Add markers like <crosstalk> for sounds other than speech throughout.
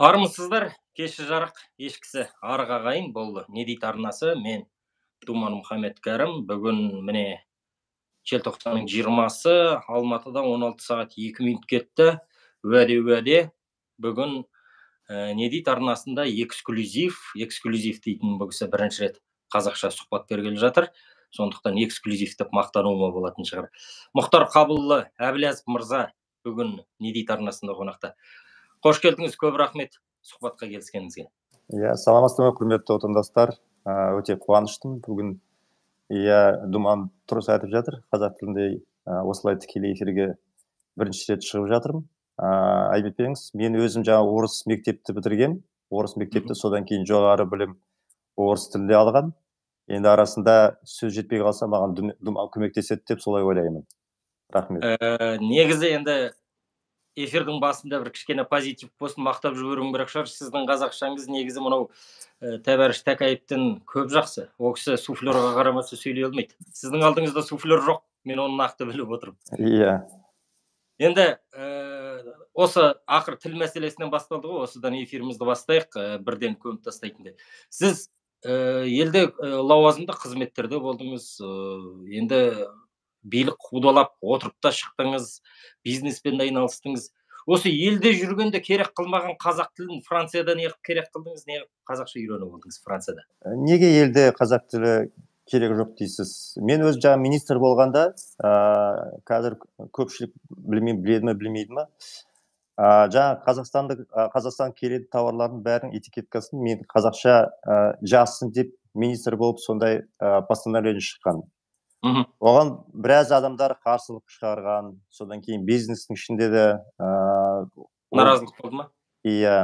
армысыздар кеші жарық ешкісі арық ағайын бұл не дейді арнасы мен думан мұхаммед кәрім бүгін міне желтоқсанның жиырмасы алматыда 16 сағат екі минут кетті уәде уәде бүгін ә, не дейді арнасында эксклюзив эксклюзив дейтін бұл кісі бірінші рет қазақша сұхбат бергелі жатыр сондықтан эксклюзив деп мақтануыма болатын шығар мұхтар қабылұлы әбіләзов мырза бүгін не дейді арнасында қонақта қош келдіңіз көп рахмет сұхбатқа келіскеніңізге иә саламатсыздар ма құрметті отандастар өте қуаныштымын бүгін иә думан дұрыс айтып жатыр қазақ тілінде осылай тікелей эфирге бірінші рет шығып жатырмын ыыы айтып мен өзім жаңа орыс мектепті бітірген орыс мектепті содан кейін жоғары білім орыс тілінде алған енді арасында сөз жетпей қалса маған думан көмектеседі деп солай ойлаймын рахмет ә, негізі енді эфирдің басында бір кішкене позитив болсын мақтап жіберуім керек шығар сіздің қазақшаңыз негізі мынау ә, э, тәбәріш тәкаевтен көп жақсы ол кісі суфлерға қарамаса сөйлей алмайды сіздің алдыңызда суфлер жоқ мен оны нақты біліп отырмын иә енді ә, осы ақыр тіл мәселесінен басталды ғой осыдан эфирімізді бастайық ә, бірден көміп тастайтындай сіз ә, елде ә, лауазымды қызметтерде болдыңыз ә, енді билік қудалап отырып та шықтыңыз бизнеспен айналыстыңыз осы елде жүргенде керек қылмаған қазақ тілін францияда не керек қылдыңыз неғып қазақша үйреніп алдыңыз францияда ә, неге елде қазақ тілі керек жоқ дейсіз мен өз жаңа министр болғанда ә, қазір көпшілік білмеймін біледі ме білмейді ма ә, жаңа қазақстандық ә, қазақстан келеді тауарлардың бәрінің этикеткасын мен қазақша ә, жазсын деп министр болып сондай ә, постановление шыққан мхм оған біраз адамдар қарсылық шығарған содан кейін бизнестің ішінде де ыыы наразылық болды ма иә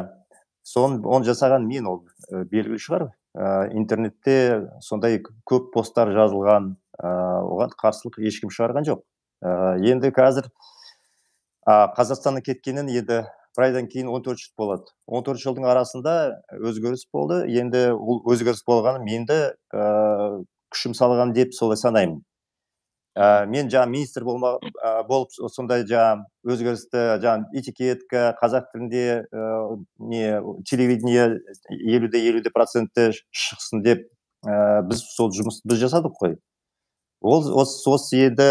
соны оны жасаған мен ол э, белгілі шығар ә, интернетте сондай көп посттар жазылған ә, оған қарсылық ешкім шығарған жоқ ә, енді қазір ә, қазақстаннан кеткеннен енді айдан кейін 14 жыл болады 14 жылдың арасында өзгеріс болды енді ол өзгеріс болғаны менді ә, күшім салған деп солай санаймын ә, мен жаңағы министр болма, ә, болып сондай жаңағы өзгерісті жаңағы этикетка қазақ тілінде ә, не телевидение елуде елуде процентті шықсын деп ә, біз сол жұмысты біз жасадық қой ол осы енді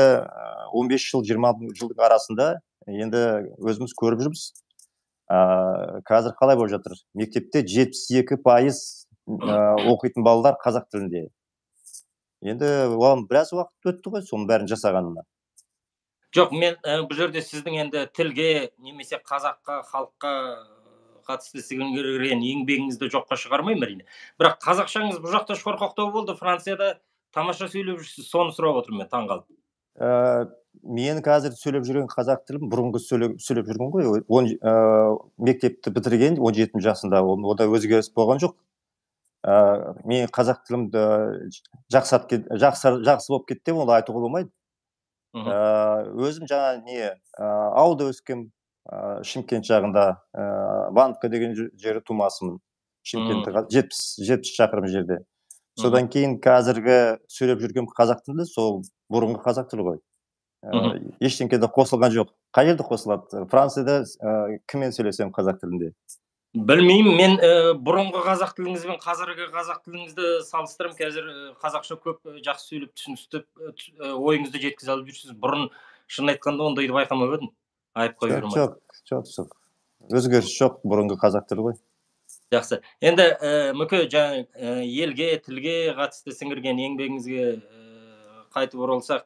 15 жыл жиырма жылдың арасында енді өзіміз көріп жүрміз ә, қазір қалай болып жатыр мектепте 72 екі пайыз оқитын балалар қазақ тілінде енді оған біраз уақыт өтті ғой соның бәрін жасағанына жоқ мен ә, бұл жерде сіздің енді тілге немесе қазаққа халыққа қатысты сіңірген еңбегіңізді жоққа шығармаймын әрине бірақ қазақшаңыз бұл жақта шорқақтау болды францияда тамаша сөйлеп жүрсіз соны сұрап отырмын мен таңғалып ә, мен қазір сөйлеп жүрген қазақ тілім бұрынғы сөйлеп, жүрген ғой он ә, мектепті бітірген он жасында ондай өзгеріс болған жоқ ә, мен қазақ тілімді жақсы болып кетті деп оны айтуға болмайды ә, өзім жаңа не ә, ауылда өскем ә, шымкент жағында ә, деген жері тумасымын шымкент жетпіс жетпіс шақырым жерде содан кейін қазіргі сөйлеп жүрген қазақ тілі сол бұрынғы қазақ тілі ғой ештеңке де қосылған жоқ қай жерде қосылады францияда ә, кіммен сөйлесем қазақ тілінде білмеймін мен ә, бұрынғы қазақ тіліңіз бен қазіргі қазақ тіліңізді салыстырым қазір э, қазақша көп э, жақсы сөйлеп түсіністіп ойыңызды жеткізе алып жүрсіз бұрын шынын айтқанда ондайды байқамап едім айыпқа бұйырмай жоқ жоқ жоқ өзгеріс жоқ бұрынғы қазақ тілі ғой жақсы енді ә, мүке жаңа ә, елге тілге қатысты сіңірген еңбегіңізге ә, қайтып оралсақ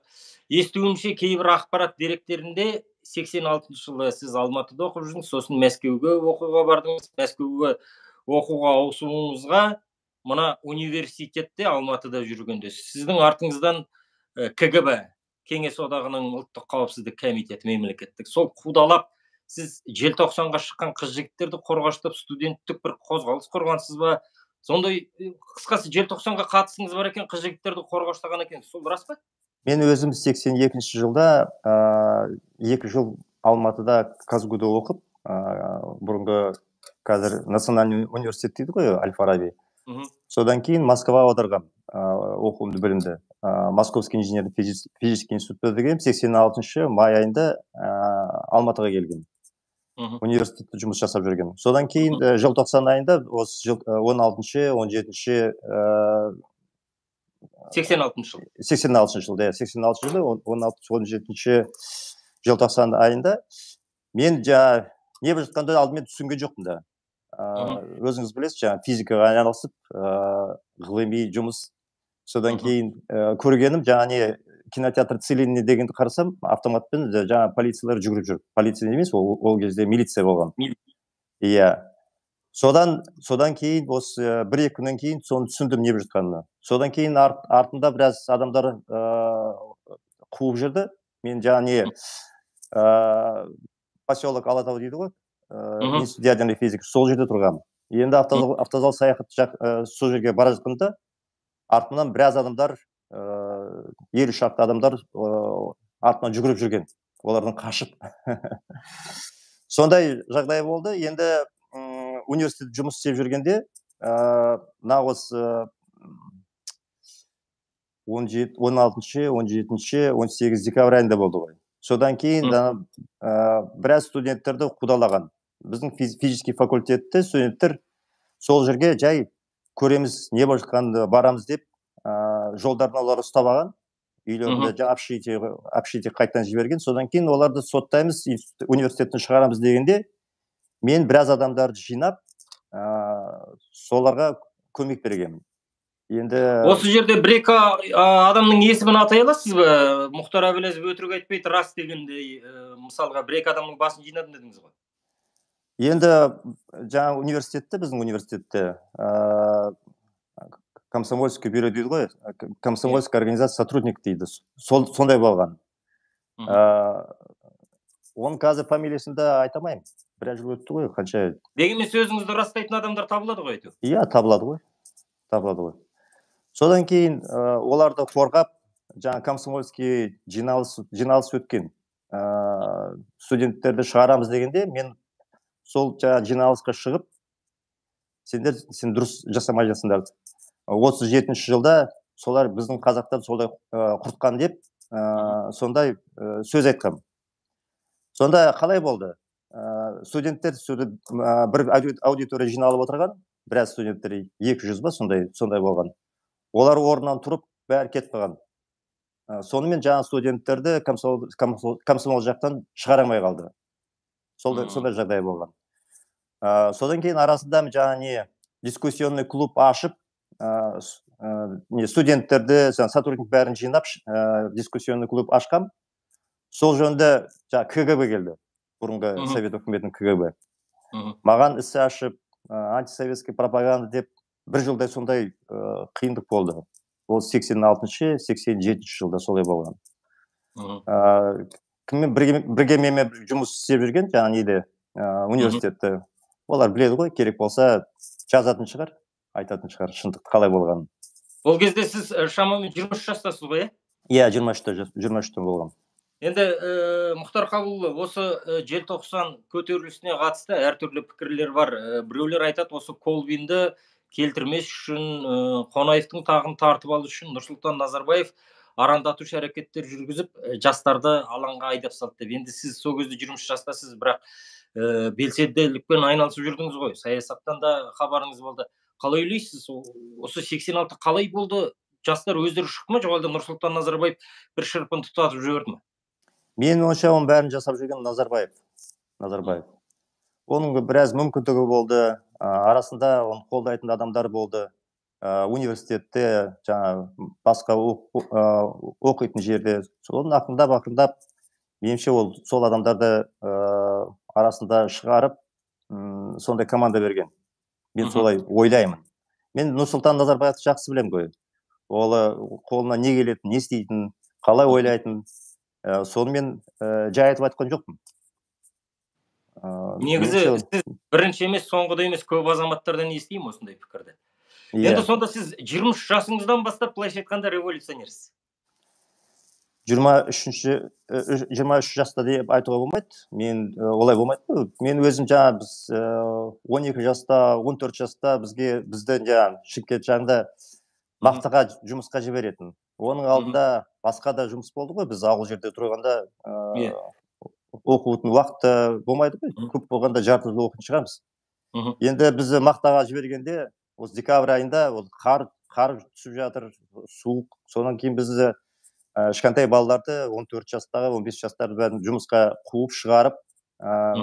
естуімше кейбір ақпарат деректерінде сексен алтыншы жылы сіз алматыда оқып жүрдіңіз сосын мәскеуге оқуға бардыңыз мәскеуге оқуға ауысуыңызға мына университетте алматыда жүргенде сіздің артыңыздан кгб кеңес одағының ұлттық қауіпсіздік комитеті мемлекеттік сол қудалап сіз желтоқсанға шыққан қыз жігіттерді қорғаштап студенттік бір қозғалыс құрғансыз ба сондай қысқасы желтоқсанға қатысыңыз бар екен қыз жігіттерді қорғаштаған екен сол рас па мен өзім 82 екінші жылда ыыы екі жыл алматыда казгуда оқып ыыы бұрынғы қазір национальный университет дейді ғой әл фараби содан кейін москваға аударғанмын ыыы оқуымды білімді ә, московский инженерлік физический институтта бітіргенмін сексен алтыншы май айында ыыы алматыға келген университетте жұмыс жасап жүрген содан кейін э, желтоқсан айында осы э, он алтыншы он жетінші э, сексен алтыншы жыл э, сексен алтыншы жыл иә сексен алтыншы жылы он алтыншы жетінші желтоқсан айында мен жаңа не болып жатқанды алдымен түсінген жоқпын да ыыы өзіңіз білесіз жаңағы физикаға айналысып ыыы ғылыми жұмыс содан кейін ә, көргенім жаңа не кинотеатр целинный дегенді қарасам автоматпен жаңа полициялар жүгіріп жүр полиция емес ол, ол кезде милиция болған иә содан содан кейін осы э, бір екі күннен кейін соны түсіндім не болып жатқанына содан кейін арт, артында біраз адамдар ыыы э, қуып жүрді мен жаңа не ыыы э, поселок алатау дейді ғой ыыы ядерной физики сол жерде тұрғанмын енді автозал, автозал саяхат жақ, ә, сол жерге бара жатқанда артымнан біраз адамдар ыыы елу шақты адамдар ыыы артынан жүгіріп жүрген олардан қашып <laughs> сондай жағдай болды енді университетте жұмыс істеп жүргенде ә, нағыз э, он жеті он алтыншы он жетінші он декабрь айында болды ғой содан кейін ыыы ә, э, біраз студенттерді қудалаған біздің физический факультетте студенттер сол жерге жай көреміз не болып жатқанын барамыз деп ә, жолдарын олар ұстап алған үйлерінде общитие қайтадан жіберген содан кейін оларды соттаймыз университеттен шығарамыз дегенде мен біраз адамдарды жинап ә, соларға көмек бергенмін енді осы жерде бір екі адамның есімін атай аласыз ба мұхтар әуеләзов өтірік айтпайды рас дегендей ә, мысалға бір екі адамның басын жинадым дедіңіз ғой енді жаңа университетте біздің университетте ә, комсомольский бюро дейді ғой комсомольская иә. организация сотрудник дейді сол сондай болған Оның қазір фамилиясын да айта алмаймын біраз жыл өтті ғой қанша дегенмен сөзіңізді растайтын адамдар табылады ғой әйтеуір иә табылады ғой табылады ғой содан кейін ә, оларды қорғап жаңа комсомольский жиналыс жиналыс өткен ә, студенттерді шығарамыз дегенде мен сол жаңағы жиналысқа шығып сендер сен дұрыс жасамай жатсыңдар отыз жетінші жылда солар біздің қазақтарды солай э, құртқан деп ә, сондай сөз айтқанмын сонда қалай болды ә, студенттер ә, бір аудитория жиналып отырған біраз студенттер екі жүз ба сондай сондай болған олар орнынан тұрып бәрі кетіп қалған ә, сонымен жаңа студенттерді комсомол, жақтан шығара алмай қалды сондай сондай жағдай болған ә, содан кейін арасында жаңа не дискуссионный клуб ашып ә, не студенттерді сотрудник бәрін жинап ә, дискуссионный клуб ашқан сол жөнінде жаңағы кгб келді бұрынғы совет үкіметінің кгб маған ісі ашып ә, антисоветский пропаганда деп бір жылдай сондай ә, қиындық болды ол сексен алтыншы сексен жетінші жылда солай болған ә, кіммен бірге, бірге менімен жұмыс істеп жүрген жаңағы неде ә, университетте олар біледі ғой керек болса жазатын шығар айтатын шығар шындықты қалай болғанын ол кезде сіз э, шамамен жиырма үш жастасыз ғой иә иә жиырма үште жиырма үште болғанмын енді ә, мұхтар қабылұлы осы ә, желтоқсан көтерілісіне қатысты әртүрлі пікірлер бар ә, біреулер айтады осы колбинді келтірмес үшін ә, қонаевтың тағын тартып алу үшін нұрсұлтан назарбаев арандатушы әрекеттер жүргізіп ә, жастарды алаңға айдап салды деп енді сіз сол кезде жиырма жастасыз бірақ ә, белсенділікпен айналысып жүрдіңіз ғой саясаттан да хабарыңыз болды қалай ойлайсыз осы 86 қалай болды жастар өздері шықты ма жоқ әлде нұрсұлтан назарбаев бір шырпын тұтатып жіберді ма менің ойымша оның бәрін жасап жүрген назарбаев назарбаев оның біраз мүмкіндігі болды ә, арасында оны қолдайтын адамдар болды ә, университетте жаңағы басқа оқитын жерде соны ақырындап ақырындап меніңше ол сол адамдарды ә, арасында шығарып сондай команда берген мен солай ойлаймын мен нұрсұлтан назарбаевты жақсы білемін ғой ол қолына не келетінін не істейтінін қалай ойлайтынын ә, сонымен ә, жай айтып айтқан жоқпын э, негізі сіз бірінші емес соңғыда емес көп азаматтардан естимін осындай пікірді yeah. Иә. енді сонда сіз жиырма үш жасыңыздан бастап былайша айтқанда революционерсіз жиырма үшінші жиырма үш жаста деп айтуға болмайды мен олай болмайды мен өзім жаңа біз он екі жаста он төрт жаста бізге бізді жаңағы шымкент жағында Мақтаға жұмысқа жіберетін оның алдында басқа да жұмыс болды ғой біз ауыл жерде тұрғанда ыыы иә. оқудың уақыты болмайды ғой көп болғанда жарты жыл оқитын шығармыз енді бізді мақтаға жібергенде осы декабрь айында ол қар қар түсіп жатыр суық содан кейін бізді кішкентай балаларды 14 жастағы 15 жастағы бәрін жұмысқа қуып шығарып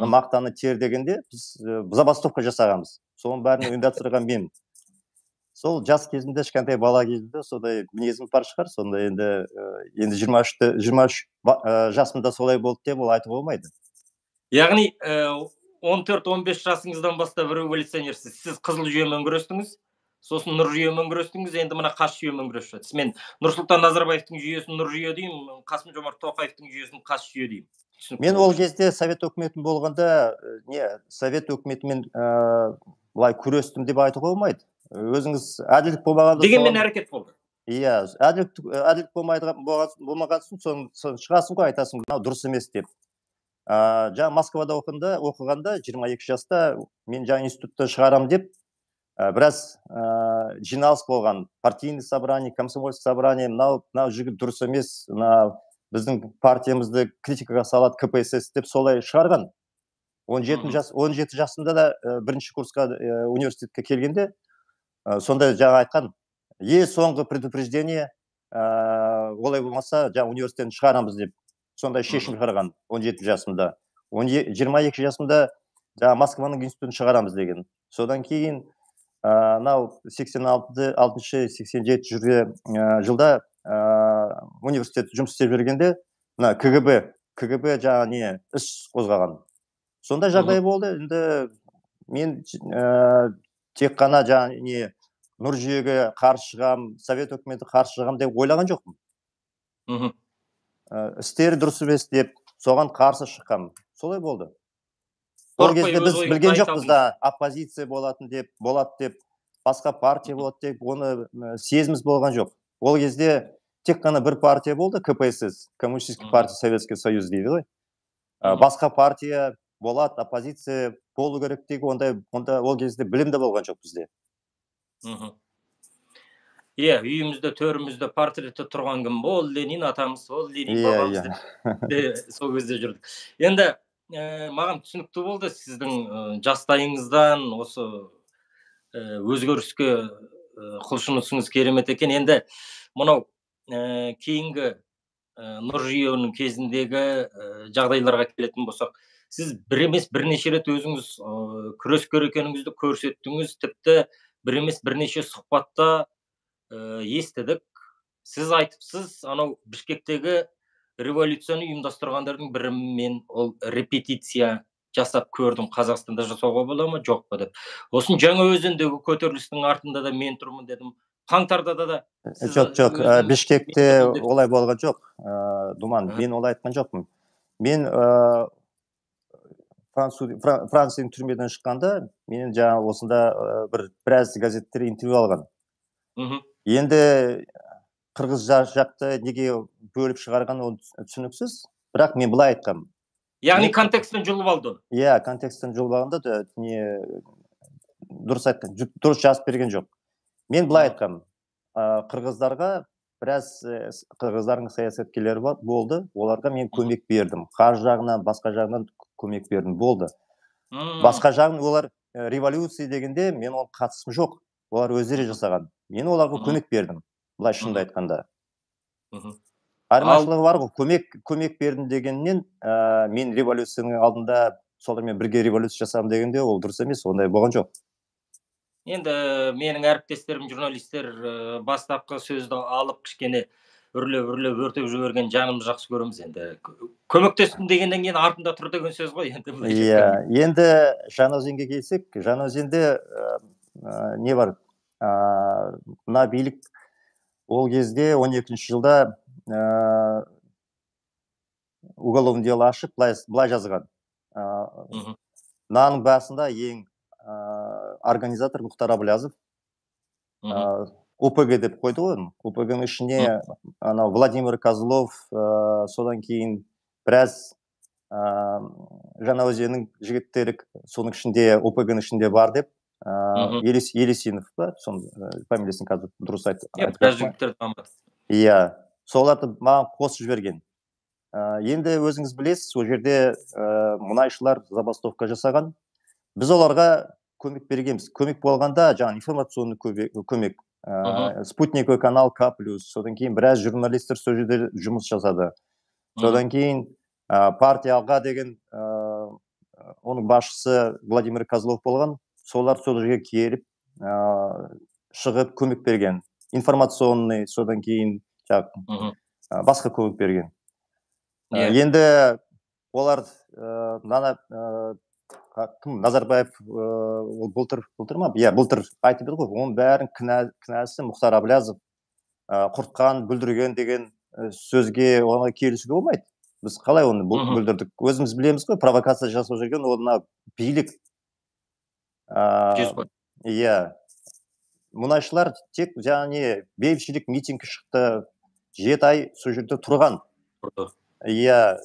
ыыы мақтаны тер дегенде біз э, забастовка жасағанбыз соның бәрін <laughs> ұйымдастырған мен сол жас кезімде кішкентай бала кезімде сондай мінезім бар шығар сонда енді енді жиырма үште жиырма үш жасымда солай болды деп ол айтуға болмайды яғни он төрт он бес жасыңыздан бастап революционерсіз сіз қызыл жүйемен күрестіңіз сосын нұр жүйемен күрестіңіз енді мына қас жүйемен күресіп жатырсыз мен нұрсұлтан назарбаевтың жүйесін нұр жүйе деймін қасым жомарт тоқаевтың жүйесін қас жүйе деймін мен ол кезде совет үкіметін болғанда не совет өкіметімен ыыы былай күрестім деп айтуға болмайды өзіңіз әділдік болмағанда дегенмен әрекет болды иә әділдік ә, әділдік болмаған соң соны шығасың ғой айтасың мынау дұрыс емес деп ыыы жаңа москвада оқында оқығанда жиырма екі жаста мен жаңа институттан шығарам деп ә, біраз ыыы жиналыс болған партийный собрание комсомольское собрание мынау мынау жігіт дұрыс емес мына біздің партиямызды критикаға салады кпсс деп солай шығарған он жеті жас он жеті жасымда да э, бірінші курсқа э, университетке келгенде ә, сонда жаңа айтқан ең соңғы предупреждение ә, олай болмаса жаңа университеттен шығарамыз деп сондай шешім шығарған 17 жеті жасымда он жиырма екі жасымда жаңағы москваның институтын шығарамыз деген содан кейін э, мынау сексен алты алтыншы сексен жеті жылда ә, университет жұмыс істеп жүргенде мына кгб кгб жаңағы не іс қозғаған сондай жағдай болды енді мен ә, тек қана жаңағы не нұр жүйеге қарсы шығамын совет үкіметі қарсы шығамын деп ойлаған жоқпын мхм ә, э, істері дұрыс емес деп соған қарсы шыққан солай болды Ол кезде біз білген жоқпыз да оппозиция болатын деп болады деп басқа партия болады деп оны сезіміз болған жоқ ол кезде тек қана бір партия болды кпсс коммунистический партия советский союз дейді ғой э, басқа партия болады оппозиция болу керек деген ондай онда ол кезде білім де болған жоқ бізде иә үйімізде төрімізде портреті тұрған кім ол ленин атамыз ол ленин бабамыз деп сол кезде жүрдік енді ә, маған түсінікті болды сіздің ә, жастайыңыздан осы ә, өзгеріске ә, құлшынысыңыз керемет екен енді мынау ә, кейінгі ә, нұржүйенің кезіндегі ә, жағдайларға келетін болсақ сіз бір емес бірнеше рет өзіңіз ә, күрескер екеніңізді көрсеттіңіз тіпті бір емес бірнеше сұхбатта ә, естідік сіз айтыпсыз анау бішкектегі революцияны ұйымдастырғандардың бірі мен ол репетиция жасап көрдім қазақстанда жасауға бола ма жоқ па деп жаңа жаңаөзендегі көтерілістің артында да мен тұрмын дедім қаңтарда да да жоқ жоқ э, бішкекте олай болған жоқ ыыы э, думан мен олай айтқан жоқпын мен францияның түрмеден шыққанда мен жаңа осында бір біраз газеттер интервью алған енді қырғыз жақты неге бөліп шығарған ол түсініксіз бірақ мен былай айтқам яғни контексттен жұлып алды иә контексттен жұлып алғанда не дұрыс айтқан дұрыс жазып берген жоқ мен былай айтқам қырғыздарға біраз э, қырғыздардың саясаткерлері болды оларға мен көмек бердім қаржы жағынан басқа жағынан көмек бердім болды басқа жағын олар э, революция дегенде мен оған қатысым жоқ олар өздері жасаған мен оларға көмек бердім былай шынымды айтқанда айырмашылығы бар ғой көмек көмек бердім дегеннен ә, мен революцияның алдында солармен бірге революция жасадым дегенде ол дұрыс емес ондай болған жоқ енді менің әріптестерім журналистер бастапқы сөзді алып кішкене үрлеп үрлеп өртеп жіберген жанымыз жақсы көреміз енді көмектестім дегеннен кейін артында тұр деген сөз ғой енді иә yeah, енді жаңаөзенге келсек жаңаөзенде ә, не бар ә, мына билік ол кезде 12 екінші жылда ә, уголовный дело ашып былай, былай жазған ә, наның басында ең организатор мұхтар аблязов опг деп қойды ғой опгның ішіне анау владимир козлов ә, содан кейін біраз ыыы жаңаөзеннің жігіттері соның ішінде опгның ішінде бар деп ыыы елес, елесинов па соның фамилиясын қазір дұрыс айт иә соларды маған қосып жіберген ә, енді өзіңіз білесіз ол жерде ә, мұнайшылар забастовка жасаған біз оларға көмек бергенбіз көмек болғанда жаңағы информационный көмек ыыы спутниковый канал к плюс содан кейін біраз журналистер сол жерде жұмыс жасады содан кейін ә, партия алға деген ә, оның басшысы владимир козлов болған солар сол жерге келіп ә, шығып көмек берген информационный содан кейін басқа көмек берген иә. енді олар ә, ә, кім назарбаев э, ол былтыр былтыр ма иә былтыр айтып еді ғой оның бәрін кінә кінәсі мұхтар әблязов э, құртқан бүлдірген деген э, сөзге оны келісуге болмайды біз қалай оны бүлдірдік өзіміз білеміз ғой провокация жасап жүрген ол мына билік иә мұнайшылар тек және бейбітшілік митингі шықты жеті ай сол жерде тұрған иә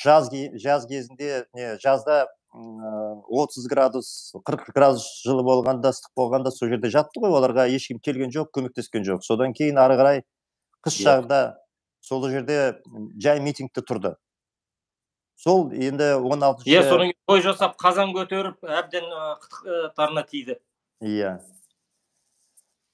жаз жаз кезінде не жазда Э, отыз градус қырық градус жылы болғанда ыстық болғанда сол жерде жатты ғой оларға ешкім келген жоқ көмектескен жоқ содан кейін ары қарай қыс шағында сол жерде жай митингті тұрды сол енді он алтыншы иә содан кейін той жасап қазан көтеріп әбден қытықтарына тиді иә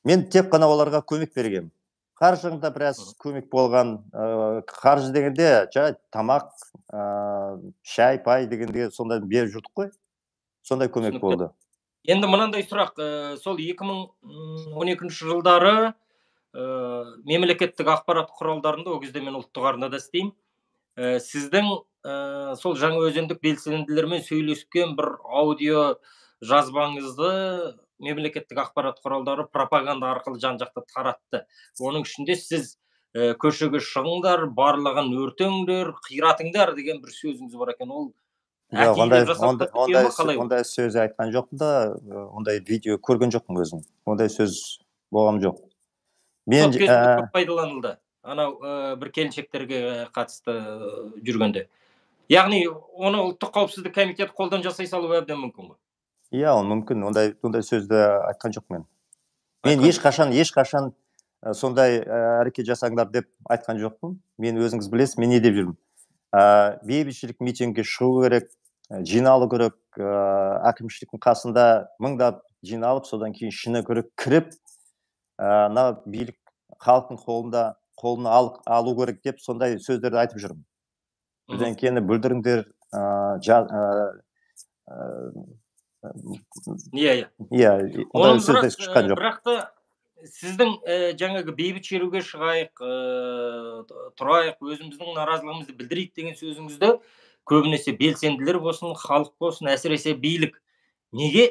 мен тек қана оларға көмек бергенмін қаржыңда біраз көмек болған э, қаржы дегенде жай тамақ ә, шай пай дегенде сондай беріп жүрдік қой сондай көмек болды енді мынандай сұрақ ә, сол 2012 жылдары ә, мемлекеттік ақпарат құралдарында ол кезде мен ұлттық арнада істеймін ә, сіздің ә, сол жаңаөзендік белсенділермен сөйлескен бір аудио жазбаңызды мемлекеттік ақпарат құралдары пропаганда арқылы жан жақты таратты оның ішінде сіз ә, көшеге шығыңдар барлығын өртеңдер қиратыңдар деген бір сөзіңіз бар екен ол иә, ондай сөз айтқан жоқпын да э, ондай видео көрген жоқпын өзім ондай сөз болған жоқ мен э, көп пайдаланылды анау бір келіншектерге қатысты жүргенде яғни оны ұлттық қауіпсіздік комитеті қолдан жасай салуы әбден мүмкін ғой иә ол мүмкін ондай ондай сөзді айтқан жоқпын мен мен ешқашан ешқашан сондай әрекет жасаңдар деп айтқан жоқпын мен өзіңіз білесіз мен не деп жүрмін ә, бейбітшілік митингке шығу керек жиналу керек ә, әкімшіліктің қасында мыңдап жиналып содан кейін шыны керек кіріп мына ә, билік халықтың қолында қолына алу керек деп сондай сөздерді айтып жүрмін одан бүлдіріңдер ә, иә иә иә э, жоқ бірақ та сіздің ә, жаңағы бейбіт шеруге шығайық ә, тұрайық өзіміздің наразылығымызды білдірейік деген сөзіңізді көбінесе белсенділер болсын халық болсын әсіресе билік неге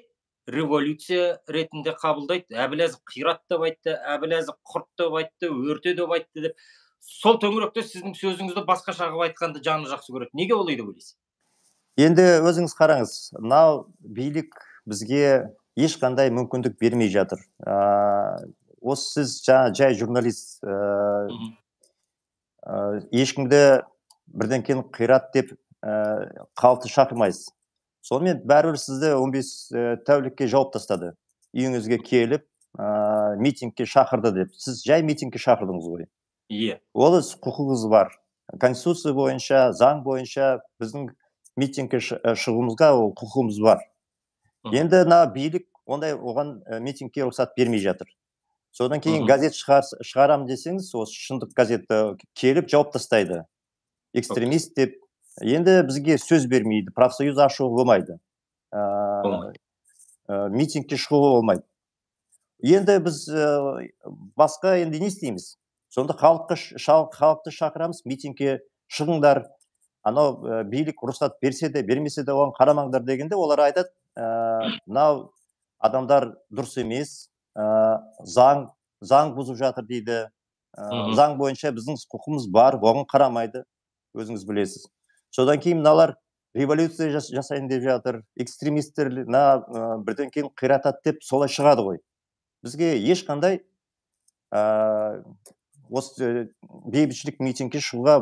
революция ретінде қабылдайды әбіләзі қират деп айтты әбіләзов құрт деп айтты өрте деп айтты деп сол төңіректе сіздің сөзіңізді басқаша қылып айтқанды жаны жақсы көреді неге олай деп ойлайсыз енді өзіңіз қараңыз мынау билік бізге ешқандай мүмкіндік бермей жатыр ыыы осы сіз жаңа жай журналист ыыы ә, ешкімді бірдеңкені қират деп ә, қалты шақырмайсыз сонымен бәрібір сізді 15 бес тәулікке жауып тастады үйіңізге келіп ә, митингке шақырды деп сіз жай митингке шақырдыңыз ғой иә yeah. ол құқығыңыз бар конституция бойынша заң бойынша біздің митингке э, шығуымызға ол құқығымыз бар енді мына билік ондай оған э, митингке рұқсат бермей жатыр содан кейін газет шығарам десеңіз осы шындық газеті э, келіп жауып тастайды экстремист деп енді бізге сөз бермейді профсоюз ашуға болмайды митингке шығуға болмайды енді біз басқа енді не істейміз сонда халыққа халықты шақырамыз митингке шығыңдар анау э, билік рұқсат берсе де бермесе де оған қарамаңдар дегенде олар айтады «Э, мынау адамдар дұрыс емес э, заң заң бұзып жатыр дейді заң бойынша біздің құқымыз бар оған қарамайды өзіңіз білесіз содан кейін мыналар революция жас, жасайын деп жатыр экстремистер мына бірден кейін қиратады деп солай шығады ғой бізге ешқандай ә, осы бейбітшілік митингке шығуға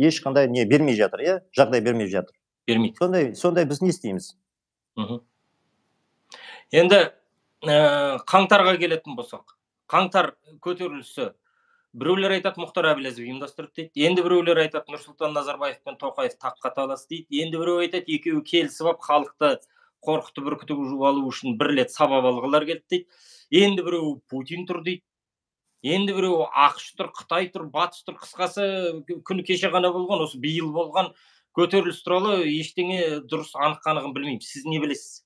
ешқандай не бермей жатыр иә жағдай бермей жатыр бермейді сондай сондай біз не істейміз енді э, қаңтарға келетін болсақ қаңтар көтерілісі біреулер айтады мұхтар әбіләзов ұйымдастырды дейді енді біреулер айтады нұрсұлтан назарбаев пен тоқаев таққа талас дейді енді біреу айтады екеуі келісіп алып халықты қорқытып үркітіп алу үшін бір рет сабап алғылар келді дейді енді біреуі путин тұр дейді енді біреу ақш тұр қытай тұр батыс тұр қысқасы күні кеше ғана болған осы биыл болған көтеріліс туралы ештеңе дұрыс анық қанығын білмеймін сіз не білесіз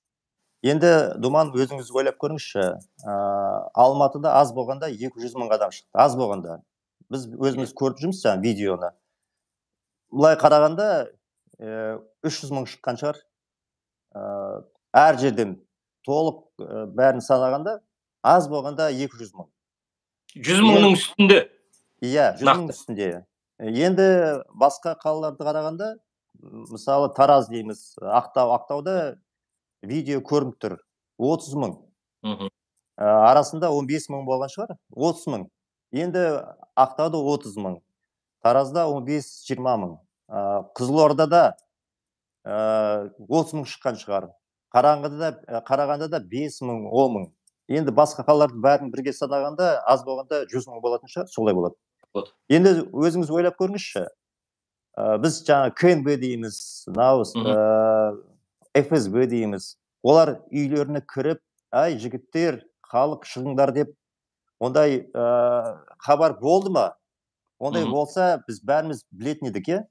енді думан өзіңіз ойлап көріңізші ә, алматыда аз болғанда 200 жүз мың адам шықты аз болғанда біз өзіміз көріп жүрміз жаңағы видеоны былай қарағанда үш жүз мың шыққан шығар ә, әр жерден толық ә, бәрін санағанда аз болғанда 200 жүз мың жүз мыңның үстінде иә жүз мыңның үстінде иә. енді басқа қалаларды қарағанда мысалы тараз дейміз ақтау ақтауда видео көрініп тұр отыз мың мхм ә, арасында 15 бес мың болған шығар отыз мың енді ақтауда отыз мың таразда он бес жиырма мың ә, қызылордада ә, отыз мың шыққан шығар қарағандыда қарағандыда бес мың он мың енді басқа қалалардың бәрін бірге санағанда аз болғанда жүз мың болатын шығар солай болады вот енді өзіңіз ойлап көріңізші ә, біз жаңа кнб дейміз мынау ә, фсб дейміз олар үйлеріне кіріп әй жігіттер халық шығыңдар деп ондай ә, хабар болды ма ондай болса біз бәріміз білетін едік иә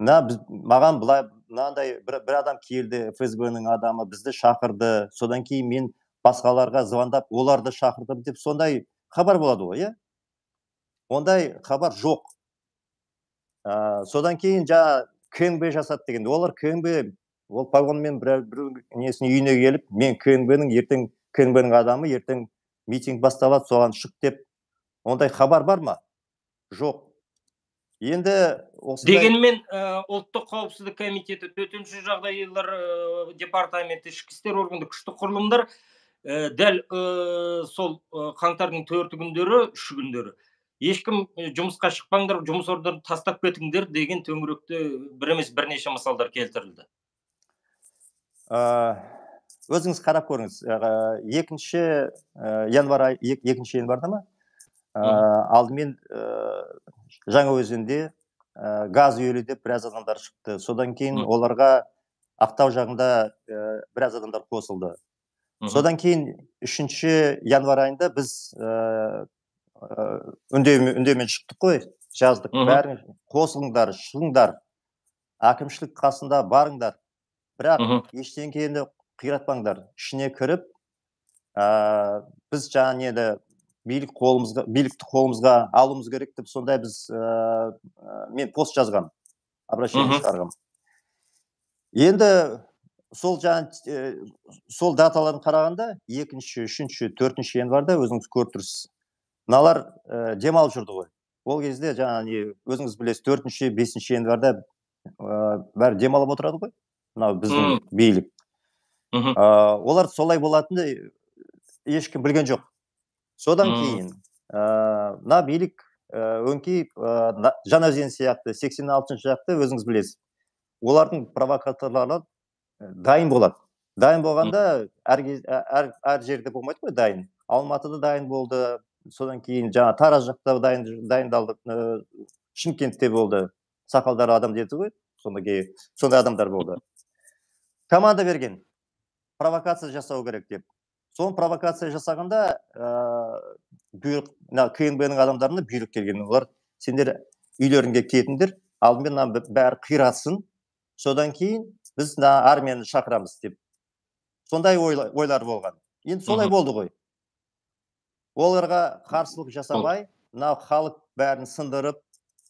мына біз маған былай мынандай бір адам келді фсб ның адамы бізді шақырды содан кейін мен басқаларға звондап оларды шақырдым деп сондай хабар болады ғой иә ондай хабар жоқ ә, содан кейін жа кнб жасады деген олар кнб ол погонмен бір, несіне үйіне келіп мен кнб ертең кнб адамы ертең митинг басталады соған шық деп ондай хабар бар ма жоқ енді осындай... дегенмен ә, ұлттық қауіпсіздік комитеті төтенше жағдайлар ә, департаменті ішкі істер органы күштік құрылымдар ә, дәл ә, сол э, қаңтардың төрті күндері үш күндері ешкім жұмысқа шықпаңдар жұмыс орындарын тастап кетіңдер деген төңіректе бір емес бірнеше мысалдар келтірілді ә, өзіңіз қарап көріңіз ә, екінші ә, январь ай, ек, екінші январда ма ә, алдымен ә, жаңаөзенде ә, газ деп біраз адамдар шықты содан кейін оларға ақтау жағында ә, біраз адамдар қосылды содан кейін үшінші январ айында біз ыыы үндеме үндеумен шықтық қой жаздық бәрің қосылыңдар шығыңдар әкімшілік қасында барыңдар бірақ ештеңкені қиратпаңдар ішіне кіріп ә, біз жаңа неді билік қолымызға билікті қолымызға алуымыз керек деп сондай біз ә, мен пост жазған обращение шығарғам енді сол жаңа ә, э, сол даталарын қарағанда екінші үшінші төртінші январда өзіңіз көріп тұрсыз мыналар ә, демалып жүрді ғой ол кезде жаңа не өзіңіз білесіз төртінші бесінші январьда ә, бәрі демалып отырады ғой мынау біздің билік ә, олар солай болатынын ешкім білген жоқ содан кейін ә, мына билік өңкей ә, жаңаөзен сияқты 86 алтыншы жақты өзіңіз білесіз олардың провокаторлары дайын болады дайын болғанда әр, ә, әр, әр жерде болмайды ғой дайын алматыда дайын болды содан кейін жаңа тараз жақта дайын дайындалды шымкентте болды сақалдар адам деді ғой сондай сондай адамдар болды команда берген провокация жасау керек деп соны провокация жасағанда ыыы ә, бұйрық мына кнбның адамдарына бұйрық келген олар сендер үйлеріңге кетіңдер алдымен мынаны бәрі қиратсын содан кейін біз мына армияны шақырамыз деп сондай ойлар, ойлар болған енді солай болды ғой оларға қарсылық жасамай мынау халық бәрін сындырып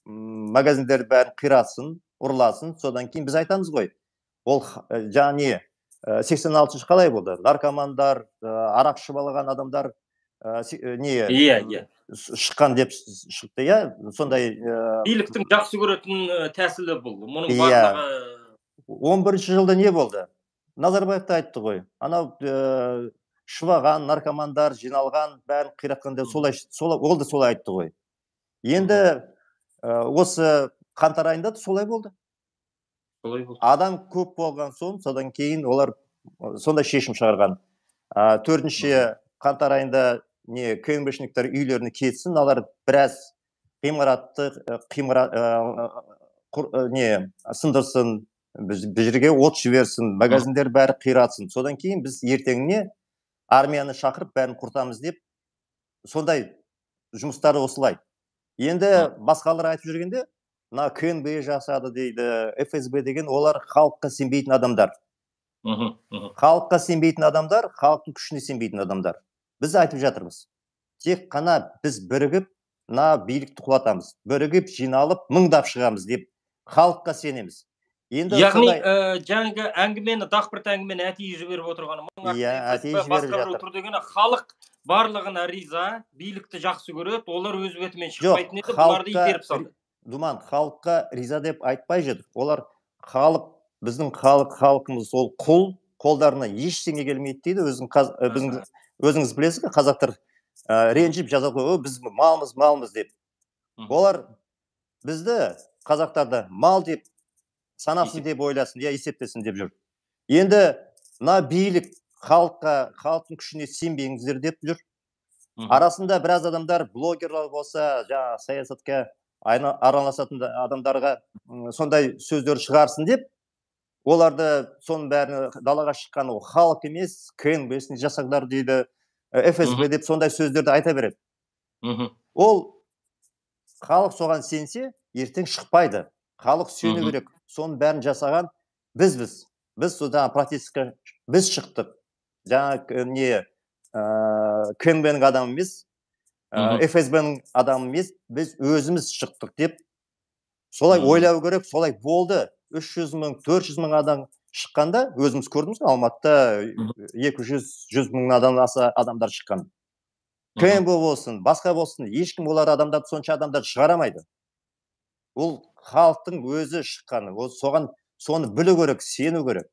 магазиндерді бәрін қирасын ұрласын, содан кейін біз айтамыз ғой ол э, жаңа не э, сексен алтыншы қалай болды наркомандар э, арақ ішіп алған адамдар ә, не иә иә шыққан деп шықты иә сондай ә... биліктің жақсы көретін тәсілі бұл мұның иә он бірінші жылда не болды назарбаев та айтты ғой анау ә, наркомандар жиналған бәрін қиратқан деп солай, солай ол да солай айтты ғой енді э, осы қаңтар айында да солай болды солай адам көп болған соң содан кейін олар сондай шешім шығарған ә, төртінші қаңтар айында не кембриджниктер үйлеріне кетсін олар біраз ғимаратты э, не сындырсын бұл жерге от жіберсін магазиндер бәрі қиратсын содан кейін біз ертеңіне армияны шақырып бәрін құртамыз деп сондай жұмыстар осылай енді басқалар айтып жүргенде мына кнб жасады дейді фсб деген олар халыққа сенбейтін адамдар халыққа сенбейтін адамдар халықтың күшіне сенбейтін адамдар біз айтып жатырмыз тек қана біз бірігіп мына билікті құлатамыз бірігіп жиналып мыңдап шығамыз деп халыққа сенеміз енді яғни э, жаңағы әңгімені дақпырт әңгімені әдейі жіберіп отырғаны халық барлығына риза билікті жақсы көреді олар өз бетімен шықпайтын еді бұларды итеріп салды думан халыққа риза деп айтпай жүр олар халық біздің халық халқымыз ол құл қолдарына ештеңе келмейді дейді өзің қаз, э, біздің өзіңіз білесіз ғой қазақтар ә, ренжіп жазады ғой біз малмыз малмыз деп олар бізді қазақтарды мал деп санасын деп ойласын иә есептесін деп жүр енді мына билік халыққа халықтың күшіне сенбеңіздер деп жүр арасында біраз адамдар блогерлар болса жаңағы саясатқа араласатын адамдарға сондай сөздер шығарсын деп оларды соның бәрін далаға шыққан ол халық емес кнбсін жасаңдар дейді э, фсб деп сондай сөздерді айта береді ол халық соған сенсе ертең шықпайды халық сүйену керек соның бәрін жасаған бізбіз біз содан протестке біз шықтық жаңағы не ыыы кнбнің адамы емес фсбнің адамы емес біз өзіміз шықтық деп солай ойлау керек солай болды 300 жүз мың төрт мың адам шыққанда өзіміз ғой алматыда екі жүз жүз адам аса адамдар шыққан кнб болсын басқа болсын ешкім олар адамдарды сонша адамдарды шығара алмайды ол халықтың өзі шыққаны ол соған соны білу керек сену керек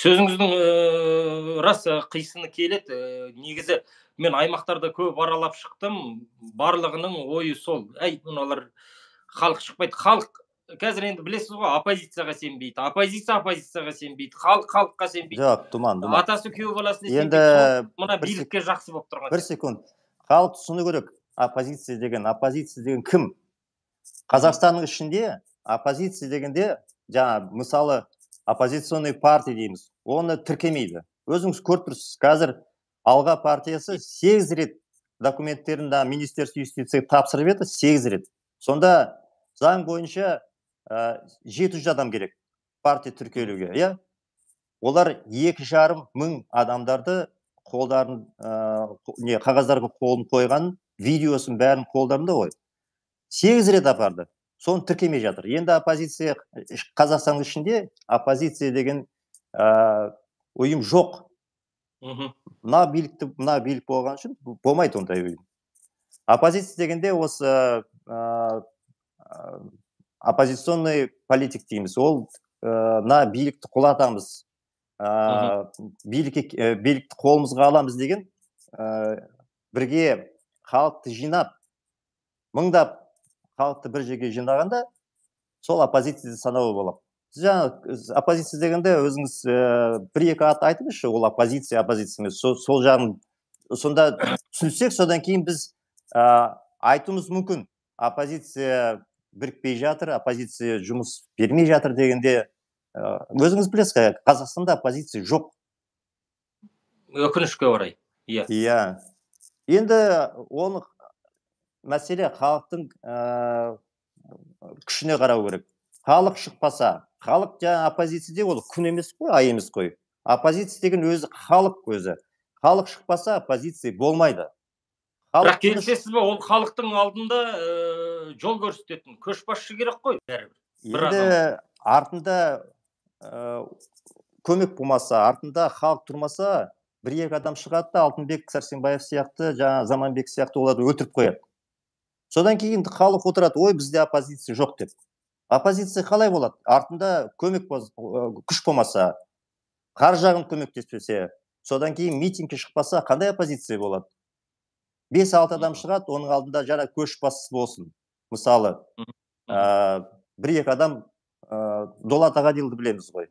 сөзіңіздің ә, рас қисыны келеді ә, негізі мен аймақтарда көп аралап шықтым барлығының ойы сол әй мыналар халық шықпайды халық қазір енді білесіз ғой оппозицияға сенбейді оппозиция оппозицияға сенбейді халық халыққа сенбейді жоқ тұман тұман атасы күйеу баласына енді мына билікке жақсы болып тұрған бір секунд халық түсіну керек оппозиция деген оппозиция деген кім қазақстанның ішінде оппозиция дегенде жаңа мысалы оппозиционный партия дейміз оны тіркемейді өзіңіз көріп тұрсыз қазір алға партиясы сегіз рет документтерін да министерство юстицияға тапсырып еді сегіз рет сонда заң бойынша жеті адам керек партия тіркелуге иә олар екі жарым мың адамдарды қолдарын ә, не қағаздарға қолын қойған видеосын бәрін қолдарында ғой сегіз рет апарды соны тіркемей жатыр енді оппозиция э, қазақстанның ішінде оппозиция деген ә, ұйым жоқ мхм мына билікті мына билік болған үшін болмайды ондай ұйым оппозиция дегенде осы ә, оппозиционный политик дейміз ол мына билікті құлатамыз ә, билікті қолымызға аламыз деген ә, бірге халықты жинап мыңдап халықты бір жерге жинағанда сол оппозиция санауы болады жаңағы оппозиция дегенде өзіңіз ә, э, бір екі ат айтыңызшы ол оппозиция оппозиция емес сол, сол жағын сонда түсінсек содан кейін біз ә, айтуымыз мүмкін оппозиция бірікпей жатыр оппозиция жұмыс бермей жатыр дегенде ә, өзіңіз білесіз қазақстанда оппозиция жоқ өкінішке орай иә иә енді оны мәселе халықтың ә, күшіне қарау керек халық шықпаса халық жаңағы оппозиция деп ол күн емес қой ай емес қой оппозиция деген өзі халық өзі халық шықпаса оппозиция болмайды бірақ келісесіз бе ол халықтың алдында ә, жол көрсететін көшбасшы керек қой бәрібір енді артында ә, көмек болмаса артында халық тұрмаса бір екі адам шығады да алтынбек сәрсенбаев сияқты жаңа заманбек сияқты оларды өлтіріп қояды содан кейін халық отырады ой бізде оппозиция жоқ деп оппозиция қалай болады артында көмек күш болмаса қар жағын көмектеспесе содан кейін митингке шықпаса қандай оппозиция болады бес алты адам шығады оның алдында жаңа көшбасшысы болсын мысалы ә, бір екі адам ә, дулат ағаділді білеміз ғой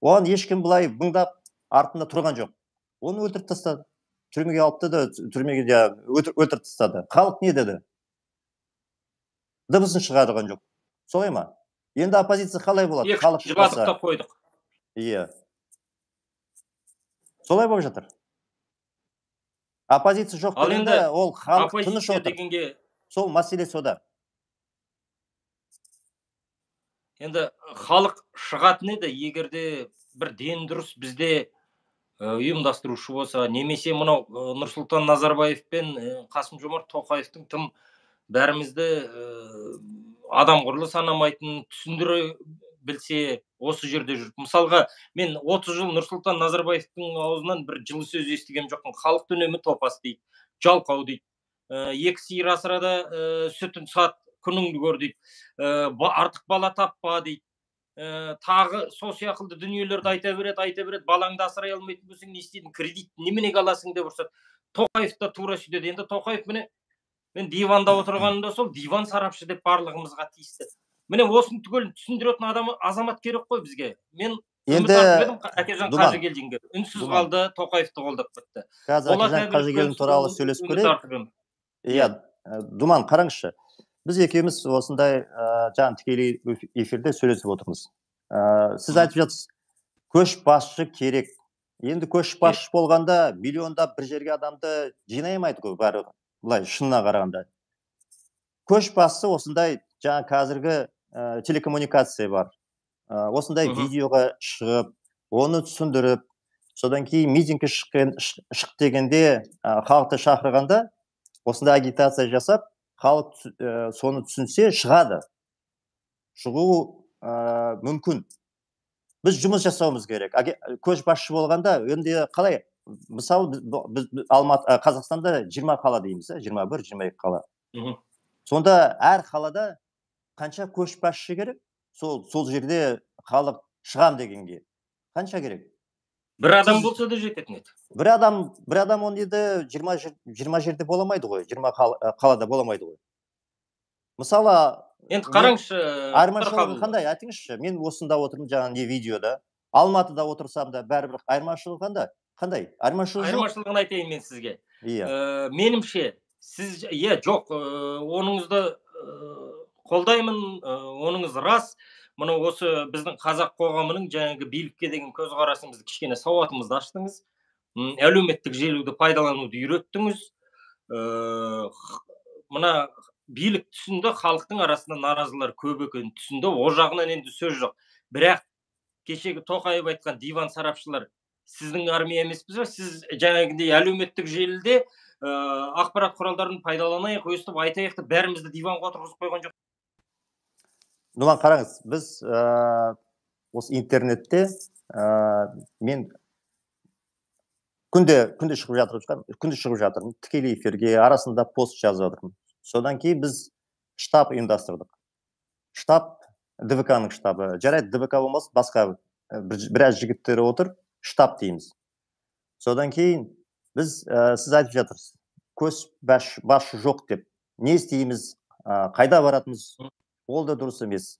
оған ешкім былай мыңдап артында тұрған жоқ оны өлтіріп тастады түрмеге алыпты да, түрмеге жаңағы өлтіріп тастады халық не деді дыбысын шығарған жоқ солай ма енді оппозиция қалай болады халық жылатып та қойдық иә солай болып жатыр оппозиция жоқ ал енді ол халық тыныш отыр дегенге... сол мәселе сода енді халық шығатын еді егерде бір ден дұрыс бізде Э, ұйымдастырушы болса немесе мынау э, нұрсұлтан назарбаев пен э, қасым жомарт тоқаевтың тым бәрімізді адам құрлы санамайтын түсіндіре білсе осы жерде жүріп мысалға мен 30 жыл нұрсұлтан назарбаевтың аузынан бір жылы сөз естіген жоқпын халық үнемі топас дейді жалқау дейді ә, екі сиыр сүтін сат күніңді көр дейді артық бала таппа дейді ә, тағы сол сияқты дүниелерді айта береді айта береді балаңды асырай алмайтын болсаң не істейдің, кредит неменеге аласың деп ұрсады тоқаев та тура сөйтеді енді тоқаев міне мен диванда отырғанымда сол диван сарапшы деп барлығымызға тиісті міне осыны түгел түсіндіретін адам азамат керек қой бізге мен енді әкежан үнсіз қалды тоқаевты қолдап кетті қазір әкежан қажыгелдин туралы сөйлесіп көрейік иә думан қараңызшы біз екеуміз осындай ә, жаңа тікелей эфирде сөйлесіп отырмыз ә, сіз айтып жатсыз көшбасшы керек енді көшбасшы болғанда миллиондап бір жерге адамды жинай алмайды ғой бәрі былай шынына қарағанда көшбасшы осындай жаңа қазіргі ә, телекоммуникация бар осындай видеоға шығып оны түсіндіріп содан кейін митингке шыққан шық дегенде халықты шақырғанда осындай агитация жасап халық э, соны түсінсе шығады шығу ә, мүмкін біз жұмыс жасауымыз керек көшбасшы болғанда енді қалай мысалы біз, алматы э, қазақстанда жиырма қала дейміз иә жиырма бір жиырма екі қала сонда әр қалада қанша көшбасшы керек сол сол жерде халық шығам дегенге қанша керек бір адам болса да жететін еді бір адам бір адам он енді жиырма жиырма жерде бола алмайды ғой жиырма қалада бола алмайды ғой мысалы енді қараңызшы айырмашылығы қандай айтыңызшы мен осында отырмын жаңағы не видеода алматыда отырсам да бәрібір айырмашылығы қандай қандай айырмашылығы айырмашылығын айтайын мен сізге иә yeah. менімше сіз иә жоқ оныңызды қолдаймын оныңыз рас мынау осы біздің қазақ қоғамының жаңағы билікке деген көзқарасымызды кішкене сауатымызды аштыңыз әлеуметтік желуді пайдалануды үйреттіңіз ә, мына билік түсінді халықтың арасында наразылар көп екенін түсінді ол жағынан енді сөз жоқ бірақ кешегі тоқаев айтқан диван сарапшылар сіздің армия емеспіз ба сіз жаңағыдей әлеуметтік желіде ә, ақпарат құралдарын пайдаланайық өстіп айтайық деп бәрімізді диванға отырғызып қойған жоқ нұрлан қараңыз біз ә, осы интернетте ә, мен күнде күнде шығып жатырмын күнде шығып жатырмын тікелей эфирге арасында пост жазып жатырмын содан кейін біз штаб ұйымдастырдық штаб двк ның штабы жарайды двк болмасын басқа э, бір, біраз жігіттер отыр штаб дейміз содан кейін біз сіз айтып жатырсыз көз баш, баш жоқ деп не істейміз қайда баратынбыз ол да дұрыс емес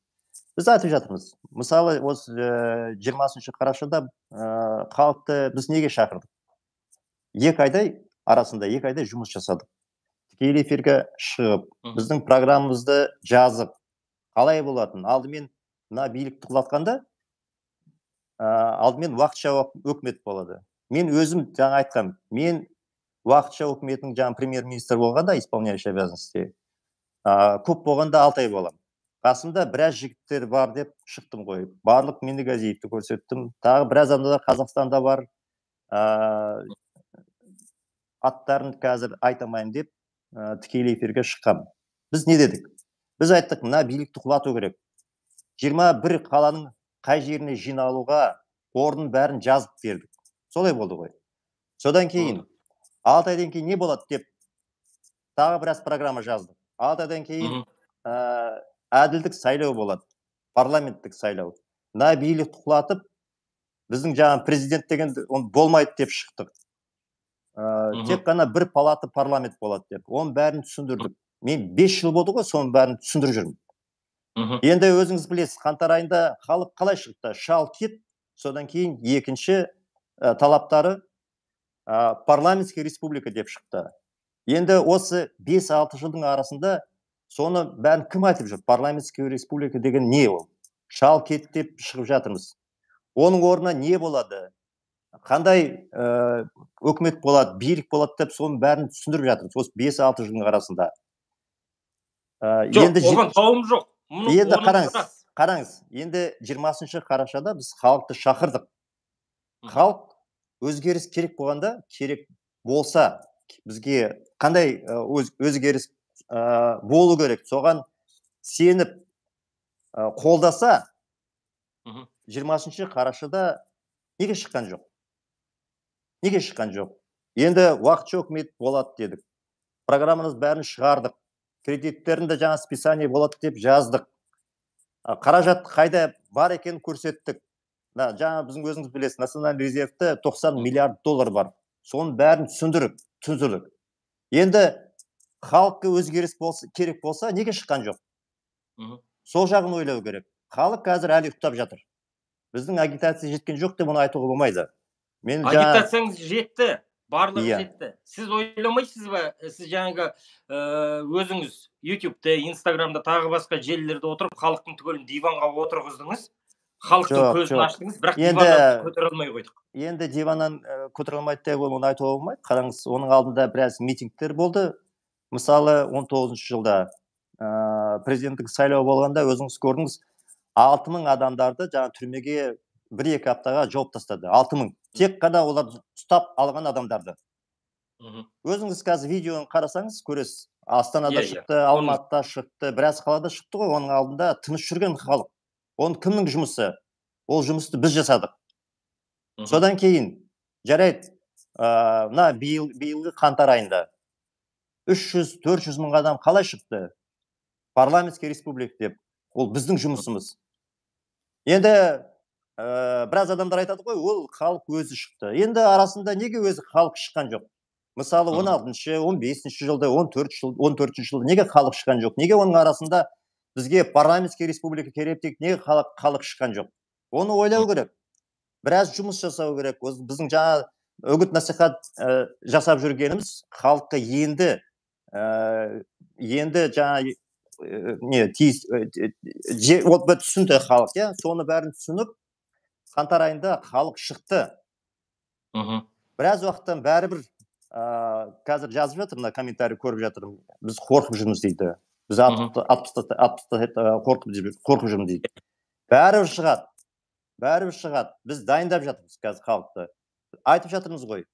біз айтып жатырмыз мысалы осы э, жиырмасыншы қарашада ыыы э, халықты біз неге шақырдық екі айдай арасында екі айдай жұмыс жасадық тікелей эфирге шығып біздің программамызды жазып қалай болатын алдымен мына билікті құлатқанда ә, э, алдымен уақытша өкімет болады мен өзім жаңа айтқан мен уақытша үкіметтің жаңа премьер министр болғанда исполняющий обязанности көп болғанда алты ай боламын қасымда біраз жігіттер бар деп шықтым ғой барлық меңдігазиевті көрсеттім тағы біраз адамдар қазақстанда бар ә, аттарын қазір айта алмаймын деп ә, тікелей эфирге шыққам біз не дедік біз айттық мына билікті құлату керек 21 қаланың қай жеріне жиналуға орнын бәрін жазып бердік солай болды ғой содан кейін алты айдан кейін не болады деп тағы біраз программа жаздық алты айдан кейін әділдік сайлау болады парламенттік сайлау мына билікті құлатып біздің жаңа президент деген он болмайды деп шықтық ә, тек қана бір палата парламент болады деп оның бәрін түсіндірдік мен бес жыл болды ғой соның бәрін түсіндіріп жүрмін енді өзіңіз білесіз қаңтар айында халық қалай шықты шал кет содан кейін екінші э, талаптары ә, парламентский республика деп шықты енді осы 5-6 жылдың арасында соны бәрін кім айтып жүр парламентский республика деген не ол шал кет деп шығып жатырмыз оның орнына не болады қандай ә, өкімет болады билік болады деп соның бәрін түсіндіріп жатырмыз осы бес алты жылдың арасында ә, жоқ оған қауым жоқ енді қараңыз қараңыз енді жиырмасыншы қарашада біз халықты шақырдық халық өзгеріс керек болғанда керек болса бізге қандай э, өз, өзгеріс ә, болу керек соған сеніп ә, қолдаса жиырмасыншы қарашада неге шыққан жоқ неге шыққан жоқ енді уақытша үкімет болады дедік программамыз бәрін шығардық кредиттерін де жаңа списание болады деп жаздық э, қаражат қайда бар екенін көрсеттік мына жаңа біздің өзіңіз білесіз национальный резервте 90 миллиард доллар бар соның бәрін түсіндіріп түсіндірдік енді халыққа өзгеріс болса, керек болса неге шыққан жоқ Үху. сол жағын ойлау керек халық қазір әлі ұйықтап жатыр біздің агитация жеткен жоқ деп оны айтуға болмайды мен агитацияңыз жетті барлығы yeah. Иә. жетті сіз ойламайсыз ба э, сіз жаңағы э, өзіңіз ютубте инстаграмда тағы басқа желілерде отырып халықтың түгелін диванға отырғыздыңыз халықтың көзін аштыңыз бірақ енді көтере алмай қойдық енді диваннан э, көтере алмайды деп оны айтуға болмайды қараңыз оның алдында біраз митингтер болды мысалы 19 тоғызыншы жылда ә, президенттік сайлау болғанда өзіңіз көрдіңіз алты мың адамдарды жаңа түрмеге бір екі аптаға жауып тастады алты мың тек қана оларды ұстап алған адамдарды өзіңіз қазір видеоны қарасаңыз көресіз астанада yeah, иә, yeah. Иә. шықты алматыда шықты біраз қалада шықты ғой оның алдында тыныш жүрген халық оны кімнің жұмысы ол жұмысты біз жасадық mm -hmm. содан кейін жарайды мына ә, биыл биылғы қаңтар айында үш жүз төрт мың адам қалай шықты парламентский республика деп ол біздің жұмысымыз енді ә, біраз адамдар айтады ғой ол халық өзі шықты енді арасында неге өзі халық шыққан жоқ мысалы он алтыншы он бесінші жылда он төрт жыл он төртінші жылда неге халық шыққан жоқ неге оның арасында бізге парламентский республика керек неге халық, халық шыққан жоқ оны ойлау керек біраз жұмыс жасау керек біздің жаңа үгіт насихат э, жасап жүргеніміз халыққа енді енді жаңа не тиіс ол түсінді халық иә соны бәрін түсініп қаңтар айында халық шықты мхм біраз уақыттан бәрібір ыыы қазір жазып жатыр мына комментарий көріп жатырмын біз қорқып жүрміз дейді біз қорқып жүрміз дейді бәрібір шығады бәрібір шығады біз дайындап жатырмыз қазір халықты айтып жатырмыз ғой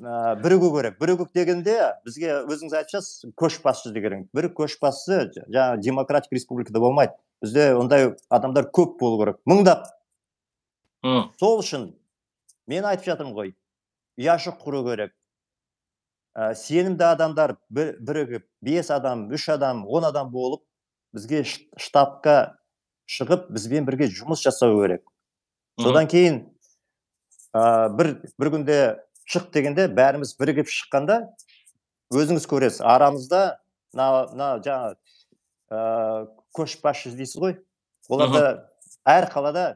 ә, бірігу керек бірігу дегенде бізге өзіңіз айтып көшбасшы деген бір көшбасшы жаңағы демократик республикада болмайды бізде ондай адамдар көп болу керек мыңдап сол үшін мен айтып жатырмын ғой ұяшық құру керек ә, сенімді адамдар бір, бірігіп бес адам үш адам он адам болып бізге штабқа шығып бізбен бірге жұмыс жасау керек содан кейін ә, бір бір күнде шық дегенде бәріміз бірігіп шыққанда өзіңіз көресіз арамызда мына жаңағы ыыы көшбасшы дейсіз ғой оларда әр қалада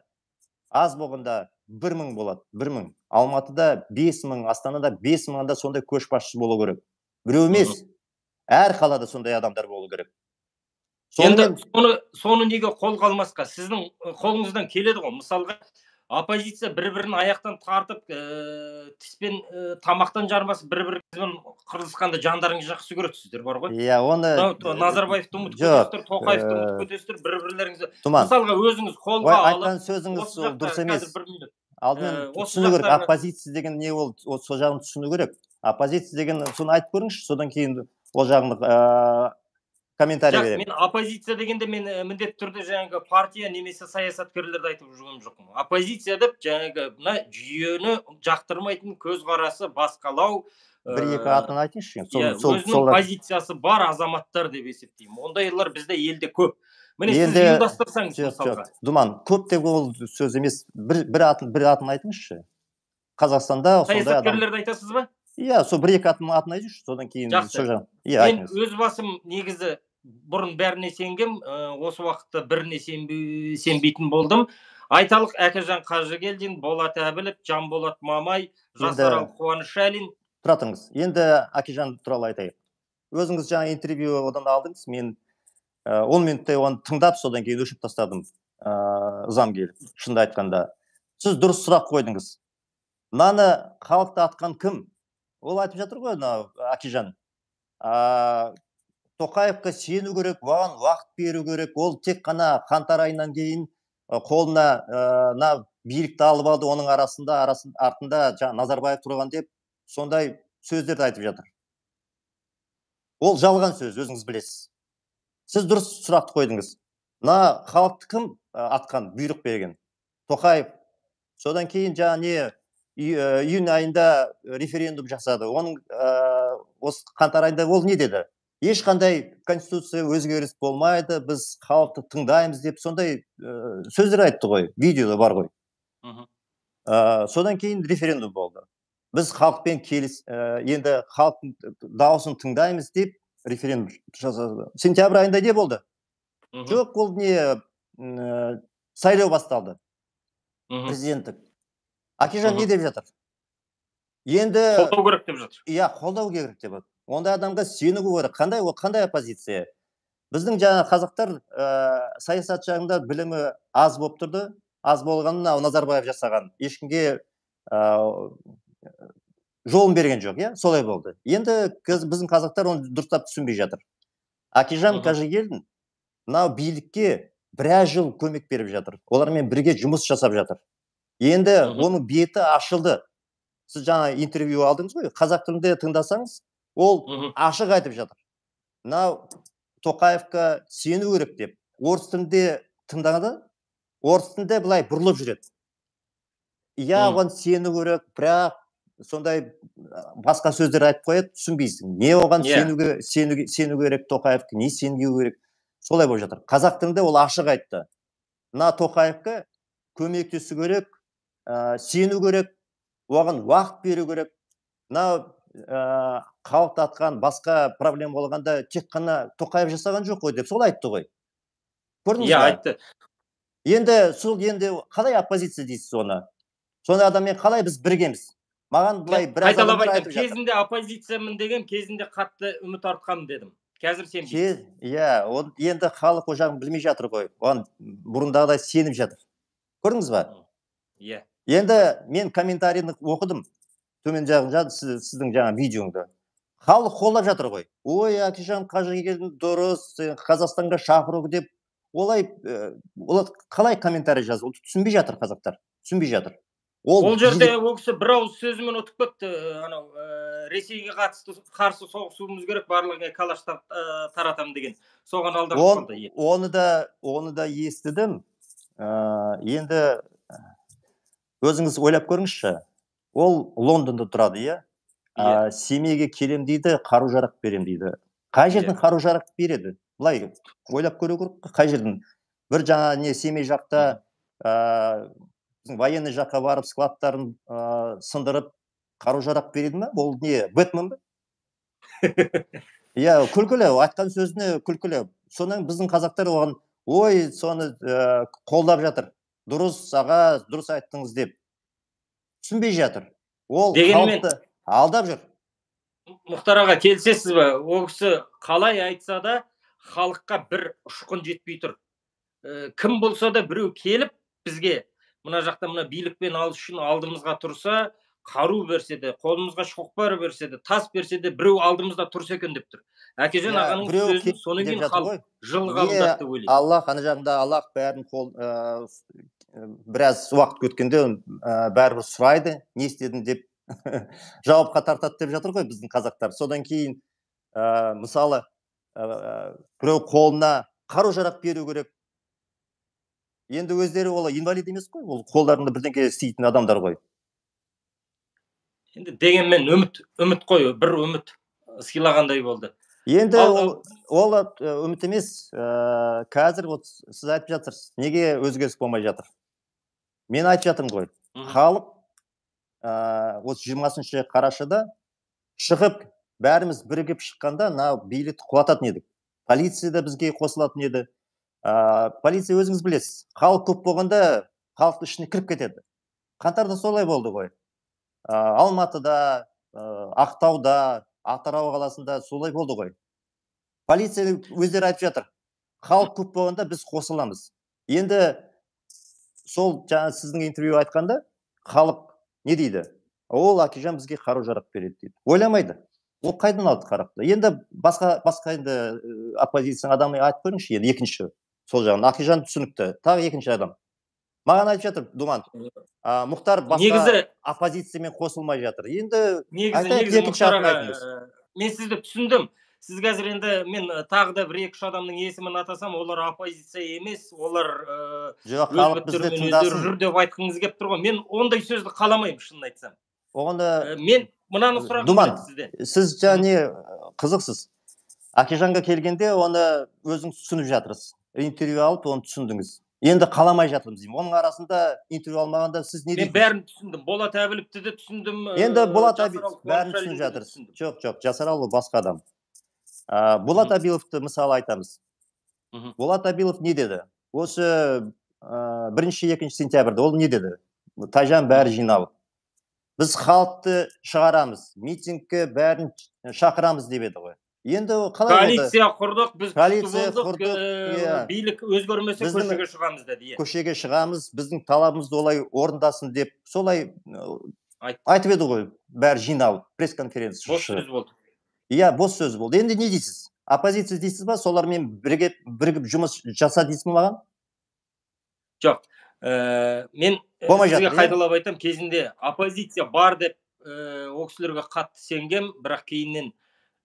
аз болғанда бір мың болады бір мың алматыда бес мың астанада бес мыңда сондай көшбасшы болу керек біреу емес әр қалада сондай адамдар болу керек енді соны соны неге қолға алмасқа сіздің қолыңыздан келеді ғой мысалға оппозиция бір бірін аяқтан тартып ә, тіспен ә, тамақтан жармасып бір біріңізбен қырылысқанда жандарыңыз жақсы көресіздер бар ғой иә yeah, оны назарбаевты ұмытып кетесіздер тоқаевты ұмытып кетесіздер бір бірлеріңізді тұман мысалға өзіңіз қолға алып айтқан сөзіңіз дұрыс емес алдымен түсіну керек оппозиция деген не ол сол жағын түсіну керек оппозиция деген соны айтып көріңізші содан кейін ол жағын комментарий беремін мен оппозиция дегенде мен э, міндетті түрде жаңағы партия немесе саясаткерлерді айтып жүрген жоқпын оппозиция деп жаңағы мына жүйені жақтырмайтын көзқарасы басқалау э, бір екі атын айтыңызшы енді иә, өзінің позициясы бар азаматтар деп есептеймін ондайлар бізде елде көп міне сіз ұйымдастырсаңыз мысалға думан көп деп ол сөз емес бір бір атын бір атын айтыңызшы қазақстанда саясаткерлерді айтасыз ба иә сол бір екі атын атын айтыңызшы содан кейін жақсы иә мен өз басым негізі бұрын бәріне сенгем осы уақытта біріне сенбей, сенбейтін болдым айталық әкежан қажыгелдин болат әбілов жанболат мамай жасарал қуанышәлин тұра тұрыңыз енді әкежан туралы айтайық өзіңіз жаңа интервью одан алдыңыз мен он минуттай оны тыңдап содан кейін өшіріп тастадым ыыы ызам келіп шынды айтқанда сіз дұрыс сұрақ қойдыңыз мынаны халықты атқан кім ол айтып жатыр ғой мына әкежан ә, тоқаевқа сену керек оған уақыт беру керек ол тек қана қаңтар айынан кейін қолына мына билікті алып алды оның арасында арасын, артында жаңағы назарбаев тұрған деп сондай сөздерді айтып жатыр ол жалған сөз өзіңіз білесіз сіз дұрыс сұрақты қойдыңыз мына халықты кім атқан бұйрық берген тоқаев содан кейін жаңа не Э, июнь айында э, референдум жасады оның э, осы қаңтар айында ол не деді ешқандай конституция өзгеріс болмайды біз халықты тыңдаймыз деп сондай ә, сөздер айтты ғой видеода бар ғой ә, содан кейін референдум болды біз халықпен келіс енді халықтың дауысын тыңдаймыз деп референдум жасады сентябрь айында не болды жоқ ол не ә, сайлау басталды президенттік әкежан не деп жатыр енді қолдау керек деп жатыр иә қолдау керек деп жатыр ондай адамға сенігу керек қандай ол қандай оппозиция біздің жаңа қазақтар ә, саясат жағында білімі аз болып тұрды аз болғаны мынау назарбаев жасаған ешкімге ә, жолын берген жоқ иә солай болды енді біздің қазақтар оны дұрыстап түсінбей жатыр әкежан қажыгелдин мынау билікке біраз жыл көмек беріп жатыр олармен бірге жұмыс жасап жатыр енді оның беті ашылды сіз жаңа интервью алдыңыз ғой қазақ тілінде тыңдасаңыз ол ашық айтып жатыр мынау тоқаевқа сену керек деп орыс тілінде тыңдады орыс тілінде былай бұрылып жүреді иә оған сену керек бірақ сондай басқа сөздер айтып қояды түсінбейсің не оған yeah. Иә. сенуге сену, сену керек тоқаевқа не сену керек солай болып жатыр қазақ тілінде ол ашық айтты мына тоқаевқа көмектесу керек ә, сену керек оған уақыт беру керек мынау ә, э, татқан басқа проблема болғанда тек қана тоқаев жасаған жоқ қой деп сол айтты ғой көрдіңіз иә айтты енді сол енді қалай оппозиция дейсіз оны сондай адаммен қалай біз біргеміз маған былай бір қайталап айтамын кезінде оппозициямын деген кезінде қатты үміт артқанмын дедім қазір сен иә yeah, енді халық ол жағын білмей жатыр ғой оған бұрындағыдай сеніп жатыр көрдіңіз ба иә енді мен комментарийді оқыдым төмен жағын жазды сіз, сіздің жаңа видеоңды халық қолдап жатыр ғой ой әкежан қажыгелдин дұрыс қазақстанға шақыру деп олай ә, олар қалай комментарий жазды оны түсінбей жатыр қазақтар түсінбей жатыр ол ол жерде ол кісі бір ауыз сөзімен ұтып кетті э, анау ә, ресейге қатысты қарсы соғысуымыз керек барлығы калаш ә, таратам деген соған алдап оны да оны да естідім ә, енді өзіңіз ойлап көріңізші ол лондонда тұрады иә yeah. Иә. семейге келем дейді қару жарақ берем дейді қай жерден иә. қару жарақ береді былай ойлап көру керек қай жерден бір жаңа не семей жақта ыыы ә, военный жаққа барып складтарын ә, сындырып қару жарақ береді ма ол не бэтмен ба <laughs> иә күлкілі айтқан сөзіне күлкілі содан біздің қазақтар оған ой соны ә, қолдап жатыр дұрыс аға дұрыс айттыңыз деп түсінбей жатыр ол дегенмен алдап жүр мұхтар аға келісесіз ба ол кісі қалай айтса да халыққа бір ұшқын жетпей тұр ә, кім болса да біреу келіп бізге мына жақта мына билікпен алыс үшін алдымызға тұрса қару берсе де қолымызға шоқпар берсе де тас берсе де біреу алдымызда тұрса екен деп тұр әкежан иә, ағаның сөзін содан кейін халық жылы қабылдады деп ойлаймын аллах ана жағында аллах бәрін қол ә, біраз уақыт өткенде ә, бәрібір сұрайды не істедің деп <laughs> жауапқа тартады деп жатыр ғой біздің қазақтар содан кейін ә, мысалы ә, біреу қолына қару жарақ беру керек енді өздері ол инвалид емес қой ол қолдарында бірдеңке істейтін адамдар ғой енді дегенмен үміт үміт қой бір үміт сыйлағандай болды енді ол, үміт э, емес ә, қазір вот сіз айтып жатырсыз неге өзгеріс болмай жатыр мен айтып жатырмын ғой халық ә, э, осы жиырмасыншы қарашада шығып бәріміз бірігіп шыққанда мына билікті құлататын едік полиция да бізге қосылатын еді ә, полиция өзіңіз білесіз халық көп болғанда халықтың ішіне кіріп кетеді қаңтарда солай болды ғой ә, алматыда э, ақтауда атырау қаласында солай болды ғой полиция өздері айтып жатыр халық көп болғанда біз қосыламыз енді сол жаңа сіздің интервью айтқанда халық не дейді ол әкежан бізге қару жарақ береді дейді ойламайды ол қайдан алды қарақты енді басқа басқа енді э, оппозицияның адамы айтып көріңізші енді екінші сол жағын әкежан түсінікті тағы екінші адам маған айтып жатыр думан ә, мұхтар басқа негізі оппозициямен қосылмай жатыр енді негізі, э, мен сізді түсіндім сіз қазір енді мен э, тағы да бір екі үш адамның есімін атасам олар оппозиция емес олар э, жоқ жүр деп айтқыңыз келіп тұр ғой мен ондай сөзді қаламаймын шынын айтсам оғанда мен мынаны сұрағым думан сізден сіз не қызықсыз әкежанға келгенде оны өзіңіз түсініп жатырсыз интервью алып оны түсіндіңіз енді қаламай жатырмыз деймін оның арасында интервью алмағанда сіз не мен бәрін түсіндім болат әбіловті де түсіндім енді э, болат әбілов бәрін түсініп жатыр жоқ жоқ ол басқа адам ә, болат әбіловті мысалы айтамыз болат әбілов не деді осы ә, бірінші екінші сентябрьде ол не деді тайжан бәрі жиналып біз халықты шығарамыз митингке бәрін э, шақырамыз деп еді ғой енді қалай коалиция құрдық біз коалиция құрдық иә. билік өзгермесе көшеге шығамыз деді иә көшеге шығамыз біздің талабымызды олай орындасын деп солай айтып еді ғой бәрі жиналып пресс конференция бос сөз болды иә бос сөз болды енді не дейсіз оппозиция дейсіз ба солармен бірге бірігіп жұмыс жаса дейсіз ба маған жоқ ә, мен болмай сізге иә. қайталап айтамын кезінде оппозиция бар деп ә, ол кісілерге қатты сенгем бірақ кейіннен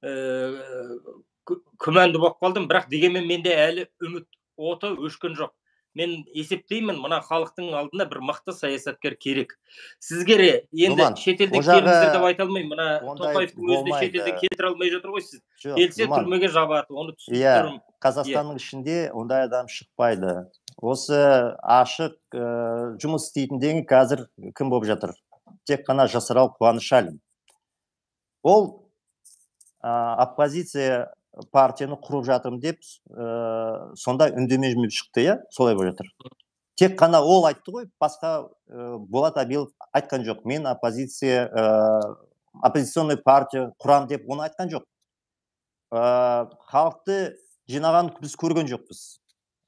күмәнді болып қалдым бірақ дегенмен менде әлі үміт оты өшкен жоқ мен есептеймін мына халықтың алдына бір мықты саясаткер керек сізге енді шетелдіктерімізді деп айта алмаймын мына тоқаевтың өзіне шетелден келтіре алмай жатыр ғой сіз келсе түрмеге жабады оны түсініп yeah, иә, иә. қазақстанның yeah. ішінде ондай адам шықпайды осы ашық ә, жұмыс істейтін қазір кім болып жатыр тек қана жасырау қуанышалин ол оппозиция партияны құрып жатырмын деп ә, сонда үндеме шықты иә солай болып жатыр тек қана ол айтты ғой басқа ә, болат абилов айтқан жоқ мен оппозиция ә, оппозиционный партия құрам деп оны айтқан жоқ халықты жинаған біз көрген жоқпыз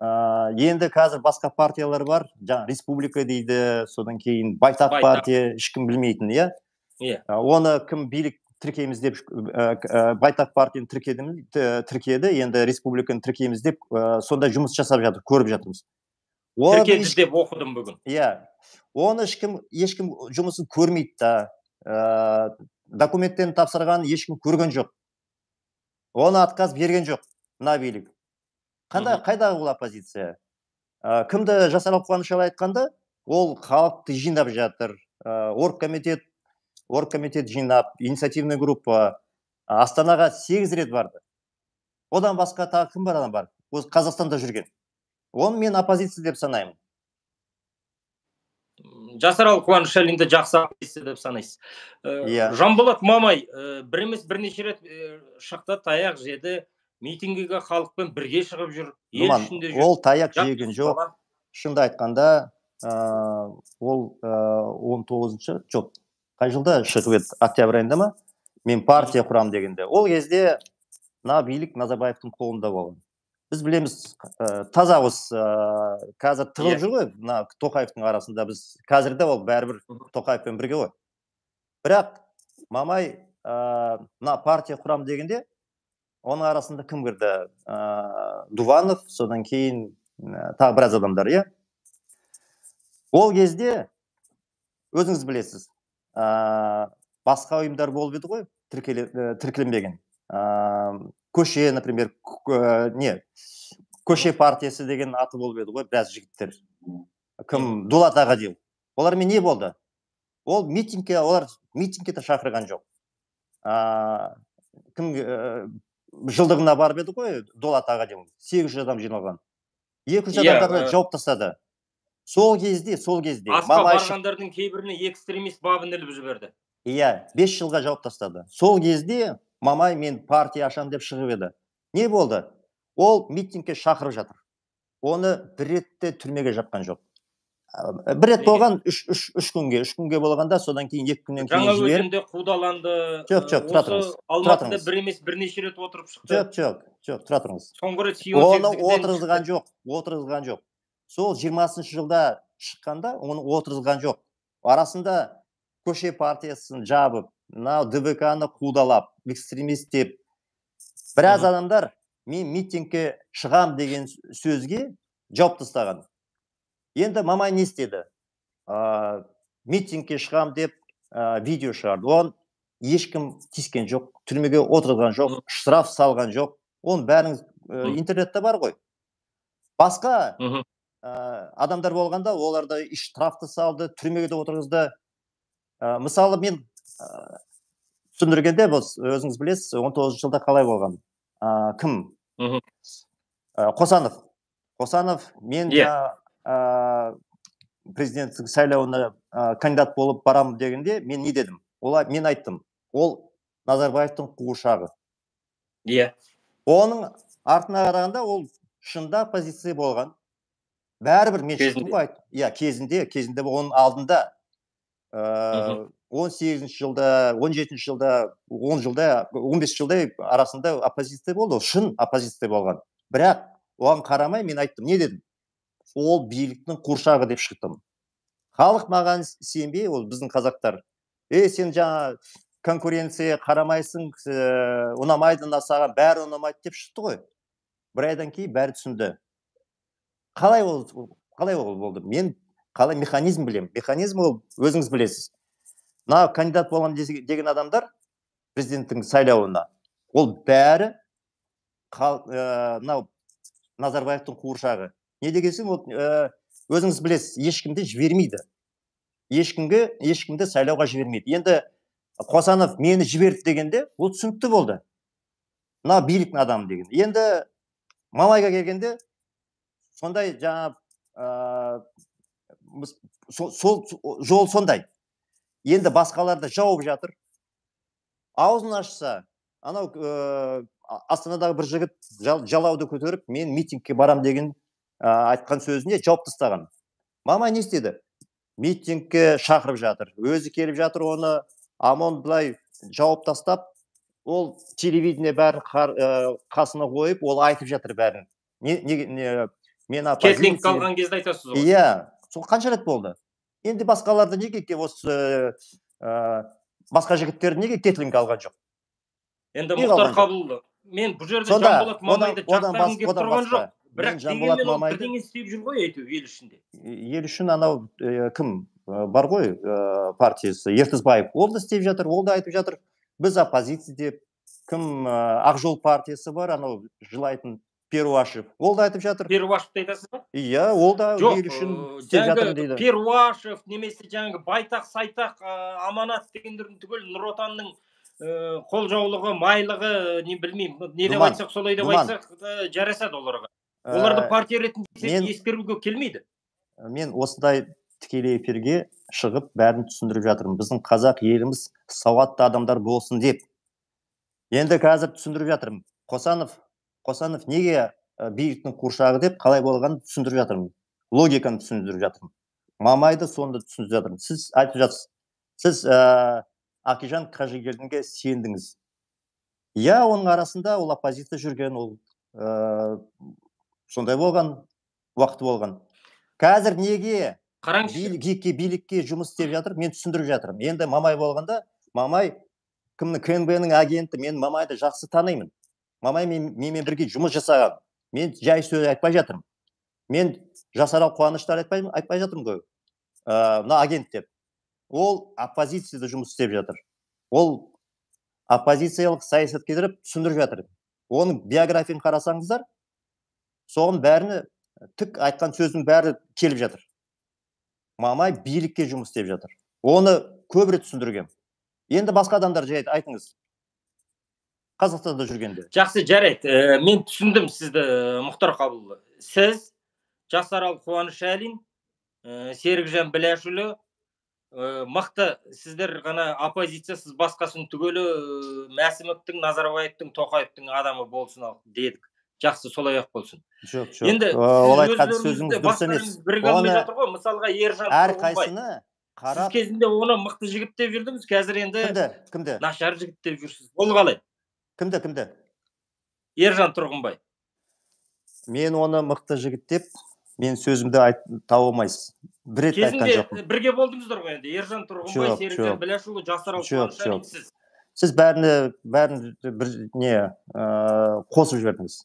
ә, енді қазір басқа партиялар бар жаңа республика дейді содан кейін байтақ партия ешкім білмейтін иә иә оны кім билік тіркейміз деп байтақ партияны тіркедім тіркеді енді республиканы тіркейміз деп сонда жұмыс жасап жатыр көріп жатырмыз тіркеді деп оқыдым бүгін иә оны ешкім ешкім жұмысын көрмейді да документтерін тапсырған ешкім көрген жоқ оны отказ берген жоқ мына билік қандай қайдағы ол оппозиция кімді жасар қуанышалы айтқанда ол халықты жинап жатыр ә, оргкомитет оргкомитет жинап инициативный группа астанаға сегіз рет барды одан басқа тағы кім бар адам бар осы қазақстанда жүрген оны мен оппозиция деп санаймын жасарал қуанышәлинді жақсы оппозиция деп санайсыз э, иә yeah. жанболат мамай э, бір емес бірнеше рет э, шықты таяқ жеді митингіге халықпен бірге шығып жүр ел ішінде жүр ол таяқ жеген жоқ шынды айтқанда ә, ол он тоғызыншы жоқ қай жылда шығып еді октябрь айында ма мен партия құрам дегенде ол кезде мына билік назарбаевтың қолында болған біз білеміз ә, таза осы ә, э, қазір тығылып иә. жүр ғой мына тоқаевтың арасында біз қазір де ол бәрібір тоқаевпен бірге ғой бірақ мамай э, мына ә, партия құрам дегенде оның арасында кім кірді ә, дуванов содан кейін ә, тағы біраз адамдар иә ол кезде өзіңіз білесіз ә, басқа ұйымдар болып еді ғой ә, көше например не көше партиясы деген аты болып еді ғой біраз жігіттер кім дулат ағаділ олармен не болды ол митингке олар митингке де шақырған жоқ ә, кім ә, жылдығына барып еді ғой дулат ағадил сегіз жүз адам жиналған екі жүз адамдарды иә, жауып тастады сол кезде сол кезде асқа барғандардың кейбіріне экстремист бабын іліп жіберді иә бес жылға жауып тастады сол кезде мамай мен партия ашам деп шығып еді не болды ол митингке шақырып жатыр оны бір рет те түрмеге жапқан жоқ ә, бір рет болған үш, үш, үш күнге үш күнге болғанда содан кейін екі күннен кейін жаңа өзенде қудаланды жоқ жоқ тұра тұрыңыз алматыда бір емес бірнеше рет отырып шықты жоқ жоқ жоқ тұра тұрыңыз соңғы рет оны отырғызған жоқ отырғызған жоқ сол жиырмасыншы жылда шыққанда оны отырғызған жоқ арасында көше партиясын жабып мынау двк ны қудалап экстремист деп біраз адамдар мен митингке шығам деген сөзге жауып тастаған енді мамай не істеді ә, митингке шығам деп ә, видео шығарды оған ешкім тиіскен жоқ түрмеге отырған жоқ штраф салған жоқ оның бәріңіз ә, э, интернетте бар ғой басқа ә, адамдар болғанда оларды штрафты салды түрмеге де отырғызды э, мысалы мен ә, түсіндіргенде біз өзіңіз білесіз 19 тоғызыншы жылда қалай болған ә, кім ә, қосанов қосанов мен yeah. Иә. ә, президенттік сайлауына кандидат болып барамын дегенде мен не дедім олар мен айттым ол назарбаевтың қуыршағы иә оның артына қарағанда ол шында позиция болған бәрібір мен шықтым ғой иә кезінде кезінде оның алдында ыыы он сегізінші жылда он жетінші жылда он жылда он бес жылдай арасында оппозиция болды шын оппозиция болған бірақ оған қарамай мен айттым не дедім ол биліктің қуыршағы деп шықтым халық маған сенбей ол біздің қазақтар ей сен жаңа конкуренция қарамайсың ұнамайды ұнамайды саған бәрі ұнамайды деп шықты ғой бір айдан кейін бәрі түсінді қалай ол қалай ол болды мен қалай механизм білем. механизм ол өзіңіз білесіз мына кандидат боламын деген адамдар президенттің сайлауына ол бәрі э, мынау назарбаевтың қуыршағы не деген ол э, өзіңіз білесіз ешкімді жібермейді ешкімге ешкімді сайлауға жібермейді енді қосанов мені жіберді дегенде ол түсінікті болды мына биліктің адамы деген енді мамайға келгенде сондай жаңағы сол жол сондай енді басқаларды жауып жатыр аузын ашса анау ә, астанадағы бір жігіт жалауды көтеріп мен митингке барам деген ә, айтқан сөзіне жауып тастаған мама не істеді митингке шақырып жатыр өзі келіп жатыр оны амон былай жауып тастап ол телевидение бәрін қар, э, қасына қойып ол айтып жатыр бәрін не, не, не мен кетлинг алған кезде айтасыз ғой иә сол қанша рет болды енді басқаларды неге осы ә, басқа жігіттерді неге кетлинг алған жоқ енді мұхтар қабылұлы мен бұл жерде жанболат мамайды жақтағым келіп тұрған жоқ бірақ дегенмен ол бірдеңе істеп жүр ғой әйтеуір ел ішінде ел үшін анау ә, кім ә, бар ғой ә, партиясы ертісбаев ол да істеп жатыр ол да айтып жатыр біз оппозиция деп кім ә, ақ жол партиясы бар анау жылайтын перуашев ол да айтып жатыр перуашевты айтасыз ба иә ол да жоқ ел үшін істеп перуашев немесе жаңағы байтақ сайтақ э, аманат дегендердің түгел нұр отанның ә, э, қолжаулығы майлығы э, не білмеймін не деп айтсақ солай деп айтсақ жарасады оларға оларды партия ретінде ескеруге келмейді мен осындай тікелей эфирге шығып бәрін түсіндіріп жатырмын біздің қазақ еліміз сауатты адамдар болсын деп енді қазір түсіндіріп жатырмын қосанов қосанов неге э, биліктің қуыршағы деп қалай болғанын түсіндіріп жатырмын логиканы түсіндіріп жатырмын мамайды сонда түсіндіріп жатырмын сіз айтып жатырсыз сіз ә, ақижан қажыгелдінге сендіңіз иә оның арасында ол оппозиция жүрген ол ә, сондай болған уақыты болған қазір неге қараңызшы билікке билікке жұмыс істеп жатыр мен түсіндіріп жатырмын енді мамай болғанда мамай кімнің кнб ның агенті мен мамайды жақсы танимын мамай мен, менімен бірге жұмыс жасаған мен жай сөз айтпай жатырмын мен жасарал қуаныштар айтпай, айтпай жатырмын ғой ә, мына агент деп ол оппозицияда жұмыс істеп жатыр ол оппозициялық саясаткерлер түсіндіріп жатыр оның биографиясын қарасаңыздар соған бәріне тік айтқан сөздің бәрі келіп жатыр мамай билікке жұмыс істеп жатыр оны көп рет енді басқа адамдар жай айтыңыз қазақстанда жүргенде жақсы жарайды ә, мен түсіндім сізді э, мұхтар қабылұлы сіз жасарал қуанышәлин ә, э, серікжан біләшұлы ә, мықты сіздер ғана оппозициясыз басқасын түгелі ә, мәсімовтің назарбаевтың тоқаевтың адамы болсын дедік жақсы солай ақ болсын жоқ жоқ енді олай айтқан сөзіңіз дұрыс емес жатыр ғой мысалға ержан әрқайсыны қарап сіз кезінде оны мықты жігіт деп жүрдіңіз қазір енді кімді кімді нашар жігіт деп жүрсіз ол қалай кімді кімді ержан тұрғынбай мен оны мықты жігіт деп мен сөзімді айт, таба алмайсыз бір рет айтқан жоқпын бірге болдыңыздар ғой енді ержан тұрғынбай серікжан біләшұлы жасар сіз сіз бәріне бәрін бір не э, қосып жібердіңіз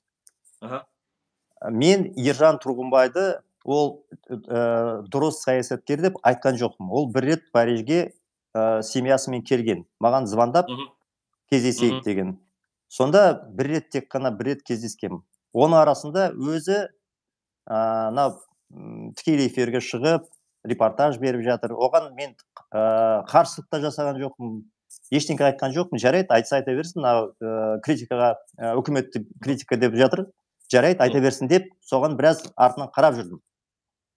мен ержан тұрғынбайды ол ә, дұрыс саясаткер деп айтқан жоқпын ол бір рет парижге ә, семьясымен келген маған звондап кездесейік деген сонда бір рет тек қана бір рет кездескенмін оның арасында өзі ыыы ә, тікелей эфирге шығып репортаж беріп жатыр оған мен ә, қарсылық та жасаған жоқпын ештеңе айтқан жоқпын жарайды айтса айта берсін мынау ә, критикаға ә, э, үкіметті критика деп жатыр жарайды айта берсін деп соған біраз артынан қарап жүрдім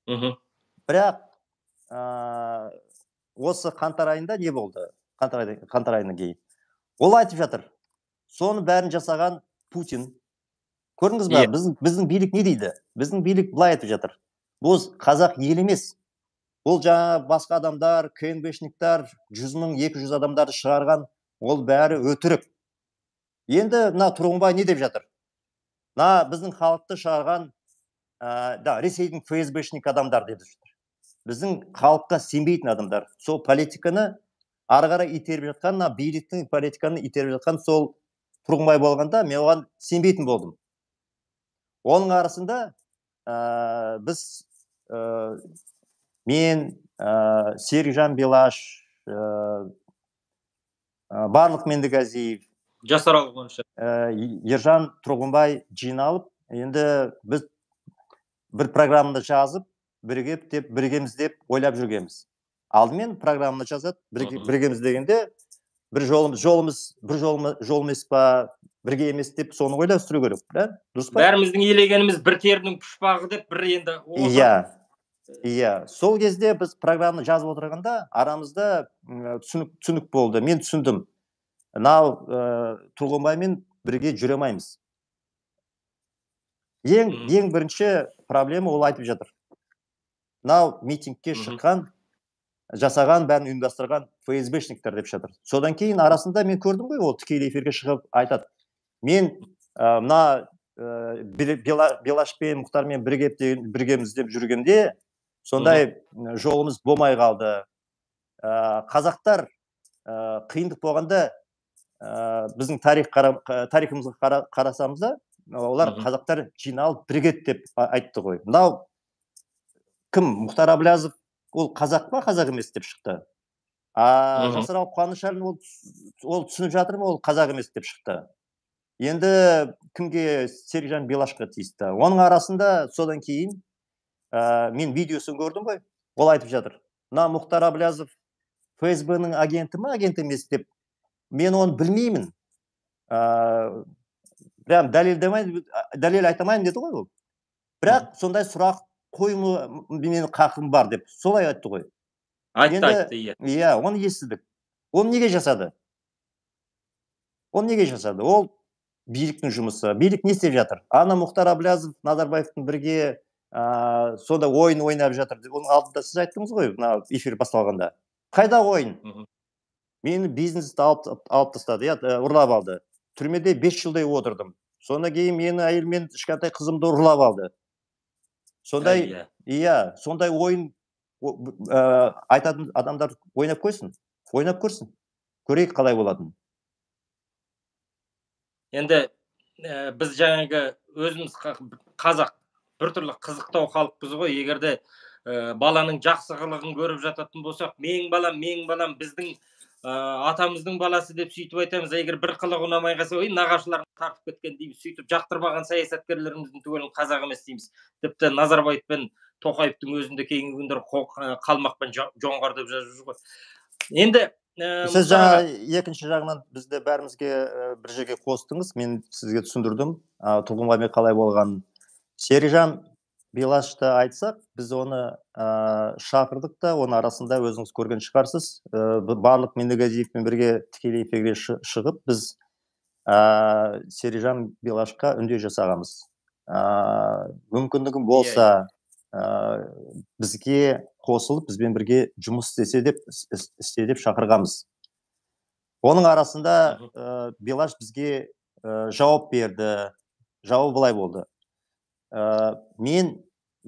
мхм бірақ ә, осы қаңтар айында не болды қаңтар, қаңтар айынан кейін ол айтып жатыр соны бәрін жасаған путин көрдіңіз ба yeah. Иә. біздің, біздің билік не дейді біздің билік былай айтып жатыр бұл қазақ елі емес бұл жаңа басқа адамдар кнбшниктар жүз мың екі жүз адамдарды шығарған ол бәрі өтірік енді мына тұрғынбай не деп жатыр мына біздің халықты шығарған ә, да ресейдің фсбшник адамдар деп жатыр біздің халыққа сенбейтін адамдар сол политиканы ары қарай итеріп жатқан мына биліктің политиканы итеріп жатқан сол тұрғынбай болғанда мен оған сенбейтін болдым оның арасында ә, біз ә, мен ә, серікжан белаш ә, барлық мендігазиев бойынша ә, ержан тұрғынбай жиналып енді біз бір программаны жазып бірігіп деп біргеміз деп ойлап жүргенбіз алдымен программаны жазады біргеміз дегенде бір жолымыз жолымыз бір жолымыз жол емес па бірге емес деп соны ойластыру керек да дұрыс па бәріміздің елегеніміз бір терінің пұшпағы деп бір енді иә иә сол кезде біз программаны жазып отырғанда арамызда түсінік түсінік болды мен түсіндім мынау ә, тұрғынбаймен бірге жүре алмаймыз ең ең бірінші проблема ол айтып жатыр мынау митингке шыққан жасаған бәрін ұйымдастырған фсбшниктер деп жатыр содан кейін арасында мен көрдім ғой ол тікелей эфирге шығып айтады мен мына ә, белашпен мұхтармен біргеміз деп жүргенде сондай жолымыз болмай қалды ә, қазақтар ә, қиындық болғанда ә, біздің тарих қара, тарихымызға қара, қарасамыз да олар қазақтар жиналып бірігеді деп айтты ғой мынау кім мұхтар әблязов ол қазақ па қазақ емес деп шықты а жасырау қуанышәлін ол ол түсініп жатыр ма ол қазақ емес деп шықты енді кімге серікжан белашқа тиісті оның арасында содан кейін ә, мен видеосын көрдім ғой ол айтып жатыр мына мұхтар Аблязов, фсб ның агенті ма агент емес деп мен оны білмеймін ыыы прям дәлелдемай дәлел айта алмаймын деді ғой ол бірақ сондай сұрақ қойымы менің қақым бар деп солай айтты ғой айтты айтты иә иә оны естідік оны неге жасады оны неге жасады ол биліктің жұмысы билік не істеп жатыр ана мұхтар аблязов назарбаевтың бірге ә, сонда ойын ойнап жатыр оның алдында сіз айттыңыз ғой мына эфир басталғанда қайда ойын мені бизнесті алып, алып тастады иә ұрлап алды түрмеде бес жылдай отырдым содан кейін мені әйелім мен кішкентай қызымды ұрлап алды сондай иә сондай ойын ә, айтатын адамдар ойнап көрсін ойнап көрсін көрейік қалай болатынын енді ә, біз жаңағы өзіміз қазақ біртүрлі қызықтау халықпыз ғой егерде ә, э, баланың жақсы қылығын көріп жататын болсақ менің балам менің балам біздің ә, атамыздың баласы деп сөйтіп айтамыз егер бір қылығы ұнамай қалса ой нағашыларын тартып кеткен дейміз сөйтіп жақтырмаған саясаткерлеріміздің түгелін қазақ емес дейміз тіпті назарбаев пен тоқаевтың өзінде кейінгі күндері э, қалмақ пен жоңғар деп жазып жүр ғой енді ә, сіз жаңа екінші жағынан бізді бәрімізге ә, бір жерге қостыңыз мен сізге түсіндірдім ә, қалай болғанын серижан белашты айтсақ біз оны ә, шақырдық та оның арасында өзіңіз көрген шығарсыз ә, барлық мендегазиевпен бірге тікелей эфирге шығып біз ә, сережан белашқа үндеу жасағанбыз ә, мүмкіндігім иә, болса ә, бізге қосылып бізбен бірге жұмыс істесе деп істе деп шақырғанбыз оның арасында ә, белаш э, бізге ә, жауап берді жауабы былай болды ә, мен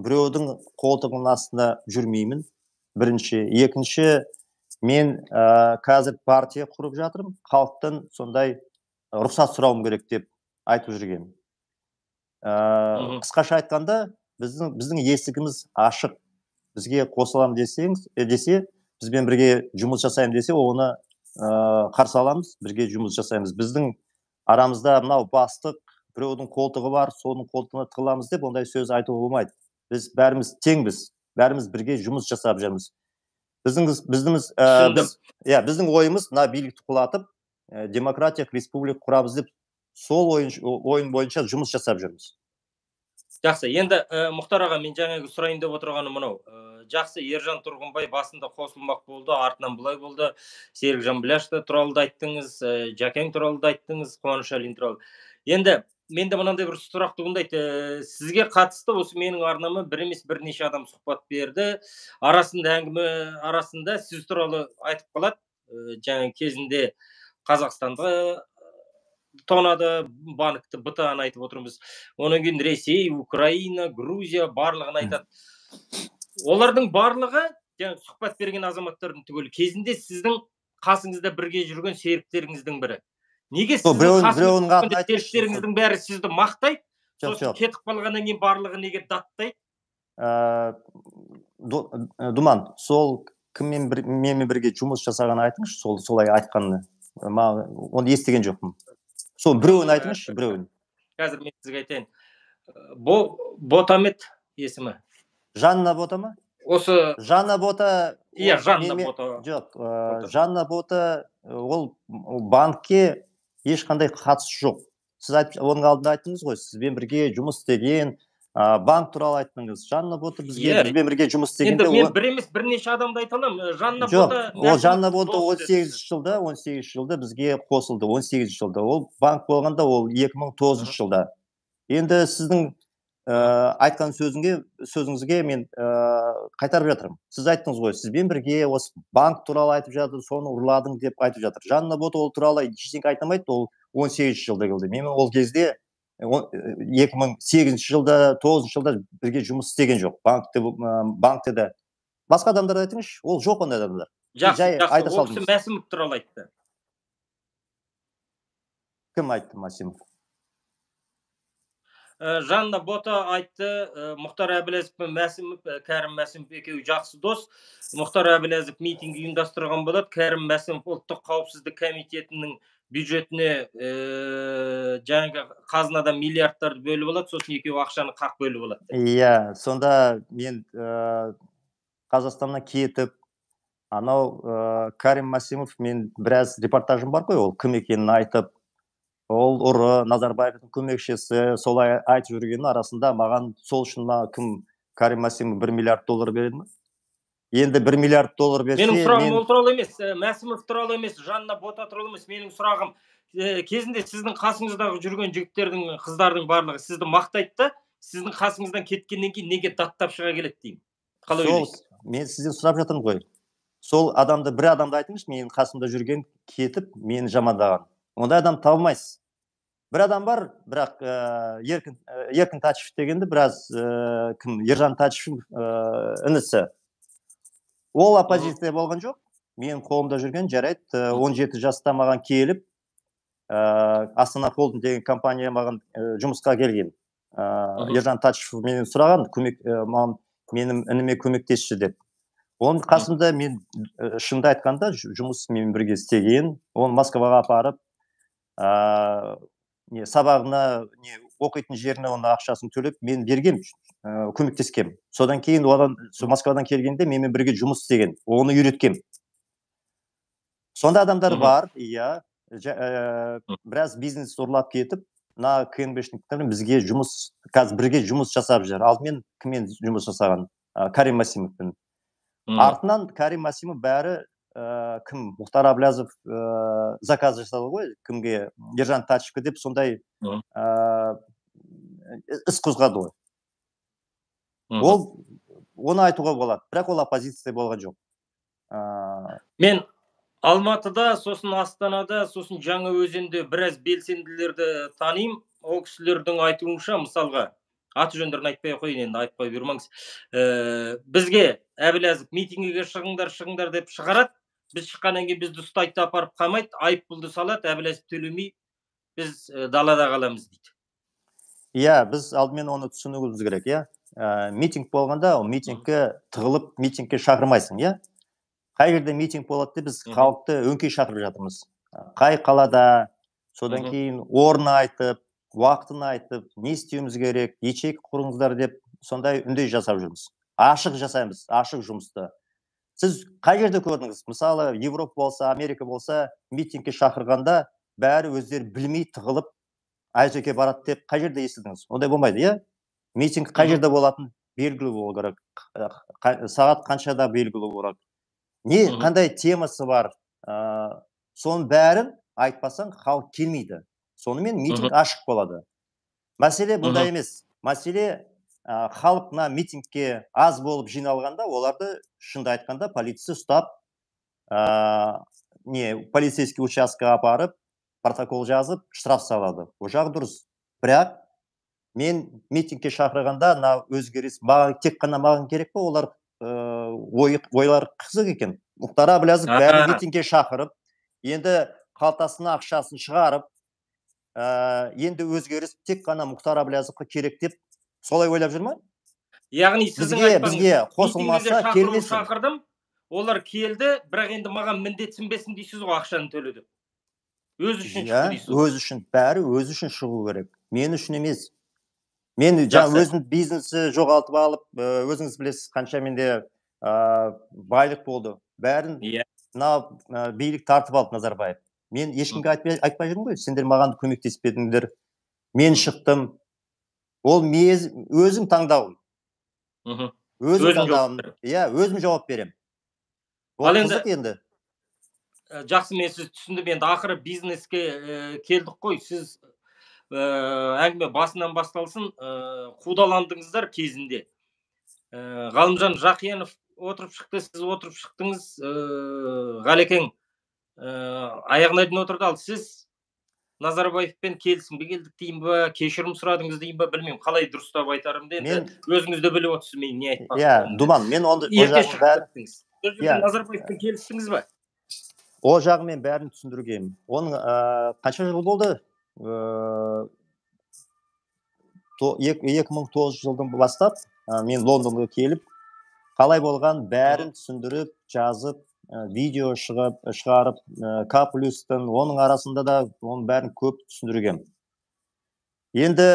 біреудің қолтығының астында жүрмеймін бірінші екінші мен ә, қазір партия құрып жатырмын халықтан сондай э, рұқсат сұрауым керек деп айтып жүрген ә, қысқаша айтқанда біздің біздің есігіміз ашық бізге қосыламын десеңіз ә, десе бізбен бірге жұмыс жасаймын десе оны ә, қарсы аламыз бірге жұмыс жасаймыз біздің арамызда мынау бастық біреудің қолтығы бар соның қолтығына тығыламыз деп ондай сөз айтуға болмайды біз бәріміз теңбіз бәріміз бірге жұмыс жасап жүрміз біздің біздің иә ә, біздің ойымыз мына билікті құлатып ә, демократиялық республика құрамыз деп сол ойын, ойын бойынша жұмыс жасап жүрміз жақсы енді ә, мұхтар аға мен жаңағы сұрайын деп отырғаным мынау ә, жақсы ержан тұрғынбай басында қосылмақ болды артынан былай болды серікжан жанбіләш туралы да айттыңыз ә, жәкең туралы да айттыңыз қуаныш әлин туралы енді менде мынандай бір сұрақ туындайды ә, «Э, сізге қатысты осы менің арнама бір емес бірнеше адам сұхбат берді арасында әңгіме арасында сіз туралы айтып қалады ә, жаңа кезінде қазақстанды э, тонады банкті бтаны айтып отырмыз одан кейін ресей украина грузия барлығын айтады олардың барлығы жаңағы сұхбат берген азаматтардың түгелі кезінде сіздің қасыңызда бірге жүрген серіктеріңіздің бірі неге сіздің бәрі сізді мақтайды сосын кетіп қалғаннан кейін барлығы неге даттайды ә, ыыы думан сол кіммен бір, менімен бірге жұмыс жасағанын айтыңызшы сол солай айтқанын маған оны естіген жоқпын сол біреуін ә, айтыңызшы біреуін қазір мен сізге айтайын Бо, ботамет есімі жанна бота ма осы жанна бота иә жанна бота жоқ ыыы жанна бота ол банкке ешқандай қатысы жоқ сіз айтып оның алдында айттыңыз ғой сізбен бірге жұмыс істеген ә, банк туралы айттыңыз жанна бота бізге yeah. Иә. бізбен бірге жұмыс істегенде енді мен бір емес бірнеше адамды айта аламын э, жанна жоқ ол жанна бота он сегізінші жылда он сегізінші жылда бізге қосылды он сегізінші жылда ол банк болғанда ол екі мың тоғызыншы жылда енді сіздің ә, айтқан сөзіңге сөзіңізге мен ә, қайтарып жатырмын сіз айттыңыз ғой сізбен бірге осы банк туралы айтып жатыр соны ұрладың деп айтып жатыр жанна бот ол туралы ештеңе айта алмайды ол 18 сегізінші жылда келді мен ол кезде э, екі мың сегізінші жылда тоғызыншы жылда бірге жұмыс істеген жоқ банкте ә, банкте де басқа адамдарды айтыңызшы ол жоқ ондай адамдар жақсы ол мәсімов туралы айтты кім айтты масимов Э, жанна бота айтты ә, мұхтар әбіләзов пен мәсімов э, кәрім мәсімов екеуі жақсы дос мұхтар әбіләзов митинг ұйымдастырған болады кәрім мәсімов ұлттық қауіпсіздік комитетінің бюджетіне ә, жаңағы қазынадан миллиардтарды бөліп алады сосын екеуі ақшаны қақ бөліп алады иә сонда мен ә, қазақстаннан кетіп анау ә, кәрім мәсімов мен біраз репортажым бар ғой ол кім екенін айтып ол ұры назарбаевтың көмекшісі солай айтып жүргеннің арасында маған сол үшін ма кім кәрім мәсімов бір миллиард доллар береді ма енді бір миллиард доллар берсе менің сұрағым мен... ол туралы емес э, мәсімов туралы емес жанна бота туралы емес менің сұрағым ә, кезінде сіздің қасыңыздағы жүрген жігіттердің қыздардың барлығы сізді мақтайды да сіздің қасыңыздан кеткеннен кейін неге даттап шыға келеді деймін қалай сол мен сізден сұрап жатырмын ғой сол адамды бір адамды айтыңызшы менің қасымда жүрген кетіп мені жамандаған ондай адам табылмайсыз бір адам бар бірақ ә, еркін ә, еркін тачев дегенді біраз ә, кім ержан тачев ә, інісі ол оппозиция болған жоқ мен қолымда жүрген жарайды он жеті жаста маған келіп ә, астана холдинг деген компания маған жұмысқа келген ә, ержан тачев менен сұраған көмек ә, менің ініме көмектесші деп оның қасында мен шынымды айтқанда жұмыс мен бірге істеген оны москваға апарып ыыы не сабағына не оқитын жеріне оның ақшасын төлеп мен берген ә, э, көмектескем содан кейін одан сол москвадан келгенде менімен бірге жұмыс істеген оны үйреткем Сонда адамдар бар иә э, біраз бизнес ұрлап кетіп мына кнбшниктер бізге жұмыс қазір бірге жұмыс жасап жүр алдымен кіммен жұмыс жасаған ә, карим масимовпен артынан карим масимов бәрі ә, кім мұхтар аблязов ә, э, заказ жасады ғой кімге ержан тачевке деп сондай ә, іс қозғады ғой ол оны айтуға болады бірақ ол оппозиция болған жоқ ә... мен алматыда сосын астанада сосын жаңа өзенде біраз белсенділерді танимын ол кісілердің айтуынша мысалға аты жөндерін айтпай ақ қояйын енді айтпай бұйырмаңыз ә, бізге әбіләзов митингіге шығыңдар шығыңдар деп шығарады біз шыққаннан кейін бізді ұстайды да апарып қамайды айыппұлды салады әбіләзов төлемей біз далада қаламыз дейді иә біз алдымен оны түсінуіміз керек иә yeah? митинг болғанда ол митингке тығылып митингке шақырмайсың иә қай жерде митинг болады деп біз халықты өңкей шақырып жатырмыз қай қалада содан кейін орнын айтып уақытын айтып не істеуіміз керек ячейка құрыңыздар деп сондай үндей жасап жүрміз ашық жасаймыз ашық жұмысты сіз қай жерде көрдіңіз мысалы европа болса америка болса митингке шақырғанда бәрі өздері білмей тығылып айзекке барады деп қай жерде естідіңіз ондай болмайды иә митинг қай жерде болатын белгілі болу керек сағат қаншада белгілі болу керек не қандай темасы бар ә, соның бәрін айтпасаң халық келмейді сонымен митинг ашық болады мәселе бұнда емес мәселе халық мына митингке аз болып жиналғанда оларды шынды айтқанда полиция ұстап ә, не полицейский участка апарып протокол жазып штраф салады ол жағы дұрыс бірақ мен митингке шақырғанда мына өзгеріс маған тек қана маған керек па олар ыыы ой, ойлары қызық екен мұхтар әблязов бәрін митингке шақырып енді қалтасына ақшасын шығарып ә, енді өзгеріс тек қана мұхтар әблязовқа керек деп солай ойлап жүр ма яғни сіздің бізге, қосылмаса келмесін шақырдым олар келді бірақ енді маған міндетсінбесін дейсіз ғой ақшаны төле деп өз үшін иә өз үшін бәрі өз үшін шығу керек мен үшін емес мен жаңа өзім бизнесі жоғалтып алып өзіңіз білесіз қанша менде ә, байлық болды бәрін иә yeah. мына билік тартып алды назарбаев мен ешкімге айтпай, айтпай жүрмін ғой сендер маған көмектеспедіңдер мен шықтым ол өзім таңдау мхм өзім таңдауым иә өзім жауап беремін ал енді, енді ә, жақсы мен сізді түсіндім енді ақыры бизнеске ә, келдік қой сіз ә, әңгіме басынан басталсын ә, қудаландыңыздар кезінде ә, ғалымжан жақиянов отырып шықты сіз отырып шықтыңыз ә, ғалекең ә, аяғына дейін отырды ал сіз назарбаевпен келісімге келдік деймін ба кешірім сұрадыңыз деймін ба білмеймін қалай дұрыстап айтарымды енді мен... өзіңіз де біліп отырсыз мен не айтпақ иә yeah, думан мен онды иә назарбаевпен келістіңіз ба ол жағы мен бәрін түсіндіргенмін оның ыыы қанша жыл болды ә, екі мың тоғызыншы жылдан бастап ә, мен лондонға келіп қалай болған бәрін түсіндіріп жазып Э, видео шығып э, шығарып э, к плюстың оның арасында да оның бәрін көп түсіндіргем енді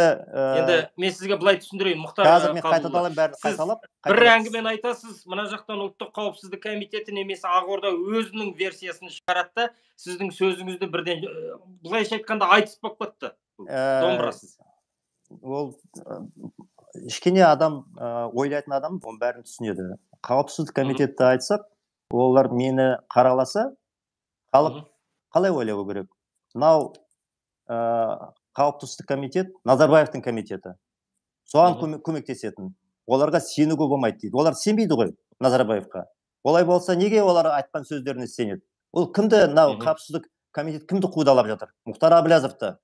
енді мен сізге былай түсіндірейін мұхтар қазір мен қайталап бәрін қайталап бір әңгімені айтасыз мына жақтан ұлттық қауіпсіздік комитеті немесе ақорда өзінің версиясын шығарады да сіздің сөзіңізді бірден былайша айтқанда айтыс болып кетті домбырасыз ол кішкене адам ойлайтын адам оның бәрін түсінеді қауіпсіздік комитетті айтсақ олар мені қараласа халық қалай ойлау керек мынау ә, қауіпсіздік комитет назарбаевтың комитеті соған көмектесетін оларға сенуге болмайды дейді олар сенбейді ғой назарбаевқа олай болса неге олар айтқан сөздеріне сенеді ол кімді мынау қауіпсіздік комитет кімді қудалап жатыр мұхтар әблязовты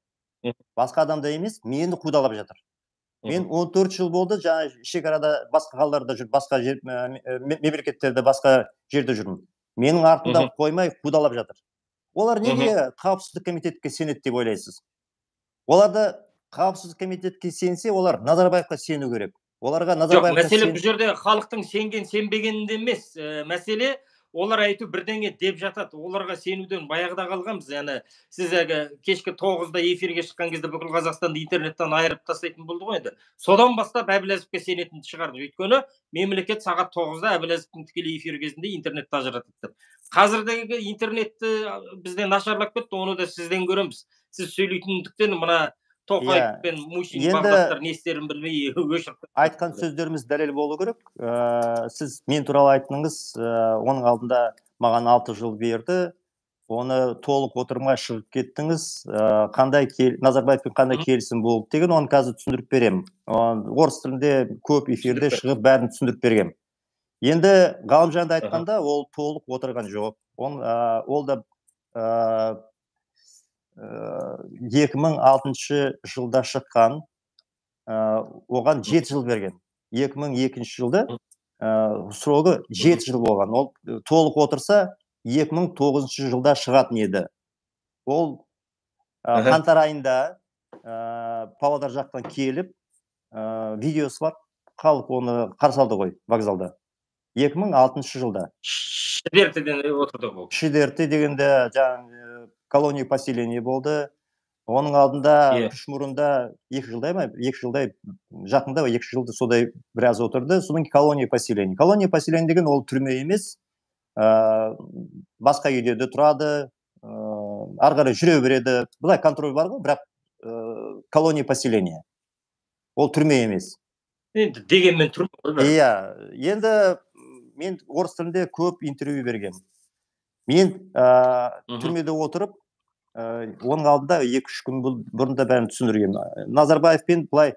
басқа адамды емес мені қудалап жатыр мен 14 жыл болды жаңа шекарада басқа қалаларда жүріп басқа жер мемлекеттерде басқа жерде жүрмін менің артымда қоймай қудалап жатыр олар неге қауіпсіздік комитетке сенеді деп ойлайсыз оларды қауіпсіздік комитетке сенсе олар назарбаевқа сену керек оларға назарбаев жоқ мәселе бұл жерде халықтың сенген сенбегенінде емес э, мәселе олар әйтеу бірдеңе деп жатады оларға сенуден баяғыда қалғанбыз яғни сіз әлгі кешкі тоғызда эфирге шыққан кезде бүкіл қазақстанды интернеттен айырып тастайтын болды ғой енді содан бастап әбіләзовке сенетін шығарды өйткені мемлекет сағат тоғызда әбіләзовтың тікелей эфир кезінде интернетті ажыратады деп қазірдегі интернетті бізде нашарлап кетті оны да сізден көреміз сіз сөйлейтіндіктен мына тоқаев иә. пен мусин не білмей <laughs> айтқан сөздеріміз дәлел болу керек ә, сіз мен туралы айттыңыз ә, оның алдында маған алты жыл берді оны толық отырмай шығып кеттіңіз ә, қандай кел, назарбаевпен қандай келісім болды деген оны қазір түсіндіріп беремін орыс тілінде көп эфирде шығып бәрін түсіндіріп берген. енді ғалымжанды айтқанда ол толық отырған жоқ ол, ол да Э, екі мың алтыншы жылда шыққан ә, оған жеті жыл берген екі мың екінші жылды ә, э, срогы жеті жыл болған ол толық отырса екі мың тоғызыншы жылда шығатын еді ол ә, қаңтар айында ә, павлодар жақтан келіп ә, видеосы бар халық оны қарсы алды ғой вокзалда 2006 жылда алтыншы отырды ғой дегенде жаңағы колония поселение болды оның алдында yeah. мұрында екі жылдай ма екі жылдай жақында екі жылды содай біраз отырды содан кейін колония поселение колония поселение деген ол түрме емес ә, басқа үйдерде тұрады ыыы э, ә, ары қарай жүре береді былай контроль бар ғой бірақ ә, колония поселение ол түрме емес енді дегенмен тұр иә енді мен орыс тілінде көп интервью бергенмін мен ә, түрмеде отырып ә, оның алдында екі үш күн бұрын да бәрін түсіндірген э, назарбаевпен былай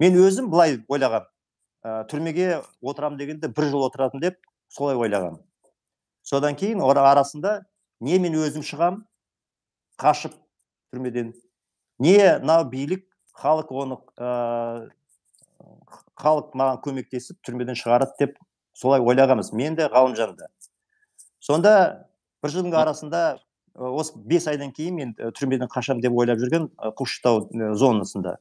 мен өзім былай ойлағанмын э, түрмеге отырам дегенде бір жыл отыратын деп солай ойлағанмын содан кейін арасында не мен өзім шығам қашып түрмеден не мынау билік халық оны ә, халық маған көмектесіп түрмеден шығарады деп солай ойлағанбыз мен де ғалымжан да сонда бір жылдың арасында Э, осы бес айдан кейін мен э, түрмеден қашам деп ойлап жүрген құшытау э, зонасында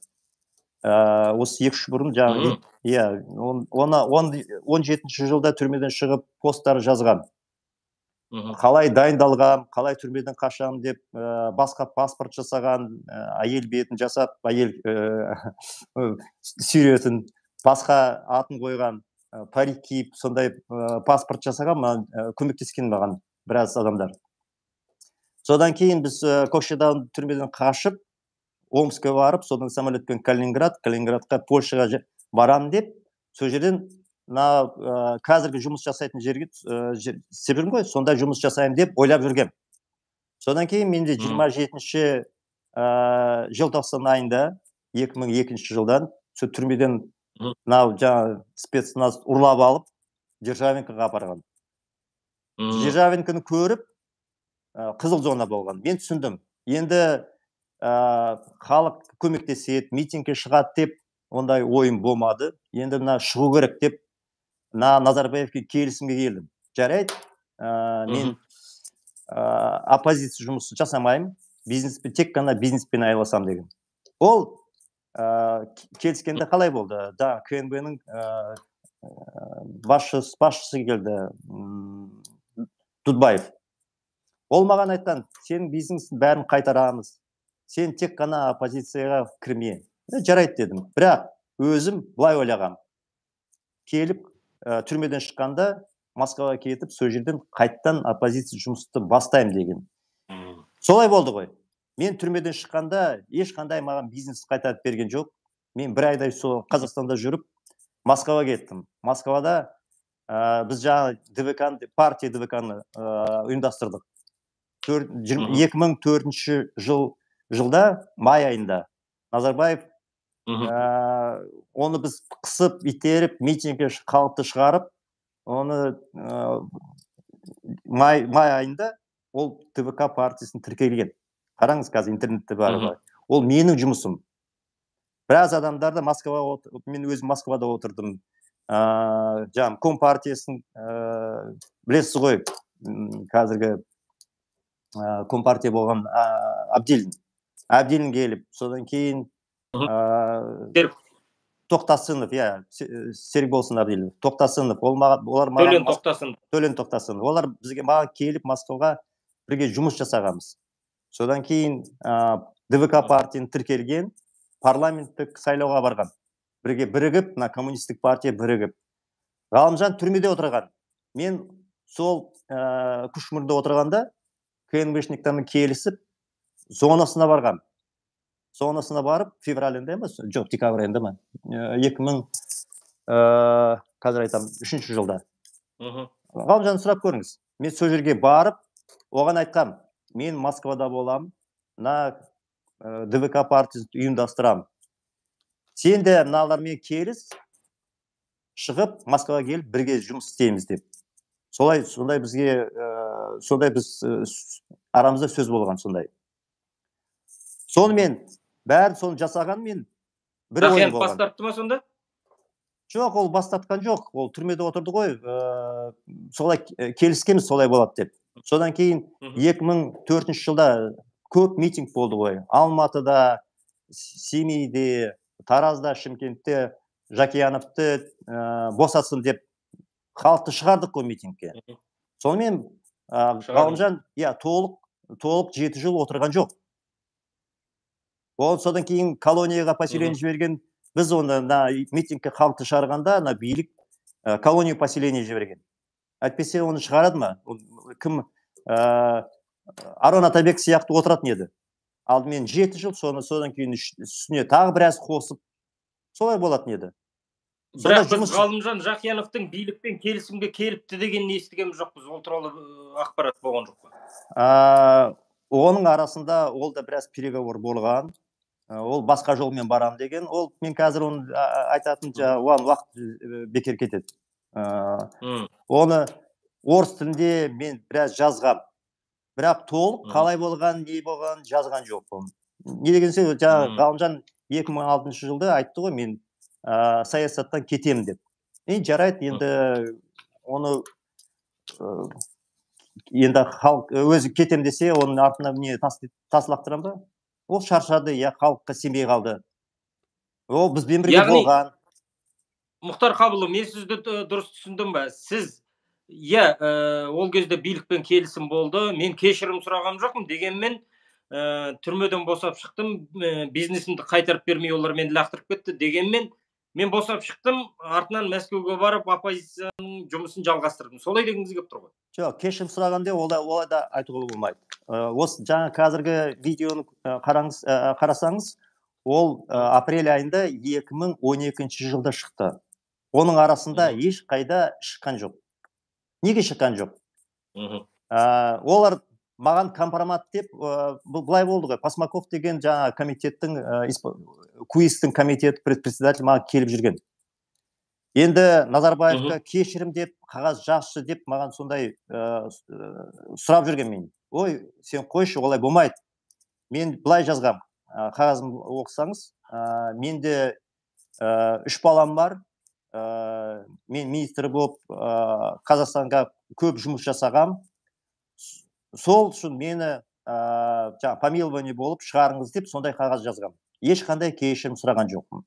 ыыы осы екі үш бұрын жаңағы иә оны он жетінші жылда түрмеден шығып посттар жазған қалай дайындалған, қалай түрмеден қашам деп ә, басқа паспорт жасаған ә, әйел бетін жасап әйел ә, басқа атын қойған ә, парик киіп сондай ә, паспорт жасаған маған ә, көмектескен маған біраз адамдар содан кейін біз ә, э, кошедан түрмеден қашып омскке барып содан самолетпен калининград калининградқа польшаға барамын деп сол жерден мына ә, э, қазіргі жұмыс жасайтын жерге ә, жер, ғой сонда жұмыс жасаймын деп ойлап жүргем. содан кейін менде 27 жетінші ә, желтоқсан айында 2002 жылдан сол түрмеден мынау жаңағы спецназ ұрлап алып державинкаға апарған державинканы көріп ә, қызыл зона болған мен түсіндім енді ә, халық көмектеседі митингке шығады деп ондай ойым болмады енді мына шығу керек деп мына назарбаевке келісімге келдім жарайды ә, мен ә, оппозиция жұмысын жасамаймын бизнеспен тек қана бизнеспен айналысамын деген ол ә, келіскенде қалай болды да кнб ның ә, басшысы келді дудбаев ол маған айтқан сенің бизнесің бәрін қайтарамыз сен тек қана оппозицияға кірме жарайды дедім бірақ өзім былай ойлағанмын келіп түрмеден шыққанда москваға кетіп сол жерден қайттан оппозиция жұмысты бастаймын деген солай болды ғой мен түрмеден шыққанда ешқандай маған бизнес қайтарып берген жоқ мен бір айдай сол қазақстанда жүріп москваға кеттім москвада ә, біз жаңағы двк партия двк ны ұйымдастырдық 2004 жыл жылда май айында назарбаев оны біз қысып итеріп митингке халықты шығарып оны ә, май май айында ол твк партиясын тіркелген қараңыз қазір интернетте ғой ол менің жұмысым біраз адамдарды мен өзім москвада отырдым ыыы жаңағы компартиясын ыыы білесіз ғой қазіргі ә, компартия болған ә, абдилин келіп содан кейін ә, тоқтасынов иә болсын әбдилов тоқтасынов ол маған олар маған төлен тоқтасынов төлен тоқтасынов олар бізге маған келіп москваға бірге жұмыс жасағанбыз содан кейін ә, двк партияны тіркелген парламенттік сайлауға барған бірге бірігіп мына коммунистік партия бірігіп ғалымжан түрмеде отырған мен сол ә, күшмірде отырғанда кнвшниктермен келісіп зонасына барған зонасына барып февраль айында ма жоқ декабрь айында ма екі мың қазір айтамын үшінші жылда мхм ғалымжан сұрап көріңіз мен сол жерге барып оған айтқам мен москвада боламын мына ә, двк партиясын ұйымдастырамын сен де мыналармен келіс шығып москваға келіп бірге жұмыс істейміз деп солай сондай бізге ә, сондай біз ә, арамызда сөз болған сондай сонымен бәрін соны жасағанмен бір ойын бас тартты ма сонда жоқ ол бас тартқан жоқ ол түрмеде отырды ғой ә, солай келіскенбіз солай болады деп содан кейін 2004 жылда көп митинг болды ғой алматыда семейде таразда шымкентте жакияновты ә, босатсын деп халықты шығардық қой митингке сонымен ә, ғалымжан иә толық толық жеті жыл отырған жоқ ол содан кейін колонияға поселение жіберген біз оны мына митингке халықты шығарғанда ана билік ә, поселение жіберген әйтпесе оны шығарады ма кім ә, арон атабек сияқты отыратын еді алдымен жеті жыл соны содан кейін үстіне тағы біраз қосып солай болатын еді бірақ біз ғалымжан жақияновтың билікпен келісімге келіпті деген естіген жоқпыз ол туралы ақпарат болған жоқ па оның арасында ол да біраз переговор болған ол басқа жолмен барам деген ол мен қазір оны айтатын жаңағы оған уақыт бекер кетеді оны орыс тілінде мен біраз жазғам бірақ толық қалай болған не болған жазған жоқпын не деген сөз жаңағы ғалымжан 2006 жылды айтты ғой мен ә, э, саясаттан кетем деп и жарайды енді оны э, енді халық э, өзі кетем десе оның артына не тас, тас лақтырамын ба ол шаршады иә халыққа сенбей қалды ол бізбен бірге Яғни, болған мұхтар қабылұлы мен сізді дұрыс түсіндім ба сіз иә ол кезде билікпен келісім болды мен кешірім сұраған жоқпын дегенмен ә, түрмеден босап шықтым ә, бизнесімді қайтарып бермей олар мені лақтырып кетті дегенмен мен босап шықтым артынан мәскеуге барып оппозицияның жұмысын жалғастырдым солай дегіңіз келіп тұр ғой жоқ кешірім сұрағанда олай олай да айтуға болмайды осы жаңа қазіргі видеоны қараңыз қарасаңыз ол апрель айында 2012 жылда шықты оның арасында ешқайда шыққан жоқ неге шыққан жоқ олар маған компромат деп бұлай былай болды ғой пасмаков деген жаңа комитеттің куистің комитеті председатель маған келіп жүрген енді назарбаевқа кешірім деп қағаз жақсы деп маған сондай ә, сұрап жүрген мен ой сен қойшы олай болмайды мен былай жазғам ә, қағазым оқысаңыз ә, менде ә, үш балам бар ә, мен министр болып ә, қазақстанға көп жұмыс жасағам сол үшін мені ә, жаңағы помилование болып шығарыңыз деп сондай қағаз жазғам ешқандай кешірім сұраған жоқпын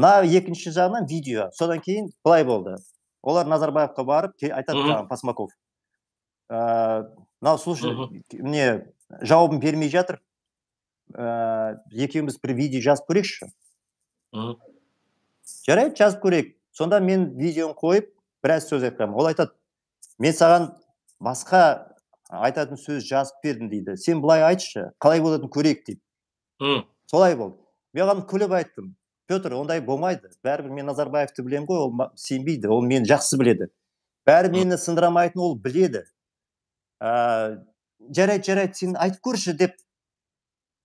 мына екінші жағынан видео содан кейін былай болды олар назарбаевқа барып айтады жаңағы пасмаков э, мынау слушай мне жауабын бермей жатыр ыыы э, екеуміз бір видео жазып көрейікші жарайды жазып көрейік сонда мен видеоны қойып біраз сөз айтқанмын ол айтады мен саған басқа айтатын сөз жазып бердім дейді сен былай айтшы қалай болатынын көрейік дейді солай болды мен оған күліп айттым петр ондай болмайды бәрібір мен назарбаевты білемін ғой ол сенбейді ол мені жақсы біледі бәрі мені сындырамайтын ол біледі ыыы жарайды жарайды сен айтып көрші деп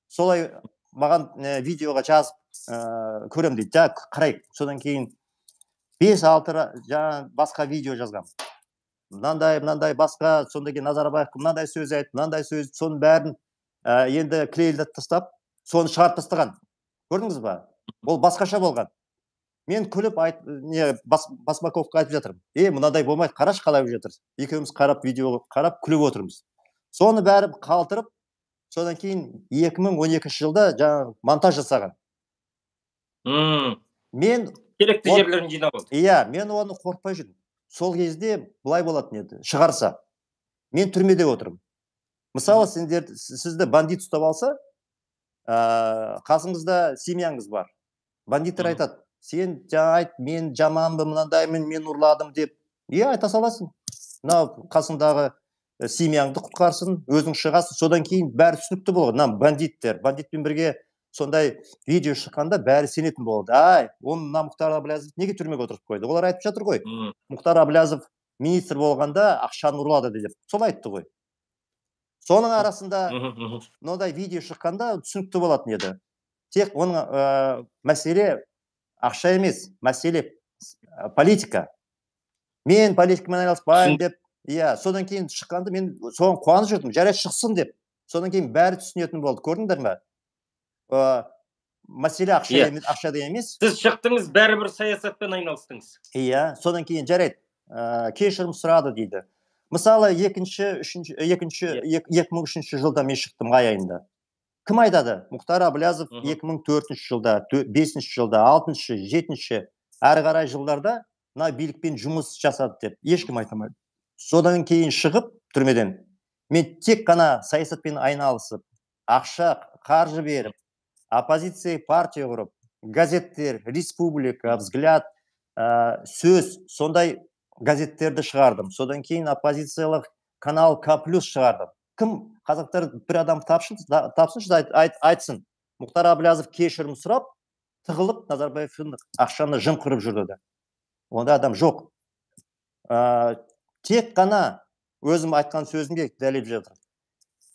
солай маған видеоға жазып ыыы ә, көремін дейді жаңа қарайық содан кейін бес алты басқа видео жазған мынандай мынандай басқа содан кейін назарбаевқа мынандай сөз айтты мынандай сөз соның бәрін енді клейлдеп тастап соны шығарып тастаған көрдіңіз ба ол басқаша болған мен күліп айт, не бас, басмаковқа айтып жатырмын е мынадай болмайды қарашы қалай болып жатыр екеуміз қарап видео қарап күліп отырмыз соны бәрі қалтырып содан кейін 2012 жылда жаңағы монтаж жасаған м мен керекті жерлерін жинап иә мен оны қорықпай жүрдім сол кезде былай болатын еді шығарса мен түрмеде отырмын мысалы сіздерді сізді бандит ұстап алса ә, қасыңызда семьяңыз бар бандиттер айтады сен жаңа айт мен жаманмын мынандаймын мен ұрладым деп иә айта саласың мынау қасыңдағы э, семьяңды құтқарсын өзің шығасың содан кейін бәрі түсінікті болады мына бандиттер бандитпен бірге сондай видео шыққанда бәрі сенетін болады ай оны мына мұхтар әблязов неге түрмеге отырып қойды олар айтып жатыр ғой мұхтар әблязов министр болғанда ақшаны ұрлады деп солай айтты ғой соның арасында мынандай видео шыққанда түсінікті болатын еді тек оның ә, мәселе ақша емес мәселе ә, политика мен политикамен айналыспаймын деп иә содан кейін шыққанда мен соған қуанып жүрдім жарайды шықсын деп содан кейін бәрі түсінетін болды көрдіңдер ма мәселе ақша yeah. Иә. емес ақшада емес сіз шықтыңыз бәрібір саясатпен айналыстыңыз иә содан кейін жарайды ә, кешірім сұрады дейді мысалы екінші үшінші э, екінші екі мың үшінші жылда мен шықтым май айында кім айтады мұхтар әблязов екі мың төртінші жылда бесінші жылда алтыншы жетінші әрі қарай жылдарда мына билікпен жұмыс жасады деп ешкім алмайды содан кейін шығып түрмеден мен тек қана саясатпен айналысып ақша қаржы беріп оппозиция партия құрып газеттер республика взгляд ә, сөз сондай газеттерді шығардым содан кейін оппозициялық канал к плюс шығардым кім қазақтар бір адам тапсын тапсыншы айт, айт, айтсын мұхтар аблязов кешірім сұрап тығылып назарбаевтың ақшаны жымқырып жүрді де ондай адам жоқ ә, тек қана өзім айтқан сөзімге дәлел жатыр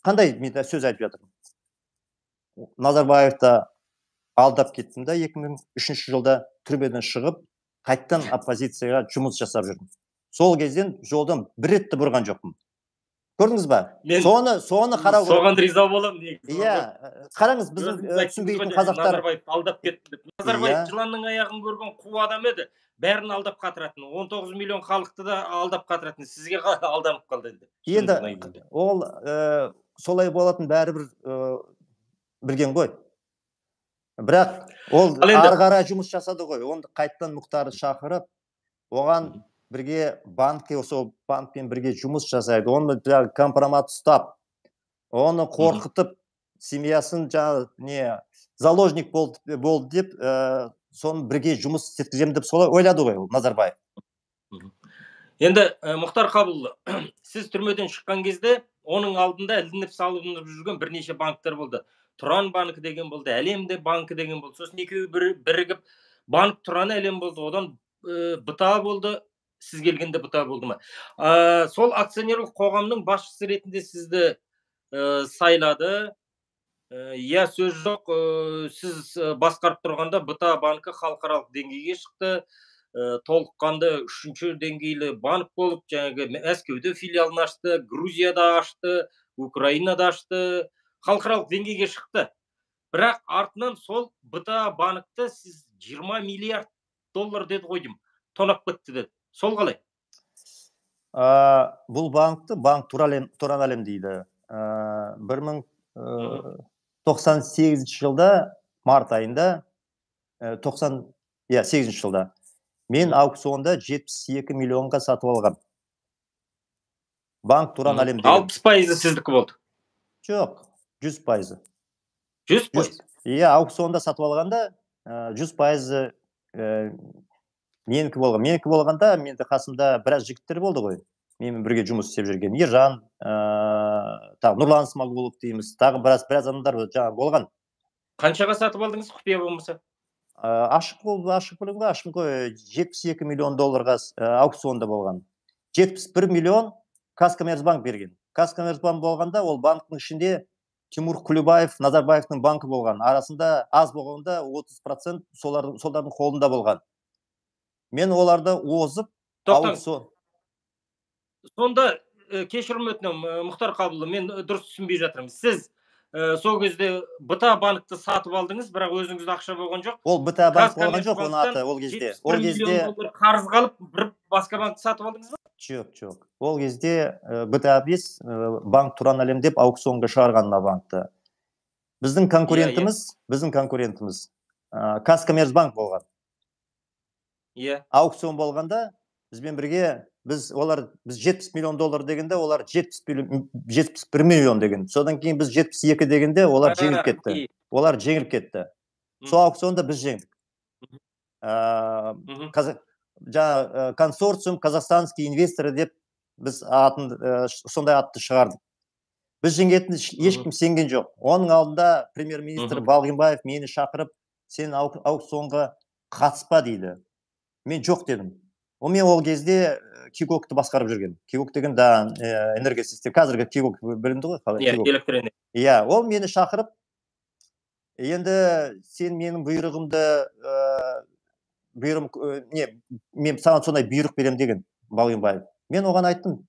қандай мен сөз айтып жатырмын назарбаевты алдап кеттім да үшінші жылда түрмеден шығып қайттан оппозицияға жұмыс жасап жүрдім сол кезден жолдан бір рет те бұрған жоқпын көрдіңіз ба соны соны қарау керек соған риза боламын негізі иә қараңыз біздің түсінбейтін қазақтар назарбаев алдап кетті деп назарбаев иә. жыланның аяғын көрген қу адам еді бәрін алдап қатыратын 19 миллион халықты да алдап қатыратын сізге алданып қалды енді енді ол ә, солай болатын бәрібір ә, білген ғой бірақ ол ары қарай жұмыс жасады ғой оны қайтадан мұхтарды шақырып оған бірге банкке осы банкпен бірге жұмыс жасайды оны жаңағы компромат ұстап оны қорқытып семьясын жаңағы не заложник болды, болды деп ә, соны бірге жұмыс істеткіземін деп солай ойлады ғой ол назарбаев енді ә, мұхтар қабылұлы сіз түрмеден шыққан кезде оның алдында ілініп салынып жүрген бірнеше банктер болды тұран банкі деген болды әлемде банкі деген болды сосын екеуі бірігіп банк тұран әлем болды одан ә, э, бұта болды сіз келгенде бұта болды ма ә, сол акционерлік қоғамның басшысы ретінде сізді ә, сайлады э, иә сөз жоқ сіз басқарып тұрғанда бұта банкі халықаралық деңгейге шықты ә, толыққанды үшінші деңгейлі банк болып жаңағы мәскеуде филиалын ашты грузияда ашты украинада ашты халықаралық деңгейге шықты бірақ артынан сол бта банкті сіз 20 миллиард доллар деді ғой деймін тонап кетті деді сол қалай ә, бұл банкті банк туран әлем дейді ә, бір мың жылда март айында тоқсан иә сегізінші жылда мен аукционда 72 миллионға сатып алғам банк туран әлем алпыс пайызы сіздікі болды жоқ жүз пайызы жүз пайыз иә аукционда сатып алғанда жүз пайызы э, менікі болған менікі болғанда менде қасымда біраз жігіттер болды ғой менімен бірге жұмыс істеп жүрген ержан ыыы тағы нұрлан смағұлов дейміз тағы біраз біраз адамдар жаңағы болған қаншаға сатып алдыңыз құпия болмаса ә, ашық болды ашық білім ғой ашық ғой жетпіс екі миллион долларға аукционда болған жетпіс бір миллион казкоммерцбанк берген казкоммерцбанк болғанда ол банктің ішінде тимур күлібаев назарбаевтың банкі болған арасында аз болғанда 30 процент солар, солардың қолында болған мен оларды озып тоқтаңыз со... сонда э, кешірім өтінемін э, мұхтар қабылұлы мен э, дұрыс түсінбей жатырмын сіз ә, сол кезде бта банкті сатып алдыңыз бірақ өзіңізде ақша болған жоқ ол бта банк болған жоқ оның аты ол кезде ол кезде қарыз алып бір басқа банкті сатып алдыңыз ба жоқ жоқ ол кезде э, бта э, банк тұран әлем деп аукционға шығарған мына банкты иә, иә. біздің конкурентіміз біздің конкурентіміз ә, болған иә аукцион болғанда бізбен бірге біз олар біз жетпіс миллион доллар дегенде олар жетпіс жетпіс бір миллион деген содан кейін біз жетпіс екі дегенде олар жеңіліп кетті олар жеңіліп кетті сол аукционда біз жеңдік жаңағы э, консорциум казахстанский инвесторы деп біз атын э, сондай атты шығардық біз жеңетін ешкім сенген жоқ оның алдында премьер министр Балғимбаев мені шақырып сен аукционға қатыспа дейді мен жоқ дедім ол мен ол кезде э, кигокты басқарып жүрген кигок деген да ә, энергия система қазіргі кигок білінді ғой иә электр иә ол мені шақырып енді сен менің бұйрығымды ә, э, бұйрым ә, не мен саған сондай бұйрық берем деген балғинбаев мен оған айттым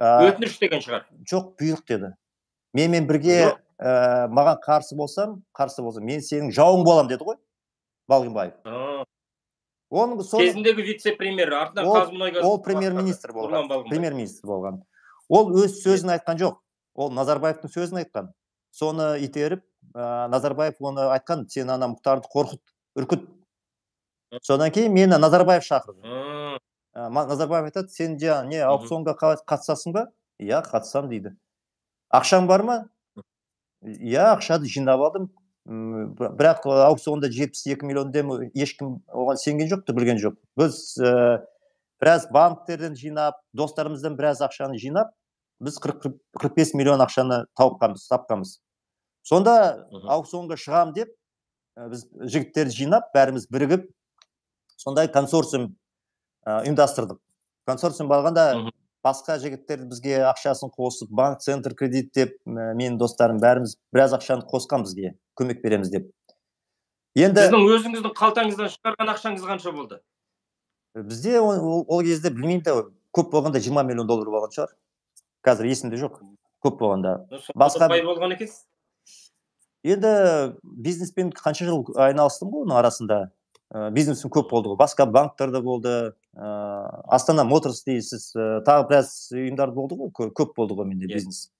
ә, өтініш деген шығар жоқ бұйрық деді менімен бірге ә, маған қарсы болсам қарсы болсам мен сенің жауың боламын деді ғой балғинбаев оның сол кезіндегі вице премьер артынан қазмұнайгаз ол премьер министр болған премьер министр болған ол өз сөзін айтқан жоқ ол назарбаевтың сөзін айтқан соны итеріп ә, назарбаев оны айтқан сен ана мұхтарды қорқыт үркіт содан кейін мені назарбаев шақырды ә, назарбаев айтады сен жаңағы не аукционға қатысасың ба иә қатысамын дейді ақшаң бар ма иә ақшаны жинап алдым бірақ э, аукционда 72 миллион ешкім оған сенген жоқ білген жоқ біз ә, біраз банктерден жинап достарымыздан біраз ақшаны жинап біз қырық 45 миллион ақшаны тауыпқанбыз тапқанбыз сонда аукционға шығам деп э, біз жігіттерді жинап бәріміз бірігіп сондай консорциум ұйымдастырдық консорциум болғанда басқа жігіттер бізге ақшасын қосып банк центр кредит деп ә, менің достарым бәріміз біраз ақшаны қосқан бізге көмек береміз деп енді сіздің өзіңіздің қалтаңыздан шығарған ақшаңыз қанша болды бізде ол, ол кезде білмеймін да көп болғанда 20 миллион доллар болған шығар қазір есімде жоқ көп болғанда басқа бай болған екенсіз енді бизнеспен қанша жыл айналыстым ғой оның арасында ә, э, бизнесім көп болды ғой басқа банктар да болды ә, астана моторс дейсіз э, тағы біраз ұйымдар болды ғой көп, болды ғой менде иә. бизнес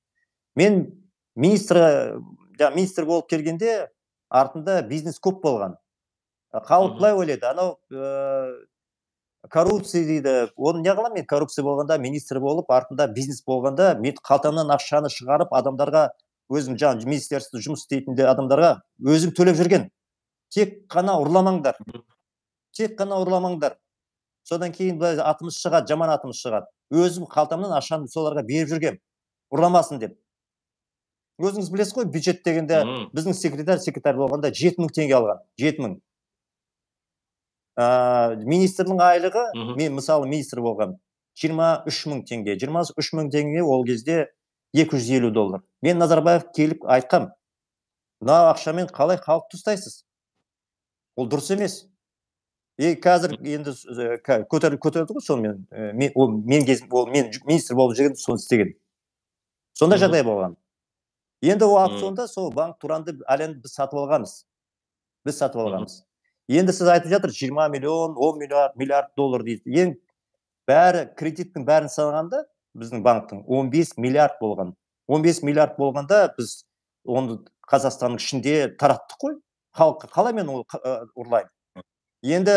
мен министр жаңа министр болып келгенде артында бизнес көп болған халық былай ойлайды анау ә, коррупция дейді оны не қыламын мен коррупция болғанда министр болып артында бизнес болғанда мен қалтамнан ақшаны шығарып адамдарға өзім жаңағы министерство жұмыс істейтін адамдарға өзім төлеп жүрген тек қана ұрламаңдар тек қана ұрламаңдар содан кейін былай атымыз шығады жаман атымыз шығады өзім қалтамнан ақшаны соларға беріп жүргем ұрламасын деп өзіңіз білесіз ғой бюджет дегенде біздің секретарь секретарь болғанда жеті мың теңге алған жеті мың ә, министрдің айлығы мен мысалы министр болған жиырма үш мың теңге жиырма үш мың теңге ол кезде екі жүз елу доллар мен назарбаев келіп айтқам мына ақшамен қалай халықты ұстайсыз ол дұрыс емес и қазір енді э, көтер көтерді ғой сонымен э, ол мен кезім ол мен министр болып жүрген соны істеген сондай жағдай болған енді ол аукционда сол банк туранды әлемді біз сатып алғанбыз біз сатып алғанбыз енді сіз айтып жатыр 20 миллион 10 миллиард миллиард доллар дейді ең бәрі кредиттің бәрін салғанда біздің банктің 15 миллиард болған 15 миллиард болғанда біз оны қазақстанның ішінде тараттық қой халыққа қалай мен ол ұрлаймын енді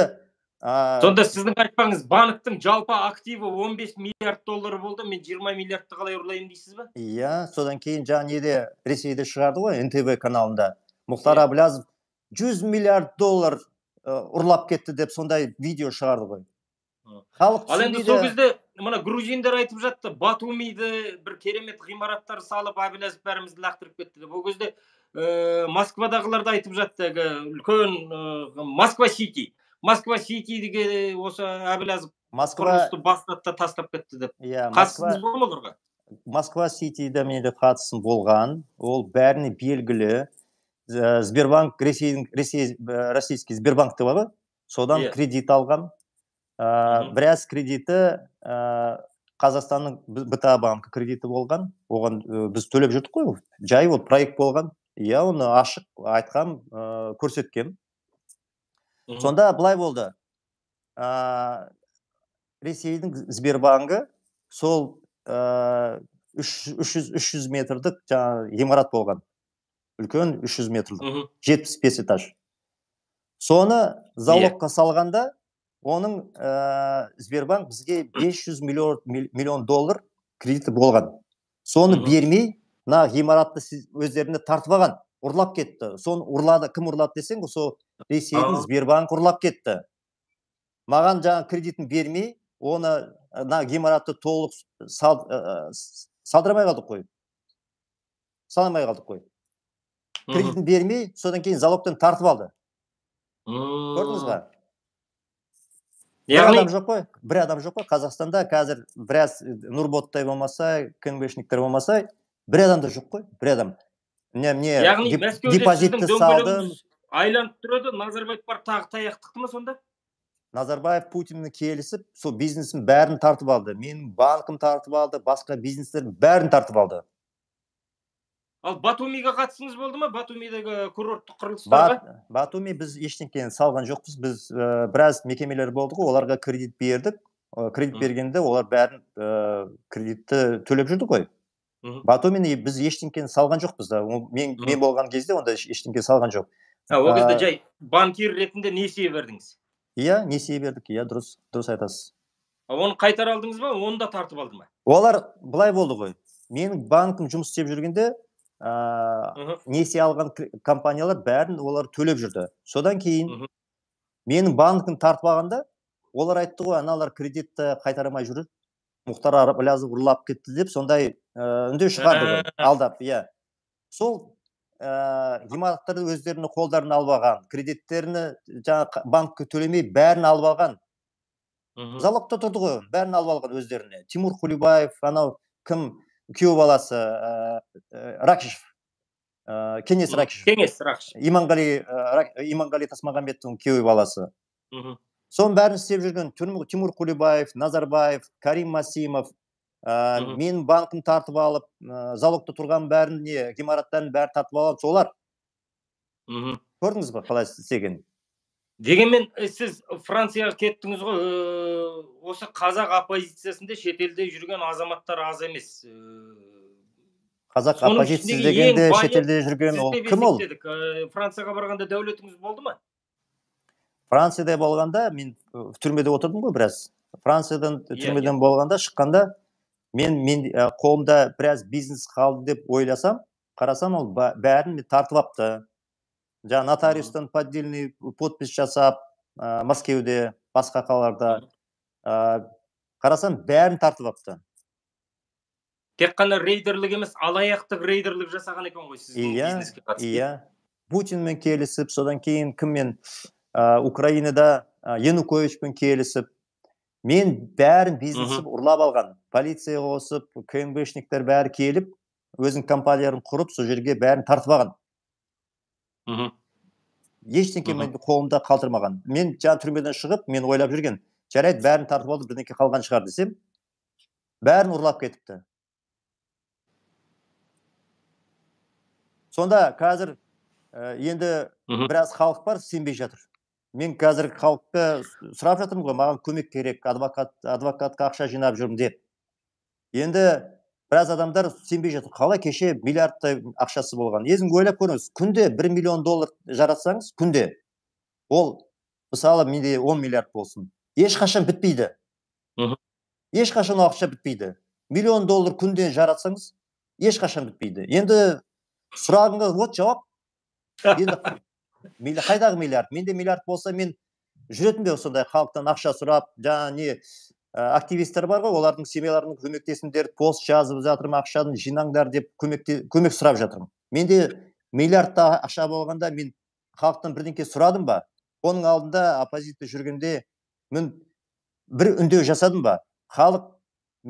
ә... сонда сіздің айтпаңыз банктің жалпы активі 15 миллиард доллар болды мен 20 миллиардты қалай ұрлаймын дейсіз ба иә содан кейін жаңа неде ресейде шығарды ғой нтв каналында мұхтар аблязов жүз миллиард доллар ұрлап кетті деп сондай видео шығарды ғой халық ал енді сол кезде мына грузиндер айтып жатты батумиді бір керемет ғимараттар салып әбіләзов бәрімізді лақтырып кетті деп ол кезде ә, э, москвадағылар да айтып жатты үлкен ә, москва сити москва сити деге осы әбіләзов москва бастады да тастап кетті деп иә қатысыңыз москва ситиде менде қатысым болған ол бәріне белгілі ә, сбербанк ресейдің ресей российский сбербанк деп содан иә. кредит алған ә, біраз кредиті ә, қазақстанның бта банкі кредиті болған оған біз төлеп жүрдік қой жай ол проект болған иә оны ашық айтқан ыыы көрсеткен сонда былай болды ә, ресейдің сбербанкі сол ыыы үш жүз метрлік жаңағы ғимарат болған үлкен 300 метрлік жетпіс бес этаж соны иә. залогқа салғанда оның ә, сбербанк бізге 500 миллион, миллион доллар кредиті болған соны бермей мына ғимаратты сіз өздеріне тартып алған ұрлап кетті соны ұрлады кім ұрлады десең сол ресейдің сбербанк ұрлап кетті маған жаңа кредитін бермей оны мына ғимаратты толық сал, ә, салдырмай қалдық қой салмай қалдық қой кредитін бермей содан кейін залогтан тартып алды көрдіңіз ба яғни адам жоқ қой бір адам жоқ қой қазақстанда қазір біраз нұрботтай болмаса кнбшниктер болмаса бір адам да жоқ қой бір адам міне міне яғни депозитті айланып айналып тұрады назарбаев барып тағы таяқ тықты ма сонда назарбаев путинмен келісіп сол бизнесім бәрін тартып алды менің банкім тартып алды басқа бизнестердің бәрін тартып алды ал батумиге қатысыңыз болды ма батумидегі э, курорттық құрылыстарға Бат, батуми біз ештеңкені салған жоқпыз біз ә, біраз мекемелер болды ғой оларға кредит бердік э, кредит бергенде олар бәрін ә, кредитті төлеп жүрді ғой мхм біз ештеңкені салған жоқпыз да мен мен болған кезде онда ештеңке салған жоқ а ол кезде жай банкир ретінде несие бердіңіз иә несие бердік иә дұрыс дұрыс айтасыз оны қайтара алдыңыз ба оны да тартып алды ма олар былай болды ғой менің банкім жұмыс істеп жүргенде ә, несие алған компаниялар бәрін олар төлеп жүрді содан кейін менің банкім тартып алғанда олар айтты ғой аналар кредитті алмай жүр мұхтар әблязов ұрлап кетті деп сондай ыыы э, үндеу шығарды ғой ә. алдап иә сол ыыы э, ғимараттарды өздерінің қолдарына алып алған кредиттеріні жаңағы банкке төлемей бәрін алып алған залогта тұрды ғой бәрін алып алған өздеріне тимур құлибаев анау кім күйеу баласы ыыы э, ракишев ыыы кеңес ракишев кеңес ракишев иманғали иманғали тасмағамбеттің күйеу баласы мхм соның бәрін істеп жүрген тимур құлибаев назарбаев карим масимов ә, э, менің тартып алып ә, э, залогта тұрған бәрін не ғимараттардың бәрін тартып алып солар мхм көрдіңіз ба қалай істегенін дегенмен э, сіз францияға кеттіңіз ғой ә, осы қазақ оппозициясында шетелде жүрген азаматтар аз емес ә, қазақ оппозициясы дегенде шетелде жүрген ол кім ол францияға барғанда дәулетіңіз болды ма францияда болғанда мен түрмеде отырдым ғой біраз франциядан иә, түрмеден иә. болғанда шыққанда мен мен қолымда біраз бизнес қалды деп ойласам қарасам ол бәрін тартып алыпты жаңағы нотариустан поддельный подпись жасап ә, мәскеуде басқа қалаларда ә, қарасам бәрін тартып алыпты тек қана рейдерлік емес алаяқтық рейдерлік жасаған екен ғой сіздің иә, бизнеске қатысты иә yeah. путинмен келісіп содан кейін кіммен ә, украинада ә, януковичпен келісіп мен бәрін бизнесіп ұрлап алған полиция қосып кмбшниктер бәрі келіп өзінің компанияларын құрып сол жерге бәрін тартып алған мхм ештеңке мен қолымда қалдырмаған мен жаңа түрмеден шығып мен ойлап жүрген жарайды бәрін тартып алды бірдеңке қалған шығар десем бәрін ұрлап кетіпті сонда қазір ә, енді біраз халық бар сенбей жатыр мен қазір халықты сұрап жатырмын ғой маған көмек керек адвокат адвокатқа ақша жинап жүрмін деп енді біраз адамдар сенбей жатыр қалай кеше миллиардтай ақшасы болған езің ойлап көріңіз күнде бір миллион доллар жаратсаңыз күнде ол мысалы менде он миллиард болсын ешқашан бітпейді мхм ешқашан ол ақша бітпейді миллион доллар күнде жаратсаңыз ешқашан бітпейді енді сұрағыңа вот жауап енді <laughs> қайдағы миллиард менде миллиард болса мен жүретін бе сондай халықтан ақша сұрап жаңағы не Э, активистер бар ғой олардың семьяларына көмектесіңдер пост жазып жатырмын ақшаны жинаңдар деп көмекте, көмек сұрап жатырмын менде миллиардта ақша болғанда мен халықтан бірдеңке сұрадым ба оның алдында оппозиция жүргенде мен бір үндеу жасадым ба халық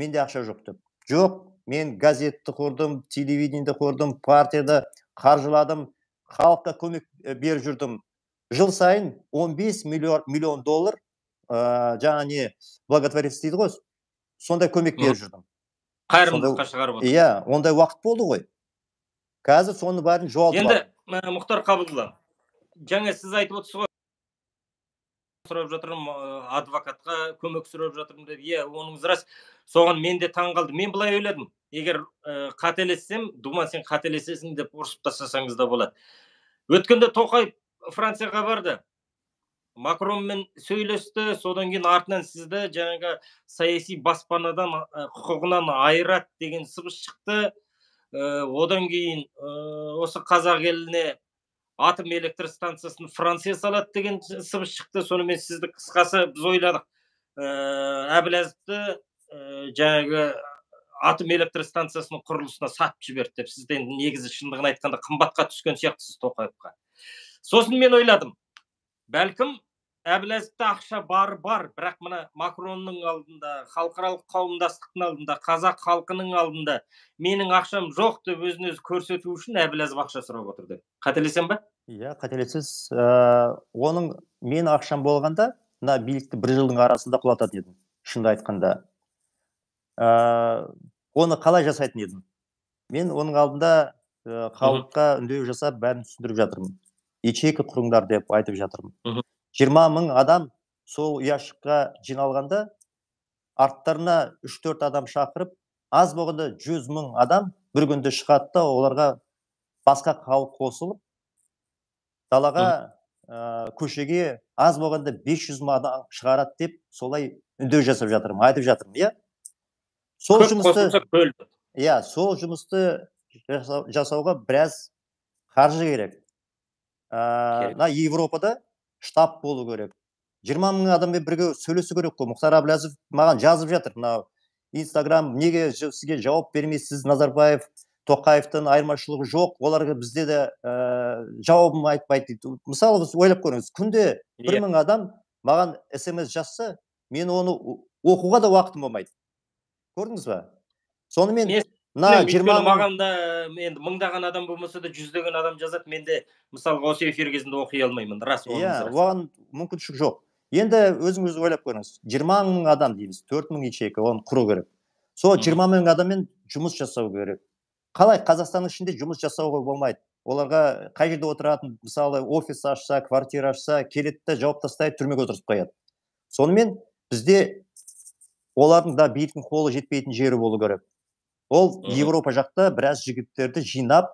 менде ақша жоқ деп жоқ мен газетті құрдым телевидениеді құрдым партияда қаржыладым халыққа көмек э, беріп жүрдім жыл сайын 15 миллион, миллион доллар ә, э, жаңа не благотворительность дейді ғой сондай көмек беріп жүрдім қайырымдылыққа шығарып отыр иә ондай уақыт болды ғой қазір соның бәрін жоғалтып енді э, мұхтар қабылұлы жаңа сіз айтып отырсыз ғой сұрап жатырмын э, адвокатқа көмек сұрап жатырмын деп иә оныңыз рас соған мен де таң қалдым мен былай ойладым егер қателессем думан сен қателесесің деп ұрысып тастасаңыз да болады өткенде тоқаев францияға барды макронмен сөйлесті содан кейін артынан сізді жаңағы саяси баспанадан құқығынан айырат деген сыбыс шықты э, одан кейін э, осы қазақ еліне атом электр станциясын франция салады деген сыбыс шықты сонымен сізді қысқасы біз ойладық ә, э, әбіләзовты жаңағы атом электр станциясының құрылысына сатып жіберді деп сізді негізі шындығын айтқанда қымбатқа түскен сияқтысыз тоқаевқа сосын мен ойладым бәлкім әбіләзовта ақша бар бар бірақ мына макронның алдында халықаралық қауымдастықтың алдында қазақ халқының алдында менің ақшам жоқ деп өзін өзі көрсету үшін әбіләзов ақша сұрап отыр деп қателесем ба иә қателесесіз ә, оның мен ақшам болғанда мына билікті бір жылдың арасында құлататын едім шынды айтқанда ә, оны қалай жасайтын едім мен оның алдында халыққа үндеу жасап бәрін түсіндіріп жатырмын ячейка құрыңдар деп айтып жатырмын жиырма мың адам сол ұяшыққа жиналғанда арттарына үш төрт адам шақырып аз болғанда жүз мың адам бір күнде шығады оларға басқа халық қосылып далаға ә, көшеге аз болғанда 500 жүз мың адам шығарады деп солай үндеу жасап жатырмын айтып жатырмын иә сол жұмысты иә сол жұмысты жасауға біраз қаржы керек мына ә, европада штаб болу керек жиырма мың адаммен бірге сөйлесу керек қой мұхтар әблязов маған жазып жатыр мынау инстаграм неге сізге жауап бермейсіз назарбаев тоқаевтың айырмашылығы жоқ оларға бізде де ә, э, жауабын айтпайды дейді мысалы біз ойлап көріңіз күнде бір иә. мың адам маған смс жазса мен оны оқуға да уақытым болмайды көрдіңіз ба сонымен мына жиырма маған да енді мыңдаған адам болмаса да жүздеген адам жазады мен де мысалға осы эфир кезінде оқи алмаймын рас иә оған мүмкіншілік жоқ енді өзіңіз ойлап көріңіз жиырма мың адам дейміз төрт мың ячейка оны құру керек сол жиырма мың адаммен жұмыс жасау керек қалай қазақстанның ішінде жұмыс жасауға болмайды оларға қай жерде отыратын мысалы офис ашса квартира ашса келеді да жауып тастайды түрмеге отырып қояды сонымен бізде олардың да биліктің қолы жетпейтін жері болу керек ол Европа жақта біраз жігіттерді жинап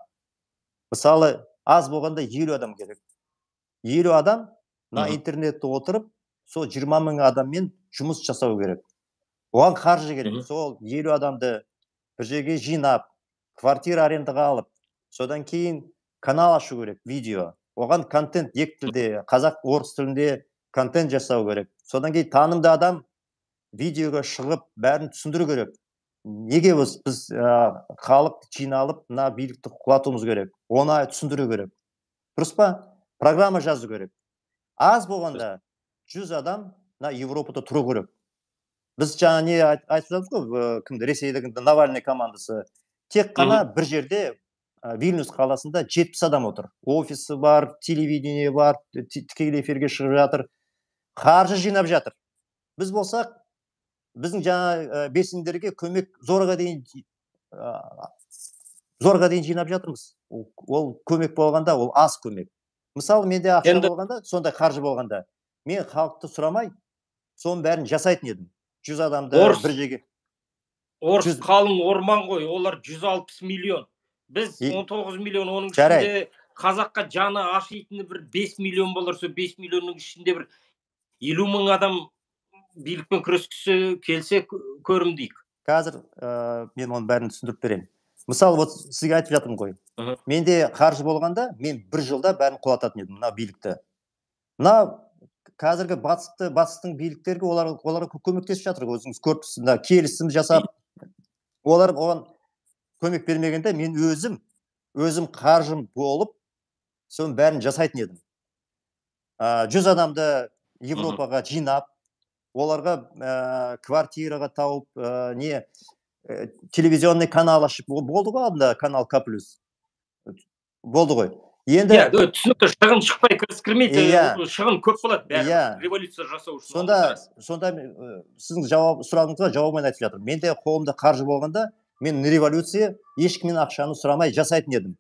мысалы аз болғанда елу адам керек елу адам мына интернетте отырып сол жиырма мың адаммен жұмыс жасау керек оған қаржы керек сол елу адамды бір жерге жинап квартира арендаға алып содан кейін канал ашу керек видео оған контент екі тілде қазақ орыс тілінде контент жасау керек содан кейін танымды адам видеоға шығып бәрін түсіндіру керек неге біз біз халық жиналып мына билікті құлатуымыз керек оны түсіндіру керек дұрыс па программа жазу керек аз болғанда жүз адам мына европада тұру керек біз жаңа не айтып жатырмыз ғой кімді ресейдің навальный командасы тек қана бір жерде вильнюс қаласында жетпіс адам отыр офисі бар телевидение бар тікелей эфирге шығып жатыр қаржы жинап жатыр біз болсақ біздің жаңа белсенділерге көмек зорға дейін зорға дейін жинап жатырмыз ол көмек болғанда ол аз көмек мысалы менде ақша Енді... болғанда сондай қаржы болғанда мен халықты сұрамай соның бәрін жасайтын едім жүз адамды орыс, бір жерге орыс қалың орман ғой олар жүз миллион біз он тоғыз миллион оның ішінде қазаққа жаны ашитыны бір 5 миллион болар сол бес миллионның ішінде бір елу мың адам билікпен күрескісі келсе көрім дейік қазір ә, мен оның бәрін түсіндіріп беремін мысалы вот сізге айтып жатырмын ғой менде қаржы болғанда мен бір жылда бәрін құлататын едім мына билікті мына қазіргі батысты батыстың биліктерге олар оларға көмектесіп жатыр ғой өзіңіз көріп тұрсыз мына келісім жасап олар оған көмек бермегенде мен өзім өзім қаржым болып соның бәрін жасайтын едім жүз адамды европаға жинап оларға ә, квартираға тауып ә, не ә, телевизионный канал ашып болды ғой алдында канал к плюс болды ғой енді иә yeah, түсінікті шығын шықпай кіріс кірмейді иә. шығын көп болады бәрі иә. революция жасау үшін сонда сонда ә, сіздің жауап сұрағыңызға жауабымен айтып жатырмын менде қолымда қаржы болғанда мен революция ешкімнен ақшаны сұрамай жасайтын едім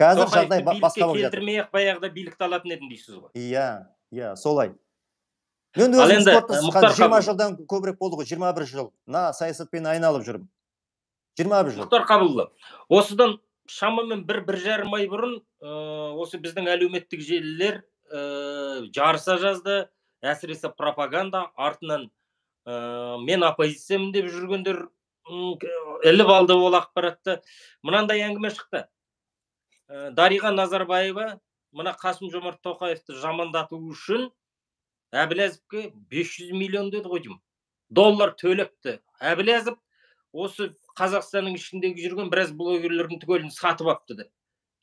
қазір жағдай басқа болып жатыр келтірмей ақ баяғыда билікті алатын едім дейсіз ғой иә иә солай енді э, жиырма жылдан көбірек болды ғой жиырма бір жыл мына саясатпен айналып жүрмін жиырма бір жыл мұхтар қабылұлы осыдан шамамен бір бір жарым ай бұрын ә, осы біздің әлеуметтік желілер ә, жарыса жазды әсіресе пропаганда артынан ә, мен оппозициямын деп жүргендер іліп алды ол ақпаратты мынандай әңгіме шықты ә, дариға назарбаева мына қасым жомарт тоқаевты жамандату үшін әбіләзіпке 500 миллион деді ғой деймін доллар төлепті әбіләзов осы қазақстанның ішіндегі жүрген біраз блогерлердің түгелін сатып алыпты деп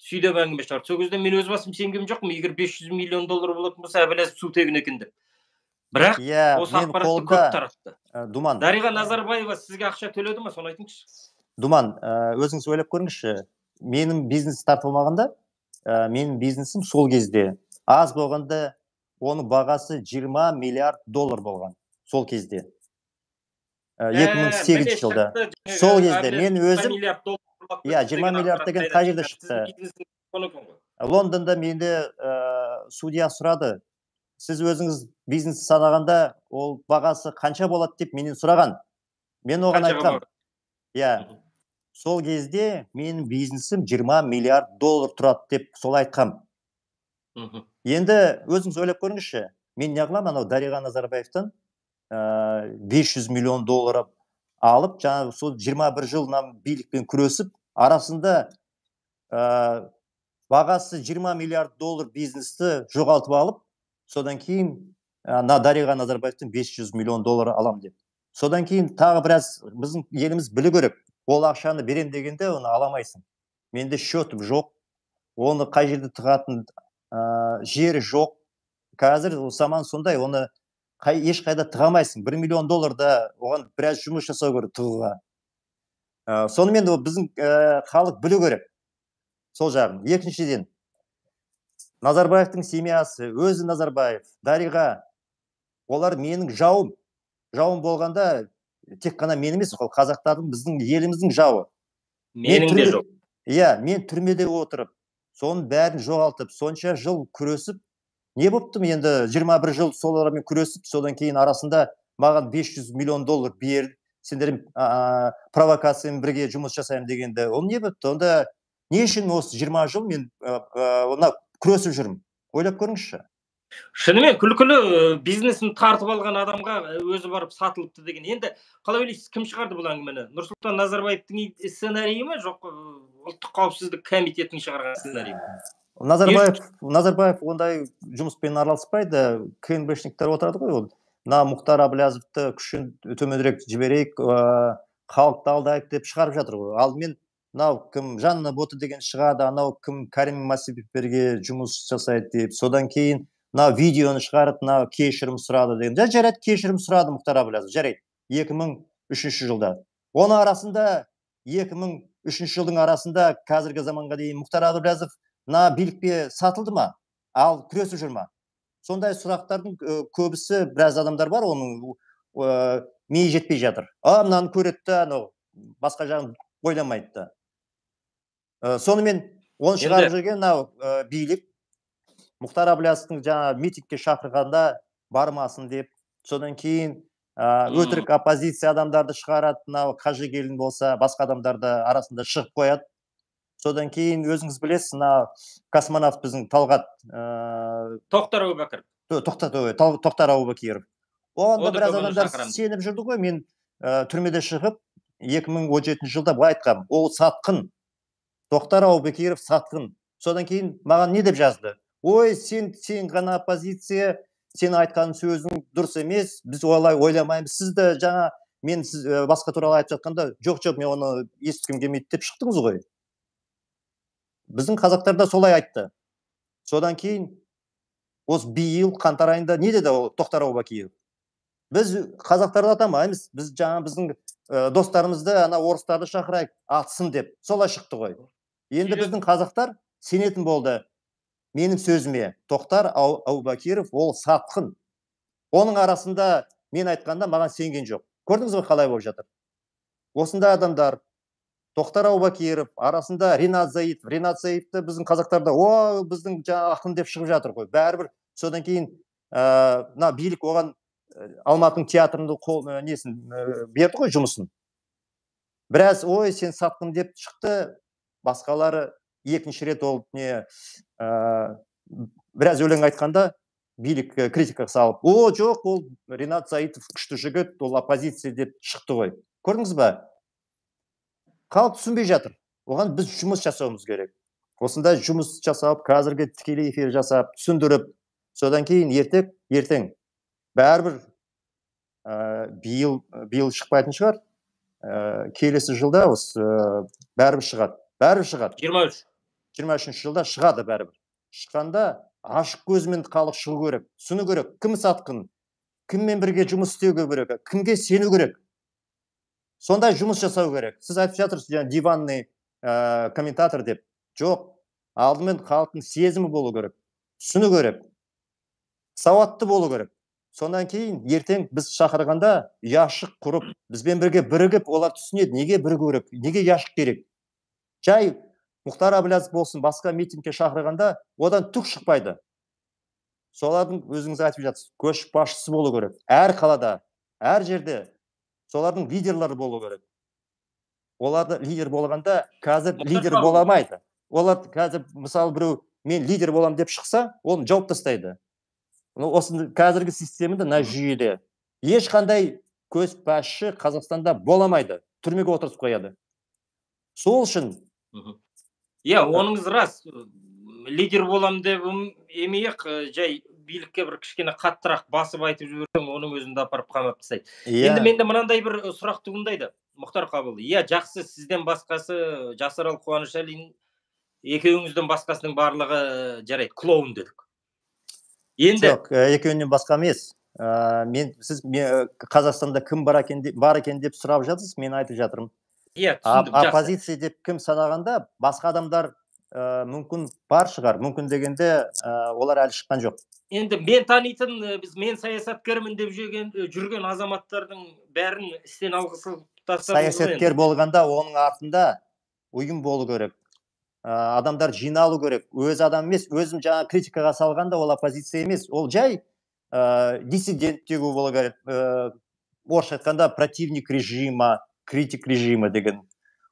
сөйтіп әңгіме шығарды сол кезде мен өз басым сенген жоқпын егер 500 миллион доллар болатын болса ә, су тегін екен деп бірақ yeah, иә, осы ақпаратты көп таратты ә, думан дариға ә, назарбаева сізге ақша төледі ма соны айтыңызшы думан ә, өзіңіз ойлап көріңізші менің бизнес тартылмағанда ә, менің бизнесім сол кезде аз болғанда оның бағасы 20 миллиард доллар болған сол кезде э, э, екі мың сегізінші жылда сол кезде мен өзім иә жиырма миллиард деген қай жерде шықты э, лондонда менде ә, судья сұрады сіз өзіңіз бизнес санағанда ол бағасы қанша болады деп менен сұраған мен оған айтқам. иә сол кезде менің бизнесім 20 миллиард доллар тұрады деп солай айтқам енді өзіңіз ойлап көріңізші мен неғыламын анау дариға назарбаевтан ыыы э, бес миллион доллар алып жаңағы сол жиырма бір жыл билікпен күресіп арасында ә, бағасы 20 миллиард доллар бизнесті жоғалтып алып содан кейін мына дариға назарбаевтан 500 миллион доллар алам деп содан кейін тағы біраз біздің еліміз білу керек ол ақшаны берем дегенде оны аламайсың менде счетым жоқ оны қай жерде тығатын ә, жері жоқ қазір заман сондай оны қай ешқайда тыға алмайсың бір миллион долларда оған біраз жұмыс жасау керек тығуға ә, э, сонымен біздің э, халық ә, білу керек сол жағын екіншіден назарбаевтың семьясы өзі назарбаев дариға олар менің жауым жауым болғанда тек қана мен емес ол қазақтардың біздің еліміздің жауы менің де жоқ иә мен түрмеде отырып соның бәрін жоғалтып сонша жыл күресіп не болыпты енді 21 жыл солармен күресіп содан кейін арасында маған 500 миллион доллар бер сендер ә, провокациямен бірге жұмыс жасаймын дегенде ол не бітті онда не үшін осы 20 жыл мен ә, күресіп жүрмін ойлап көріңізші шынымен күлкілі бизнесін тартып алған адамға өзі барып сатылыпты деген енді қалай ойлайсыз кім шығарды бұл әңгімені нұрсұлтан назарбаевтың сценарийі ма жоқ ұлттық қауіпсіздік комитетінің шығарған сценарийі ма назарбаев назарбаев ондай жұмыспен араласпайды кнбшниктер отырады ғой ол мына мұхтар әблязовты күшін төменірек жіберейік ыыы халықты алдайық деп шығарып жатыр ғой мен мынау кім жанна боты деген шығады анау кім кәрім берге жұмыс жасайды деп содан кейін мына видеоны шығарып мына кешірім сұрады деген жа жарайды кешірім сұрады мұхтар әблязов жарайды екі мың үшінші жылда оның арасында екі мың үшінші жылдың арасында қазіргі заманға дейін мұхтар әблязов мына билікке сатылды ма ал күресіп жүр ма сондай сұрақтардың көбісі біраз адамдар бар оның ыыы миы жетпей жатыр а мынаны көреді да анау басқа жағын ойламайды да ы сонымен оны шығарып жүрген мынау билік мұхтар әблязовтың жаңа митингке шақырғанда бармасын деп содан кейін ә, өтірік оппозиция адамдарды шығарады мынау келін болса басқа адамдарды арасында шығып қояды содан кейін өзіңіз білесіз мына космонавт біздің талғат ыыы ә... тоқтар әубәкіров тоқтар тоқтар әубәкіров оған да біраз адамдар сеніп жүрді ғой мен ә, түрмеде шығып 2017 жылда былай айтқанмын ол сатқын тоқтар әубәкіров сатқын содан кейін маған не деп жазды ой сен сен ғана оппозиция сен айтқан сөзің дұрыс емес біз олай ойламаймыз сіз жаңа мен сіз басқа туралы айтып жатқанда жоқ жоқ мен оны естігім келмейді деп шықтыңыз ғой біздің қазақтар да солай айтты содан кейін осы биыл қаңтар айында не деді ол тоқтар аубакиев біз қазақтарды атамаймыз біз жаңа біздің ә, достарымызды ана орыстарды шақырайық атсын деп солай шықты ғой енді біздің қазақтар сенетін болды менің сөзіме тоқтар әубакиров ол сатқын оның арасында мен айтқанда маған сенген жоқ көрдіңіз ғой қалай болып жатыр осындай адамдар тоқтар әубәкіров арасында ринат заитов ринат заитовты біздің қазақтарда о біздің жаңағы ақын деп шығып жатыр ғой бәрібір содан кейін мына билік оған ә, алматының театрында қол э, несін э, берді ғой жұмысын біраз ой сен сатқын деп шықты басқалары екінші рет ол не ә, біраз өлең айтқанда билік э, критика салып о жоқ ол ринат саитов күшті жігіт ол оппозиция деп шықты ғой көрдіңіз ба халық түсінбей жатыр оған біз жұмыс жасауымыз керек осындай жұмыс жасап қазіргі тікелей эфир жасап түсіндіріп содан кейін ертек ертең бәрібір ә, биыл биыл шықпайтын шығар э, келесі жылда осы ә, бәрібір шығады бәрібір шығады жиырма жиырма үшінші жылда шығады бәрібір шыққанда ашық көзімен халық шығу керек түсіну керек кім сатқын кіммен бірге жұмыс істеуге керек кімге сену керек сондай жұмыс жасау керек сіз айтып жатырсыз жаңа диванный ә, комментатор деп жоқ алдымен халықтың сезімі болу керек түсіну керек сауатты болу керек содан кейін ертең біз шақырғанда ұяшық құрып бізбен бірге бірігіп олар түсінеді неге бірігу керек неге яшық керек жай мұхтар әбіләзов болсын басқа митингке шақырғанда одан түк шықпайды солардың өзіңіз айтып жатсыз көшбасшысы болу керек әр қалада әр жерде солардың лидерлары болу керек оларды лидер болғанда қазір лидер бола алмайды олар қазір мысалы біреу мен лидер боламын деп шықса оны жауып тастайды осы қазіргі системада мына жүйеде ешқандай көшбасшы қазақстанда бола алмайды түрмеге отырғызып қояды сол үшін иә оныңыз рас лидер болам деп емей ақ жай билікке бір кішкене қаттырақ басып айтып жіберсең оның өзін апарып қамап тастайды yeah. Иә. енді менде мынандай бір сұрақ туындайды мұхтар қабыл иә жақсы сізден басқасы жасарал қуанышәлин екеуіңізден басқасының барлығы жарайды клоун дедік енді жоқ екеуінен басқа емес ә, мен сіз мен, қазақстанда кім бар екен бар екен деп сұрап жатырсыз мен айтып жатырмын иә оппозиция деп кім санағанда басқа адамдар ә, мүмкін бар шығар мүмкін дегенде ә, олар әлі шыққан жоқ енді мен танитын э, біз мен саясаткермін деп жүрген жүрген азаматтардың бәрін істен алғысы саясаткер болғанда оның артында ұйым болу керек ә, адамдар жиналу керек өз адам емес өзім жаңа критикаға салғанда ол оппозиция емес ол жай ә, диссидент болу керек орысша айтқанда противник режима критик режимі деген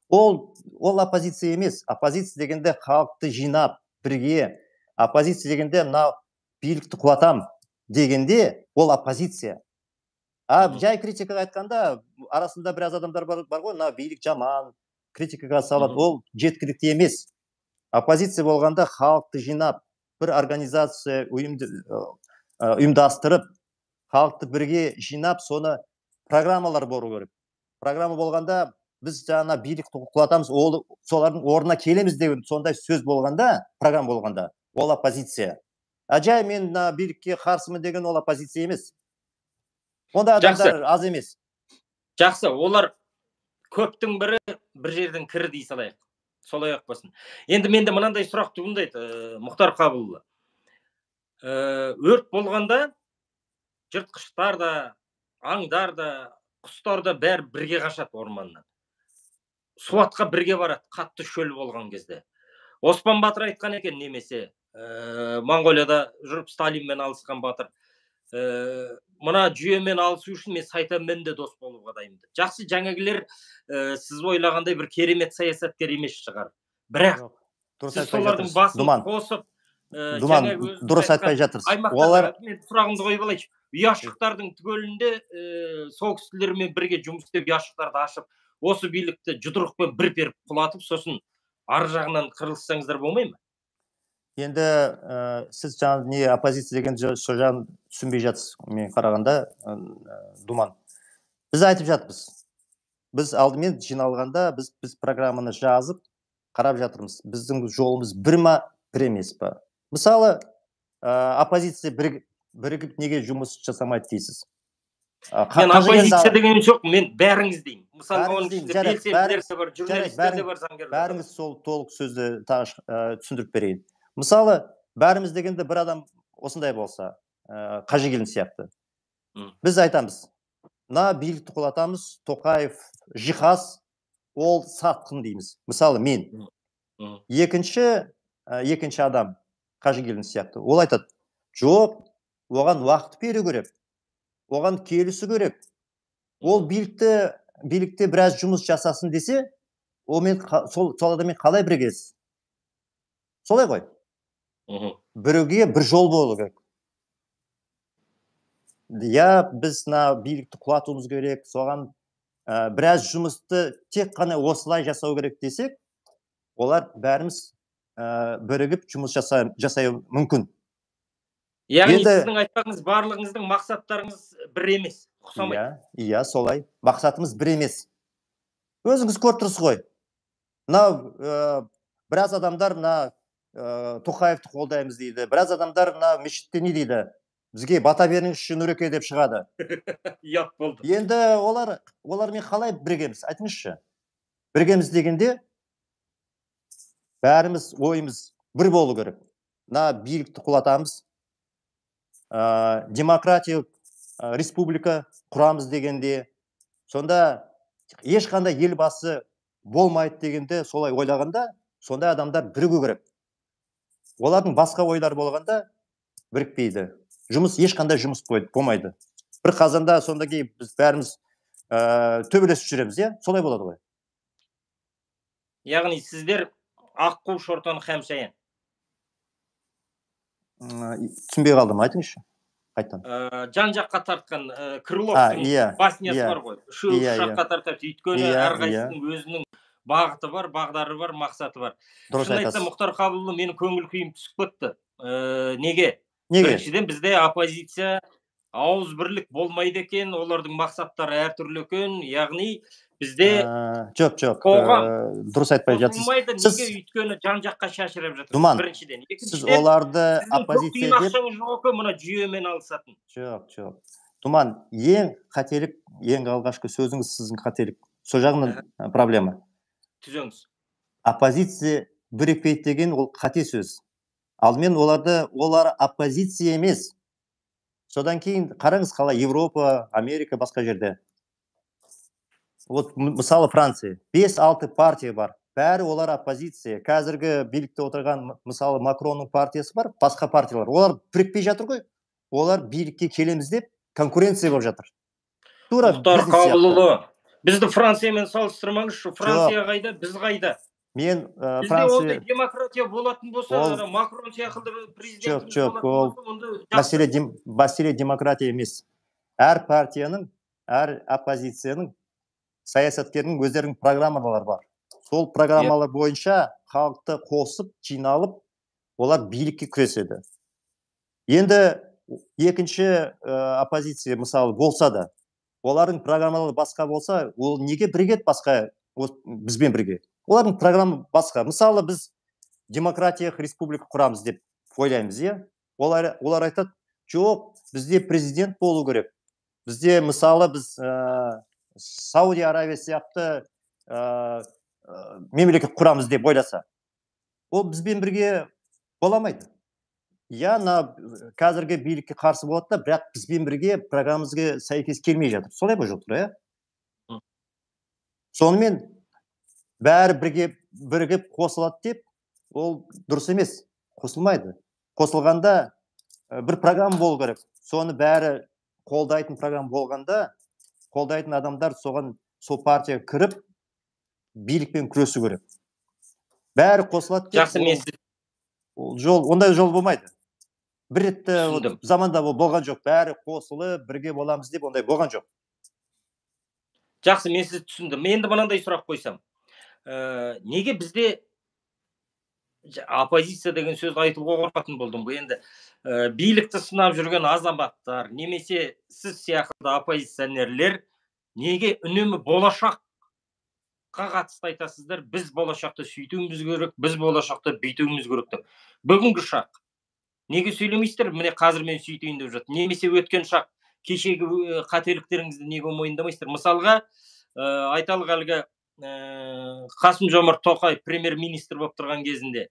ол ол оппозиция емес оппозиция дегенде халықты жинап бірге оппозиция дегенде мына билікті құлатам дегенде ол оппозиция а жай критикаға айтқанда арасында біраз адамдар бар, бар ғой мына билік жаман критикаға салады ол жеткілікті емес оппозиция болғанда халықты жинап бір организация ұйымды, ұйымдастырып халықты бірге жинап соны программалар болу керек программа болғанда біз жаңа билік құлатамыз ол солардың орнына келеміз деген сондай сөз болғанда программа болғанда ол оппозиция а жай мен мына билікке қарсымын деген ол оппозиция емес ондай адамдар аз емес жақсы олар көптің бірі бір жердің кірі дей салайық солай ақ болсын енді менде мынандай сұрақ туындайды ә, мұхтар қабылұлы э, өрт болғанда жыртқыштар да аңдар да құстар да бәрі бірге қашады орманнан суатқа бірге барады қатты шөл болған кезде оспан батыр айтқан екен немесе ә, э, моңғолияда жүріп сталинмен алысқан батыр ә, мына жүйемен алысу үшін мен сайтанмен де дос болуға дайынмын жақсы жаңагілер ә, э, сіз ойлағандай бір керемет саясаткер емес шығар бірақ сіз солардың басын қосып Э, думан дұрыс айтпай жатырсыз олар мен қойып алайыншы ұяшықтардың түгелінде ә, сол кісілермен бірге жұмыс істеп ұяшықтарды ашып осы билікті жұдырықпен бір беріп құлатып сосын ар жағынан қырылыссаңыздар болмай ма енді ә, сіз жаңа не оппозиция деген сол жағын түсінбей жатырсыз мен қарағанда ә, думан біз айтып жатырмыз біз алдымен жиналғанда біз біз программаны жазып қарап жатырмыз біздің жолымыз бір ма бір емес па мысалы ә, оппозиция бірігіп, неге жұмыс жасамайды дейсіз ә, мен оппозиция деген жоқ мен бәріңіз деймін мысалы оның ішінде бар журналистер бәріңіз сол толық сөзді тағы э, түсіндіріп берейін мысалы бәріміз дегенде бір адам осындай болса ә, сияқты біз айтамыз мына билікті құлатамыз тоқаев жиһаз ол сатқын дейміз мысалы мен екінші екінші адам қажыгелдин сияқты ол айтады жоқ оған уақыт беру керек оған келісу керек ол билікті билікте біраз жұмыс жасасын десе олмен сол сол адаммен қалай бірігесіз солай ғой мхм бір жол болу керек иә біз мына билікті құлатуымыз керек соған біраз жұмысты тек қана осылай жасау керек десек олар бәріміз ә, бірігіп жұмыс жасай, жасай мүмкін яғни Енді, сіздің айтпағыңыз барлығыңыздың мақсаттарыңыз бір емес ұқсамайды иә иә солай мақсатымыз бір емес өзіңіз көріп тұрсыз ғой мынау ә, біраз адамдар мына ә, тоқаевты қолдаймыз дейді біраз адамдар мына мешітте не дейді бізге бата беріңізші нұреке деп шығады ұят болды енді олар олармен қалай бірігеміз айтыңызшы бірігеміз дегенде бәріміз ойымыз бір болу керек мына билікті құлатамыз ә, демократиялық республика құрамыз дегенде сонда ешқандай елбасы болмайды дегенде солай ойлағанда сондай адамдар бірігу керек олардың басқа ойлары болғанда бірікпейді жұмыс ешқандай жұмыс болмайды бір қазанда сонда кейін біз бәріміз ә, төбелесіп жүреміз иә солай болады ғой яғни сіздер аққу шортон хамсаян түсінбей қалдым айтыңызшы қайтадан э, жан жаққа тартқан ә, э, крыловтың иә баснясы иә. бар ғой үшеуі үш иә, жаққа иә. тартады өйткені әрқайсысының өзінің бағыты бар бағдары бар мақсаты бар дұрыс шын айтсам мұхтар қабылұлы менің көңіл күйім түсіп кетті ә, неге неге біріншіден бізде оппозиция ауыз бірлік болмайды екен олардың мақсаттары әртүрлі екен яғни бізде жоқ жоқ қоғам дұрыс айтпай жатсыз сіз неге өйткені жан жаққа шашырап жатыр думан біріншіден сіз оларды оппозиция деп жоқ мына жүйемен алысатын жоқ жоқ думан ең қателік ең алғашқы сөзіңіз сіздің қателік сол жағынан проблема түзеңіз оппозиция бірікпейді деген ол қате сөз алдымен оларды олар оппозиция емес содан кейін қараңыз қалай европа америка басқа жерде вот мысалы франция бес алты партия бар бәрі олар оппозиция қазіргі билікте отырған мысалы макронның партиясы бар басқа партиялар олар бірікпей жатыр ғой олар билікке келеміз деп конкуренция болып жатыр тура мұхтар бізді франциямен салыстырмаңызшы франция қайда біз қайда мен ә, франция ондай демократия болатын болса ол... макрон сияқты президент жоқ жоқ ол дем... мәселе демократия емес әр партияның әр оппозицияның саясаткердің өздерінің программалары бар сол программалар бойынша халықты қосып жиналып олар билікке күреседі енді екінші ә, оппозиция мысалы болса да олардың программалары басқа болса ол неге бірге басқа бізбен бірге олардың программа басқа мысалы біз демократиялық республика құрамыз деп ойлаймыз иә олар, олар айтады жоқ бізде президент болу керек бізде мысалы біз саудия аравия сияқты ә, мемлекет құрамыз деп ойласа ол бізбен бірге бола алмайды иә мына қазіргі билікке қарсы болады да бірақ бізбен бірге программамызға сәйкес келмей жатыр солай ба жоқ па иә сонымен бәрі бірге бірігіп қосылады деп ол дұрыс емес қосылмайды қосылғанда э, бір программа болу керек соны бәрі қолдайтын программа болғанда қолдайтын адамдар соған сол партия кіріп билікпен күресу керек бәрі қосылады жақсы мен жол ондай жол болмайды бір ретті заманда ол болған жоқ бәрі қосылып бірге боламыз деп ондай болған жоқ жақсы мен сізді түсіндім енді мынандай сұрақ қойсам ә, неге бізде оппозиция деген сөз айтуға қорқатын болдым ғой енді ә, билікті сынап жүрген азаматтар немесе сіз сияқты оппозиционерлер неге үнемі болашаққа қатысты айтасыздар біз болашақты сөйтуіміз керек біз болашақты бүйтуіміз керек деп бүгінгі шақ неге сөйлемейсіздер міне қазір мен сөйтейін деп жатыр немесе өткен шақ кешегі э, қателіктеріңізді неге мойындамайсыздар мысалға ә, айталық әлгі Ә, қасым жомарт тоқаев премьер министр болып тұрған кезінде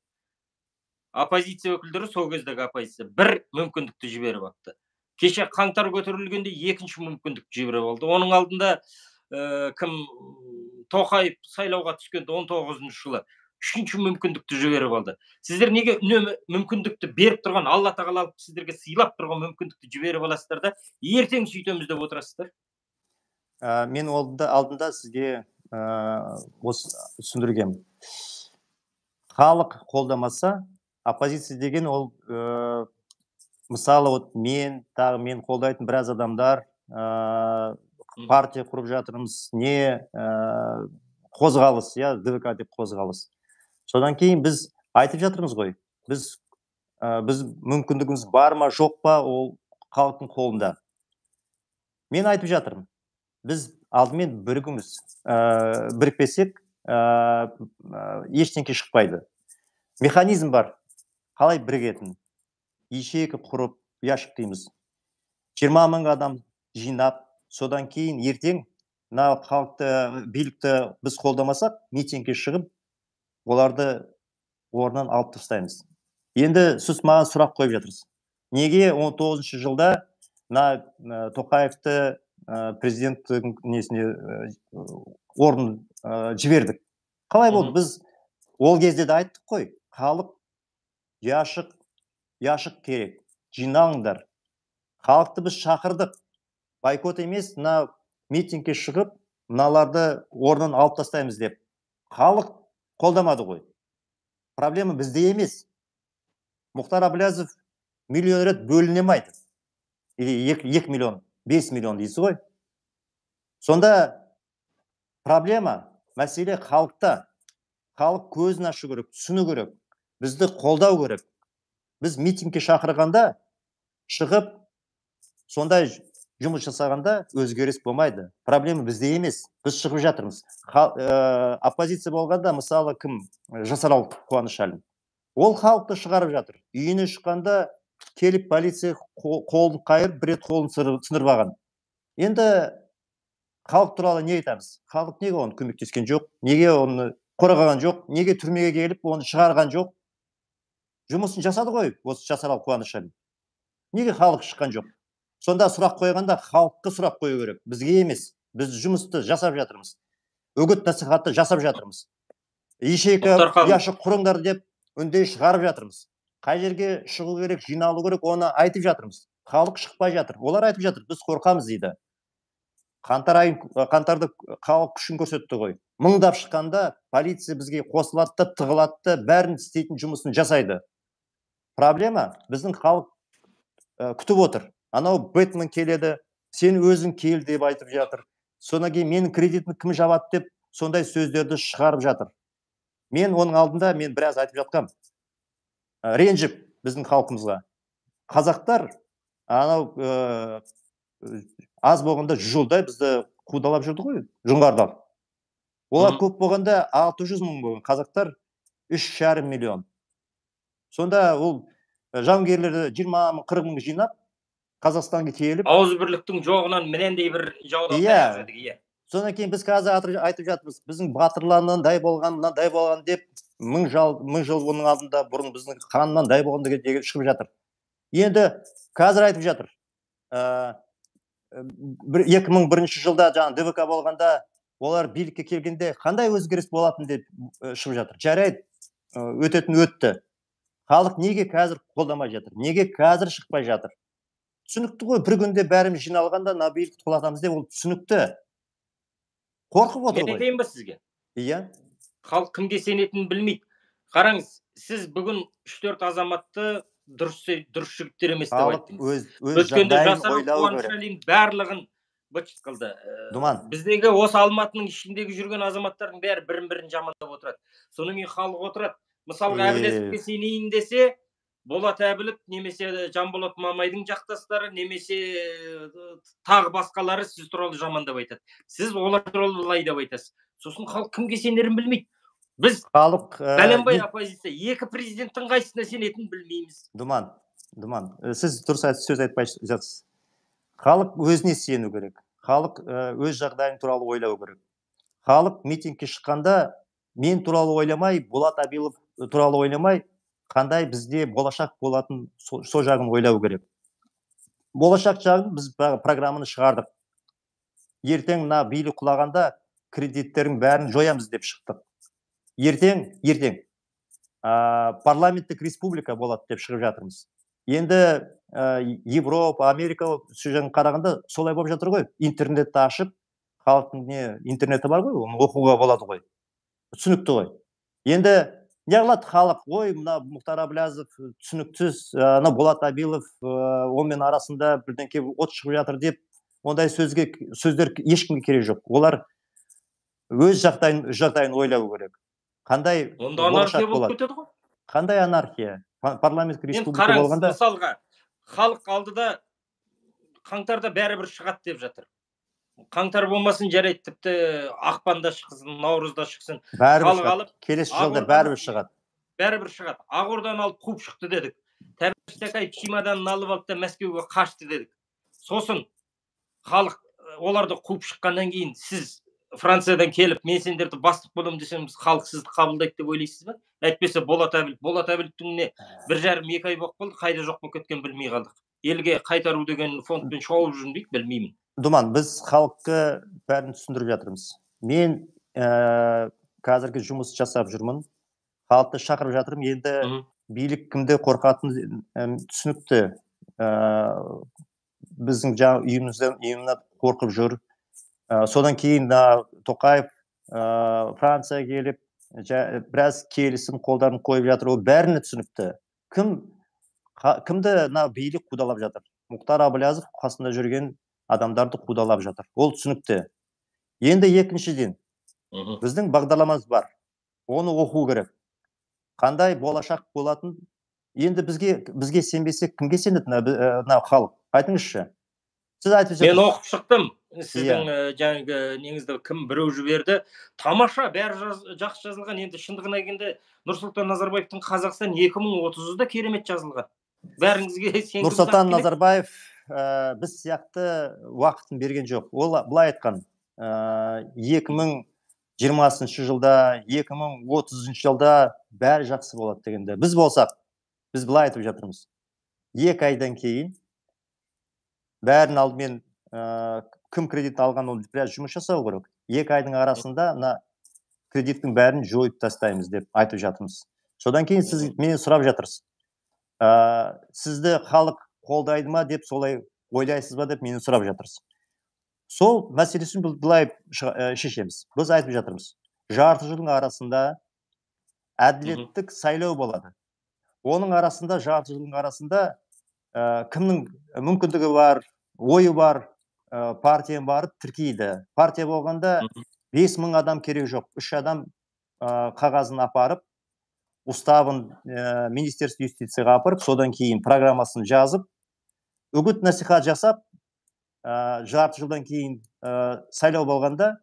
оппозиция өкілдері сол кездегі оппозиция бір мүмкіндікті жіберіп алыпты кеше қаңтар көтерілгенде екінші мүмкіндікті жіберіп алды оның алдында ә, кім тоқаев сайлауға түскенде он тоғызыншы жылы үшінші мүмкіндікті жіберіп алды сіздер неге үнемі мүмкіндікті беріп тұрған алла тағала алып сіздерге сыйлап тұрған мүмкіндікті жіберіп аласыздар да ертең сөйтеміз деп отырасыздар ә, мен алдында, алдында сізге Э, осы түсіндіргенмін халық қолдамаса оппозиция деген ол ә, мысалы вот мен тағы мен қолдайтын біраз адамдар ә, партия құрып жатырмыз не ә, қозғалыс иә двк деп қозғалыс содан кейін біз айтып жатырмыз ғой біз ә, біз мүмкіндігіміз бар ма жоқ па ол халықтың қолында мен айтып жатырмын біз алдымен бірігіміз ә, бірікпесек ә, ештеңке шықпайды механизм бар қалай бірігетін ячейка құрып ящик дейміз жиырма мың адам жинап содан кейін ертең мына халықты билікті біз қолдамасақ митингке шығып оларды орнынан алып тастаймыз енді сіз маған сұрақ қойып жатырсыз неге 19 жылда мына тоқаевты Э, президенттің несіне э, орын э, жібердік қалай болды біз ол кезде де айттық қой халық яшық яшық керек жиналыңдар халықты біз шақырдық бойкот емес мына митингке шығып мыналарды орнын алып тастаймыз деп халық қолдамады ғой проблема бізде емес мұхтар әблязов миллион рет бөліне алмайды или екі миллион бес миллион дейсіз ғой сонда проблема мәселе халықта халық көзін ашу керек түсіну керек бізді қолдау керек біз митингке шақырғанда шығып сондай жұмыс жасағанда өзгеріс болмайды проблема бізде емес біз шығып жатырмыз Ха, э, оппозиция болғанда мысалы кім жасарал қуанышәлі ол халықты шығарып жатыр үйіне шыққанда келіп полиция қолын қайырып бір рет қолын сындырып алған енді халық туралы не айтамыз халық неге оны көмектескен жоқ неге оны қорғаған жоқ неге түрмеге келіп оны шығарған жоқ жұмысын жасады ғой осы жасарал қуанышын неге халық шыққан жоқ сонда сұрақ қойғанда халыққа сұрақ қою керек бізге емес біз жұмысты жасап жатырмыз үгіт насихатты жасап жатырмыз ешекі құрыңдар деп үндей шығарып жатырмыз қай жерге шығу керек жиналу керек оны айтып жатырмыз халық шықпай жатыр олар айтып жатыр біз қорқамыз дейді қаңтар айын қаңтарда халық күшін көрсетті ғой мыңдап шыққанда полиция бізге қосылады да тығылады да бәрін істейтін жұмысын жасайды проблема біздің халық күтіп отыр анау бэтмен келеді сен өзің кел деп айтып жатыр содан кейін менің кредитімді кім жабады деп сондай сөздерді шығарып жатыр мен оның алдында мен біраз айтып жатқанмын ренжіп біздің халқымызға қазақтар анау ә, аз болғанда жүз жылдай бізді қудалап жүрді ғой жоңғардан олар көп болғанда алты жүз мың болған қазақтар үш жарым миллион сонда ол жауынгерлерді жиырма мың қырық мың жинап қазақстанға келіп ауыз бірліктің жоғынан мінендей бір жаудан иә, иә. содан кейін біз қазір айтып жатырмыз біздің батырлар мынандай болған мынандай болған деп мың жыл мың жыл оның алдында бұрын біздің қаннан дай болған деген шығып жатыр енді қазір айтып жатыр бір екі мың бірінші жылда жаңағы двк болғанда олар билікке келгенде қандай өзгеріс болатын деп шығып жатыр жарайды өтетін өтті халық неге қазір қолдамай жатыр неге қазір шықпай жатыр түсінікті ғой бір күнде бәріміз жиналғанда мына билікті құлатамыз деп ол түсінікті қорқып отыр ғой сізге иә халық кімге сенетінін білмейді қараңыз сіз бүгін үш төрт азаматты дұрыс дұрыс жігіттер емес деп айттыңыз өткенде барлығын быт қылды э, думан біздегі осы алматының ішіндегі жүрген азаматтардың бәрі бірін бірін жамандап отырады содан кейін халық отырады мысалға әбіләзовке сенейін десе болат әбілов немесе жанболат мамайдың жақтастары немесе э, тағы басқалары сіз туралы жамандап айтады сіз олар туралы былай деп айтасыз сосын халық кімге сенерін білмейді біз халық э, бәленбай оппозиция екі президенттің қайсысына сенетінін білмейміз думан думан э, сіз дұрыс сөз айтпай жатсыз халық өзіне сену керек халық э, өз жағдайын туралы ойлау керек халық митингке шыққанда мен туралы ойламай болат абилов туралы ойламай қандай бізде болашақ болатын сол со жағын ойлау керек болашақ жағын біз программаны шығардық ертең мына билік құлағанда кредиттердің бәрін жоямыз деп шықтық ертең ертең ә, парламенттік республика болады деп шығып жатырмыз енді европа америка жағын қарағанда солай болып жатыр ғой интернетті ашып халықтың не интернеті бар ғой оны оқуға болады ғой түсінікті ғой енді не қылады халық ой мына мұхтар әблязов түсініксіз анау болат абилов ә, онымен арасында бірдеңке от шығып жатыр деп ондай сөзге сөздер ешкімге керек жоқ олар өз жағдайын жағдайын ойлау керек қандай онда анархия болып кетеді ғой қандай анархия парламент республика қараңыз, болғанда мысалға халық алдыда қаңтарда бәрібір шығады деп жатыр қаңтар болмасын жарайды тіпті ақпанда шықсын наурызда шықсын бәрібір алып келесі жылда бәрібір шығады бәрібір шығады ақорданы алып қуып шықты дедік тәкай чемоданын алып алды да мәскеуге қашты дедік сосын халық оларды қуып шыққаннан кейін сіз франциядан келіп мен сендерді бастық боламын десем халық сізді қабылдайды деп ойлайсыз ба әйтпесе болат әбіл болат әбіловтің міне ә. бір жарым екі ай болып қалды қайда жоқ болып кеткенін білмей қалдық елге қайтару деген фондпен шауып жүрмін дейді білмеймін думан біз халыққа бәрін түсіндіріп жатырмыз мен ә, қазіргі жұмыс жасап жүрмін халықты шақырып жатырмын енді билік кімді қорқатыны ә, түсінікті ә, біздің жаңағы үйімізден қорқып жүр содан кейін ә, тоқаев ә, франция келіп біраз келісім қолдарын қойып жатыр ол бәріне түсінікті кім қа, кімді мына билік қудалап жатыр мұхтар әбіләзов қасында жүрген адамдарды қудалап жатыр ол түсінікті енді екіншіден біздің бағдарламамыз бар оны оқу керек қандай болашақ болатын енді бізге бізге сенбесе кімге сенеді мына халық айтыңызшы сіз айтып мен оқып шықтым сіздің иә. э, жаңағы неңізді кім біреу жіберді тамаша бәрі жақсы жазылған енді шындығына келгенде нұрсұлтан назарбаевтың қазақстан 2030 мың да керемет жазылған бәріңізге нұрсұлтан назарбаев ә, біз сияқты уақытын берген жоқ ол былай айтқан э, екі мың жиырмасыншы жылда 2030 мың жылда бәрі жақсы болады дегенде біз болсақ біз былай айтып жатырмыз екі айдан кейін бәрін алдымен ә, кім кредит алған ол біраз жұмыс жасау керек екі айдың арасында мына кредиттің бәрін жойып тастаймыз деп айтып жатырмыз содан кейін сіз менен сұрап жатырсыз ә, сізді халық қолдайды ма деп солай ойлайсыз ба деп менен сұрап жатырсыз сол мәселесін біз былай шешеміз біз айтып жатырмыз жарты жылдың арасында әділеттік сайлау болады оның арасында жарты жылдың арасында ә, кімнің мүмкіндігі бар ойы бар ә, партия барып тіркейді партия болғанда бес мың адам керек жоқ үш адам ә, қағазын апарып уставын ә, министерство юстицияға апарып содан кейін программасын жазып үгіт насихат жасап ә, жарты жылдан кейін ә, сайлау болғанда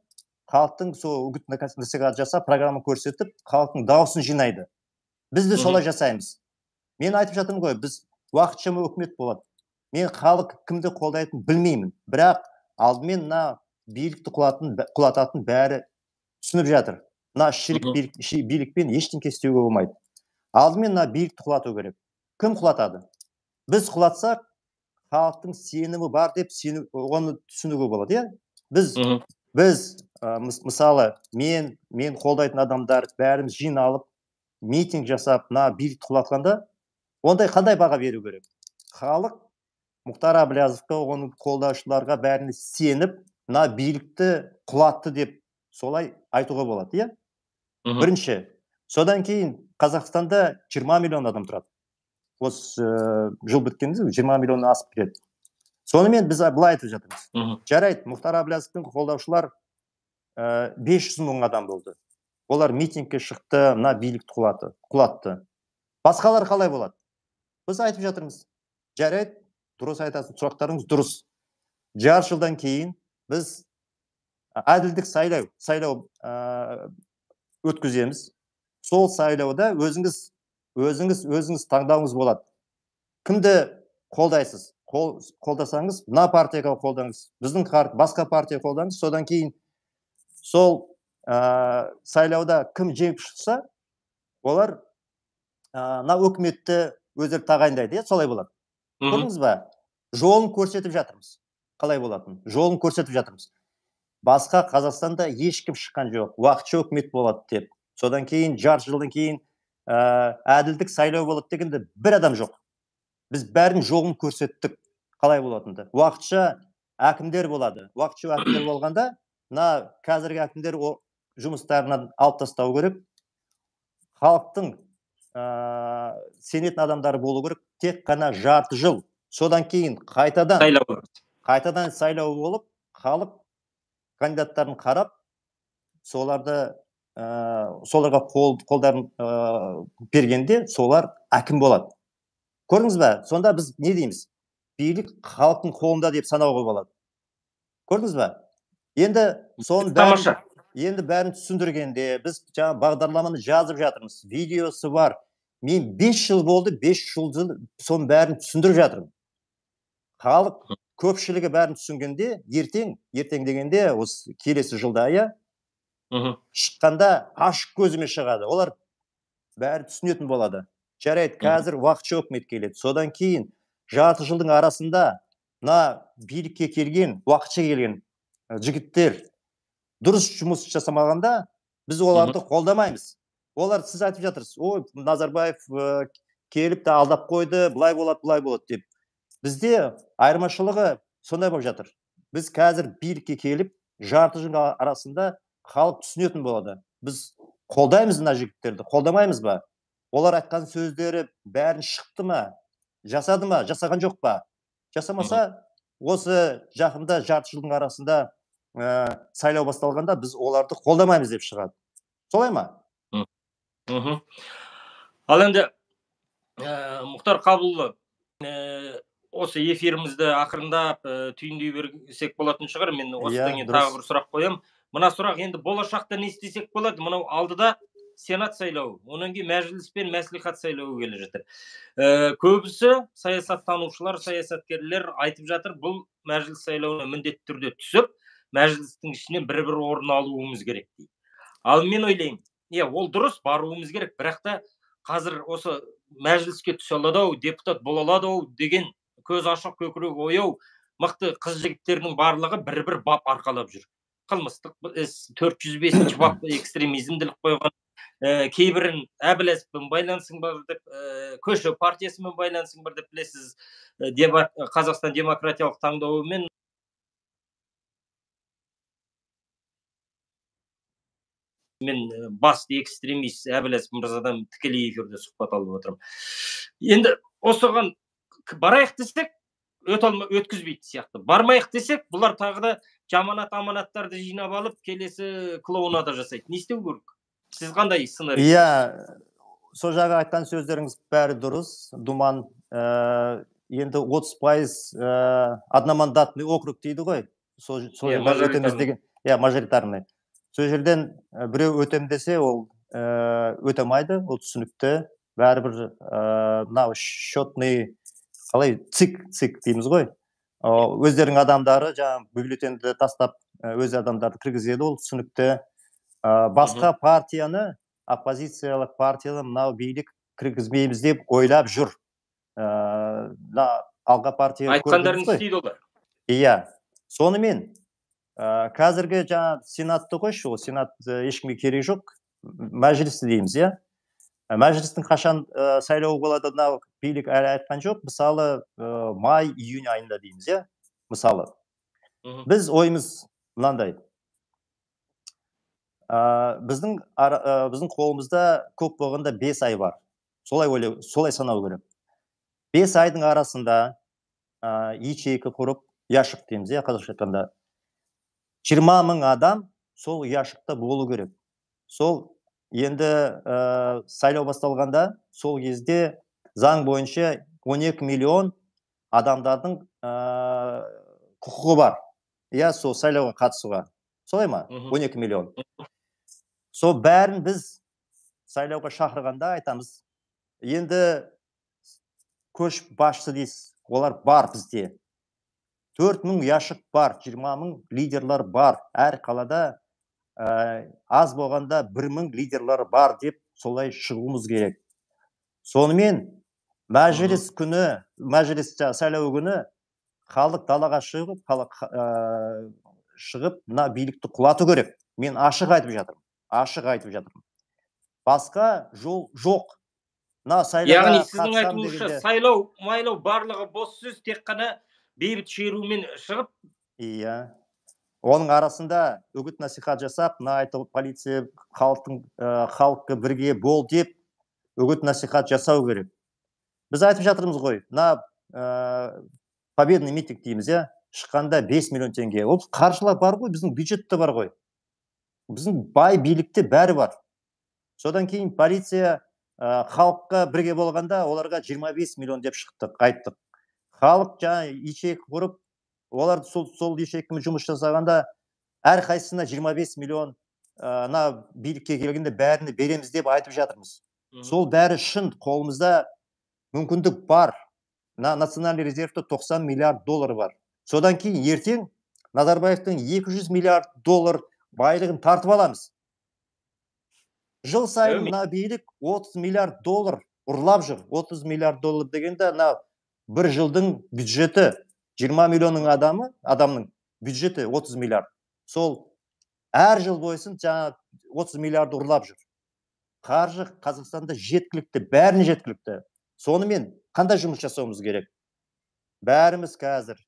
халықтың сол үгіт насихат жасап программа көрсетіп халықтың дауысын жинайды біз солай жасаймыз мен айтып жатырмын ғой біз уақытша үкімет болады мен халық кімді қолдайтынын білмеймін бірақ алдымен мына билікті құлатын, құлататын бәрі түсініп жатыр мына шірік билік, билікпен ештеңке істеуге болмайды алдымен мына билікті құлату керек кім құлатады біз құлатсақ халықтың сенімі бар деп сену оны түсінуге болады иә біз біз мысалы мен мен қолдайтын адамдар бәріміз жиналып митинг жасап мына билікті құлатқанда ондай қандай баға беру керек халық мұхтар әблязовқа оның қолдаушыларға бәріне сеніп мына билікті құлатты деп солай айтуға болады иә бірінші содан кейін қазақстанда 20 миллион адам тұрады осы ә, жыл біткенде 20 миллионнан асып кетеді сонымен біз былай айтып жатырмыз жарайды мұхтар әблязовтың қолдаушылар ә, э, 500 мың адам болды олар митингке шықты мына билікті құлатты басқалар қалай болады біз айтып жатырмыз жарайды дұрыс айтасыз сұрақтарыңыз дұрыс жарты жылдан кейін біз әділдік сайлау сайлау ә, өткіземіз сол сайлауда өзіңіз өзіңіз өзіңіз таңдауыңыз болады кімді қолдайсыз қол, қолдасаңыз мына партияға қолдаңыз біздің қарт, басқа партия қолдаңыз содан кейін сол ә, сайлауда кім жеңіп шықса олар мына ә, үкіметті өздері тағайындайды иә солай болады көрдіңіз ба жолын көрсетіп жатырмыз қалай болатынын жолын көрсетіп жатырмыз басқа қазақстанда ешкім шыққан жоқ уақытша үкімет болады деп содан кейін жарты жылдан кейін ә, әділдік сайлау болады дегенде бір адам жоқ біз бәрін жолын көрсеттік қалай болатынды уақытша әкімдер болады уақытша әкімдер <coughs> болғанда мына қазіргі әкімдер жұмыстарынан алып тастау керек халықтың ә, сенетін адамдар болу керек тек қана жарты жыл содан кейін қайтадан сайлау қайтадан сайлау болып халық кандидаттарын қарап соларды ә, соларға қол, қолдарын ә, бергенде солар әкім болады көрдіңіз ба сонда біз не дейміз билік халықтың қолында деп санауға болады көрдіңіз ба енді соны тамаша енді бәрін түсіндіргенде біз жаңа бағдарламаны жазып жатырмыз видеосы бар мен бес жыл болды бес жыл соның бәрін түсіндіріп жатырмын халық көпшілігі бәрін түсінгенде ертең ертең дегенде осы келесі жылда иә шыққанда ашық көзіме шығады олар бәрі түсінетін болады жарайды қазір уақытша үкімет келеді содан кейін жарты жылдың арасында мына билікке келген уақытша келген жігіттер дұрыс жұмыс жасамағанда біз оларды қолдамаймыз олар сіз айтып жатырсыз ой назарбаев ә, келіп та алдап қойды былай болады былай болады деп бізде айырмашылығы сондай болып жатыр біз қазір билікке келіп жарты жыл арасында халық түсінетін болады біз қолдаймыз мына жігіттерді қолдамаймыз ба олар айтқан сөздері бәрін шықты ма жасады ма жасаған жоқ па жасамаса осы жақында жарты жылдың арасында ә, сайлау басталғанда біз оларды қолдамаймыз деп шығады солай ма мхм ал енді ә, мұхтар қабылұлы ә, осы эфирімізді ақырындап ә, түйіндей берсек болатын шығар мен осыдан иә, кейін тағы бір сұрақ қоямын мына сұрақ енді болашақта не істесек болады мынау алдыда сенат сайлауы одан кейін мәжіліс пен мәслихат сайлауы келе жатыр ә, көбісі саясаттанушылар саясаткерлер айтып жатыр бұл мәжіліс сайлауына міндетті түрде түсіп мәжілістің ішінен бір бір орын алуымыз керек дейді ал мен ойлаймын иә ол дұрыс баруымыз керек бірақ та қазір осы мәжіліске түсе алады ау депутат бола алады ау деген көз ашық көкірек ояу мықты қыз жігіттердің барлығы бір бір бап арқалап жүр қылмыстық іс төрт жүз бесінші <coughs> бапты экстремизм қойған ә, кейбірін әбіләзовпен байланысың бар деп ә, көші партиясымен байланысың бар деп білесіз қазақстан демократиялық таңдауымен мен э, басты экстремист әбіләз мырзадан тікелей эфирде сұхбат алып отырмын енді осыған барайық десек өте алма, өткізбейтін сияқты бармайық десек бұлар тағы да жаманат аманаттарды жинап алып келесі клоунада жасайды не істеу керек сіз қандай сценарий иә сол жағы айтқан сөздеріңіз бәрі дұрыс думан ә, енді отыз пайыз ә, одномандатный округ дейді ғой сол, иә, иә мажоритарный сол жерден э, біреу өтем десе ол алмайды э, ол түсінікті бәрібір э, мынау счетный қалай цик цик дейміз ғой өздерінің адамдары жаңағы бюллетенді тастап өз адамдарды кіргізеді ол түсінікті басқа партияны оппозициялық партияны мынау билік кіргізбейміз деп ойлап жүр ыыы мына алға партия айтқандарын істейді олар иә сонымен ә, қазіргі жаңа сенатты қойшы ол сенат э, ешкімге керек жоқ мәжілісті дейміз иә э, мәжілістің қашан ә, сайлауы мына билік әлі айтқан жоқ мысалы ә, май июнь айында дейміз иә мысалы біз ойымыз мынандай ә, біздің ә, біздің қолымызда көп болғанда бес ай бар солай ойлау солай санау керек бес айдың арасында ә, ячейка құрып яшық дейміз иә қазақша айтқанда жиырма мың адам сол ұяшықта болу керек сол енді ә, сайлау басталғанда сол кезде заң бойынша 12 миллион адамдардың ә, құқығы бар иә сол сайлауға қатысуға солай ма 12 миллион сол бәрін біз сайлауға шақырғанда айтамыз енді көш көшбасшы дейсіз олар бар бізде төрт мың ұяшық бар жиырма мың лидерлар бар әр қалада ә, аз болғанда бір мың лидерлар бар деп солай шығуымыз керек сонымен мәжіліс күні мәжіліс сайлау күні халық далаға шығып халық ә, шығып мына билікті құлату керек мен ашық айтып жатырмын ашық айтып жатырмын басқа жол жоқ мына сайлау яғни сіздің айтуыңызша сайлау майлау барлығы бос сөз тек қана бейбіт шерумен шығып иә оның арасында үгіт насихат жасап мына айтыл полиция халықтың халыққа бірге бол деп үгіт насихат жасау керек біз айтып жатырмыз ғой мына победный митинг дейміз иә шыққанда 5 миллион теңге ол қаржылар бар ғой біздің бюджетте бар ғой біздің бай билікте бәрі бар содан кейін полиция халыққа бірге болғанда оларға 25 миллион деп шықтық айттық халық жаңа ячейка құрып оларды сол сол ячейкамен жұмыс жасағанда әрқайсысына 25 миллион ана ә, билікке келгенде бәріне береміз деп айтып жатырмыз сол бәрі шын қолымызда мүмкіндік бар мына национальный резервте 90 миллиард доллар бар содан кейін ертең назарбаевтың 200 миллиард доллар байлығын тартып аламыз жыл сайын мына билік 30 миллиард доллар ұрлап жүр 30 миллиард доллар дегенде мына бір жылдың бюджеті 20 миллионның адамы адамның бюджеті 30 миллиард сол әр жыл бойысын жаңа 30 миллиард ұрлап жүр қаржы қазақстанда жеткілікті бәріне жеткілікті сонымен қандай жұмыс жасауымыз керек бәріміз қазір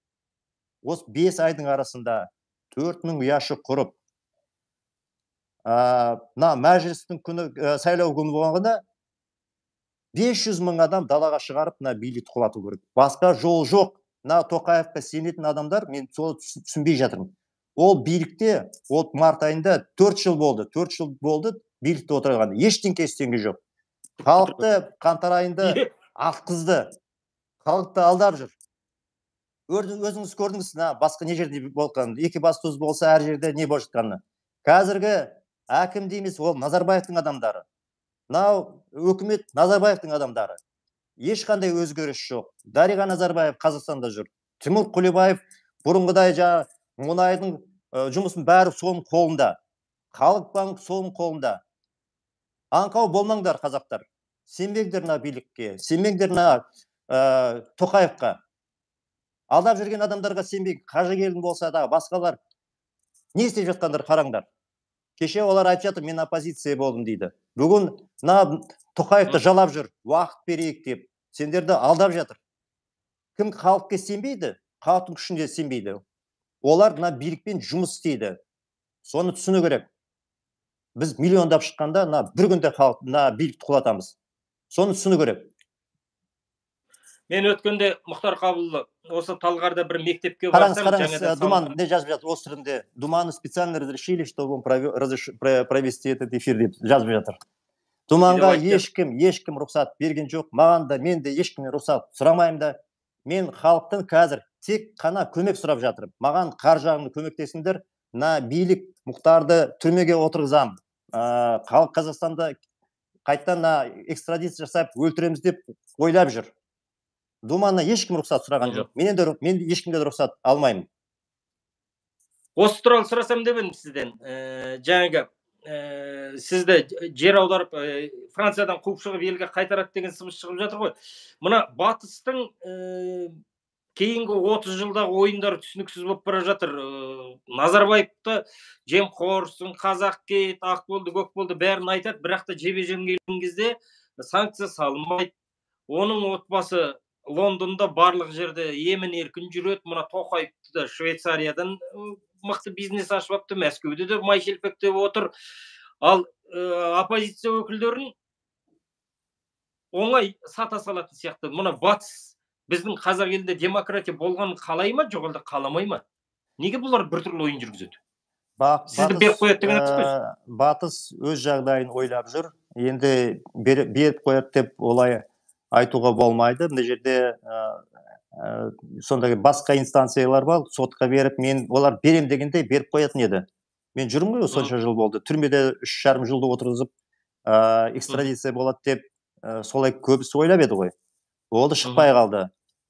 осы бес айдың арасында төрт мың ұяшы құрып мына ә, мәжілістің күні ә, сайлау күні болғанда 500 мың адам далаға шығарып мына билікті құлату керек басқа жол жоқ мына тоқаевқа сенетін адамдар мен соны түсінбей жатырмын ол билікте ол март айында төрт жыл болды төрт жыл болды билікте отырған ештеңке істеген жоқ халықты қаңтар айында атқызды халықты алдап жүр өзіңіз көрдіңіз мына басқа не жерде болған екібастұз болса әр жерде не болып жатқанын қазіргі әкім дейміз ол назарбаевтың адамдары мынау өкімет назарбаевтың адамдары ешқандай өзгеріс жоқ дариға назарбаев қазақстанда жүр тимур құлебаев бұрынғыдай жа мұнайдың ә, жұмысын бәрі соның қолында халық банк соның қолында аңқау болмаңдар қазақтар сенбеңдер мына билікке сенбеңдер мына ә, тоқаевқа алдап жүрген адамдарға сенбек қажыгелдін болса да басқалар не істеп жатқандар қараңдар кеше олар айтып жатыр мен оппозиция болдым дейді бүгін мына тоқаевты жалап жүр уақыт берейік деп сендерді алдап жатыр кім халыққа сенбейді халықтың күшіне сенбейді олар мына билікпен жұмыс істейді соны түсіну керек біз миллиондап шыққанда мына бір күнде халық мына билікті құлатамыз соны түсіну керек мен өткенде мұхтар қабылұлы осы талғарда бір мектепке қараңыз қараңыз э, думан не жазып жатыр осы түрінде думану специально разрешили чтобы он провести этот эфир деп жазып жатыр думанға ешкім ешкім рұқсат берген жоқ маған да мен де ешкімнен рұқсат сұрамаймын да мен халықтан қазір тек қана көмек сұрап жатырмын маған қар жағымды көмектесіңдер мына билік мұхтарды түрмеге отырғызамын ыыы халық қазақстанда қайтадан мына экстрадиция жасап өлтіреміз деп ойлап жүр думанына ешкім рұқсат сұраған жоқ менен де мен ешкімден рұқсат алмаймын осы туралы сұрасам деп едім сізден ә, жаңағы ә, сізді жер аударып э, франциядан қуып шығып елге қайтарады деген сыбыс шығып жатыр ғой мына батыстың ә, кейінгі отыз жылдағы ойындары түсініксіз болып бара жатыр ә, назарбаевты жемқорсың қазақ кет ақ болды көк болды бәрін айтады бірақ та жебе жем келген кезде санкция салынбайды оның отбасы лондонда барлық жерде емін еркін жүреді мына тоқаевты да швейцариядан мықты бизнес ашып алыпты мәскеуде де май шелпектеп отыр ал ә, оппозиция өкілдерін оңай сата салатын сияқты мына батыс біздің қазақ елінде демократия болғанын қалай ма жоқ әлде қаламай ма неге бұлар біртүрлі ойын жүргізеді сізді беріп қояды деген ә, батыс өз жағдайын ойлап жүр енді беріп қояды деп олай айтуға болмайды мына жерде ә, сондай басқа инстанциялар бар сотқа беріп мен олар берем дегенде беріп қоятын еді мен жүрмін ғой сонша жыл болды түрмеде үш жарым жылды отырғызып ә, экстрадиция болады деп солай көбісі ойлап еді ғой ол шықпай қалды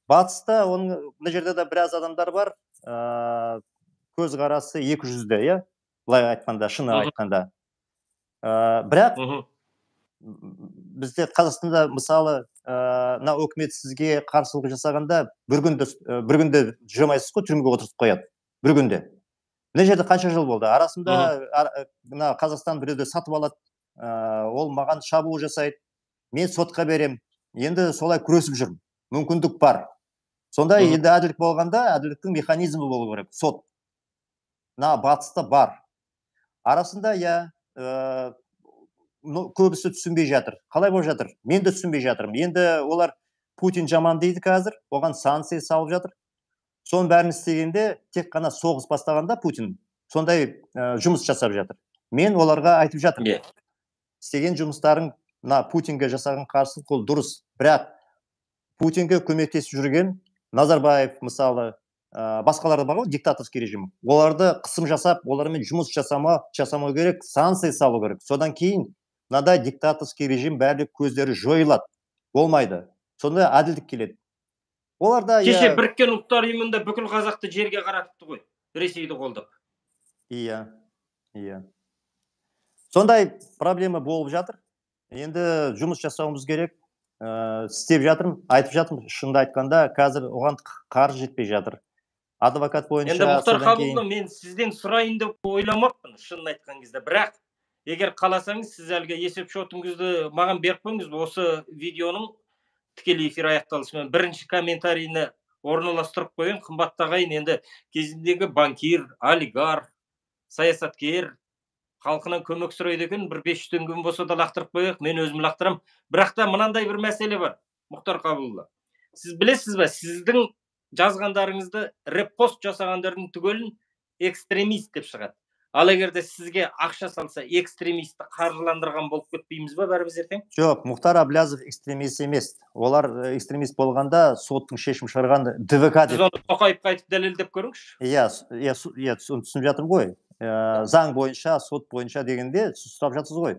батыста оның мына жерде де біраз адамдар бар ә, көзқарасы екі жүзді иә былай айтқанда шыны айтқанда ә, бірақ бізде қазақстанда мысалы мына э, үкімет сізге қарсылық жасағанда бір күнде э, бір күнде алмайсыз ғой түрмеге отырып қояды бір күнде мына жерде қанша жыл болды арасында э, мына қазақстан біреуді сатып алады ә, ол маған шабуыл жасайды мен сотқа берем. енді солай күресіп жүрмін мүмкіндік бар сонда енді әділдік болғанда әділдіктің механизмі болу керек сот мына батыста бар арасында иә көбісі түсінбей жатыр қалай болып жатыр мен де түсінбей жатырмын енді олар путин жаман дейді қазір оған санкция салып жатыр соның бәрін істегенде тек қана соғыс бастағанда путин сондай ә, жұмыс жасап жатыр мен оларға айтып жатырмын yeah. істеген жұмыстарың мына путинге жасаған қарсылық ол дұрыс бірақ путинге көмектесіп жүрген назарбаев мысалы ә, басқалар бар ғой диктаторский режим оларды қысым жасап олармен жұмыс жасама жасамау керек санкция салу керек содан кейін мынадай диктаторский режим бәрі көздері жойылады болмайды сонда әділдік келеді оларда кеше иә. біріккен ұлттар ұйымында бүкіл қазақты жерге қаратыпты ғой ресейді қолдап иә иә сондай проблема болып жатыр енді жұмыс жасауымыз керек ә, істеп жатырмын айтып жатырмын шынымды айтқанда қазір оған қаржы жетпей жатыр адвокат бойынша енді мұхтар қабылұлы мен сізден сұрайын деп ойламаппын шынын айтқан кезде бірақ егер қаласаңыз сіз әлгі есеп шотыңызды маған беріп қойыңыз осы видеоның тікелей эфир аяқталысымен бірінші комментарийіне орналастырып қояйын қымбатты ағайын енді кезіндегі банкир олигарх саясаткер халқынан көмек сұрайды екен бір бес жүз теңгем болса да лақтырып қояйық мен өзім лақтырамын бірақ та мынандай бір мәселе бар мұхтар қабылұлы сіз білесіз ба сіздің жазғандарыңызды репост жасағандардың түгелін экстремист деп шығады ал егер де сізге ақша салса экстремистті қаржыландырған болып кетпейміз ба бәріміз ертең жоқ мұхтар аблязов экстремист емес олар э, экстремист болғанда соттың шешім шығарған двк деп сіз оны тоқаевқа айтып дәлелдеп көріңізші иә иә иә түсініп жатырмын ғой ә, заң бойынша сот бойынша дегенде сіз сұрап жатырсыз ғой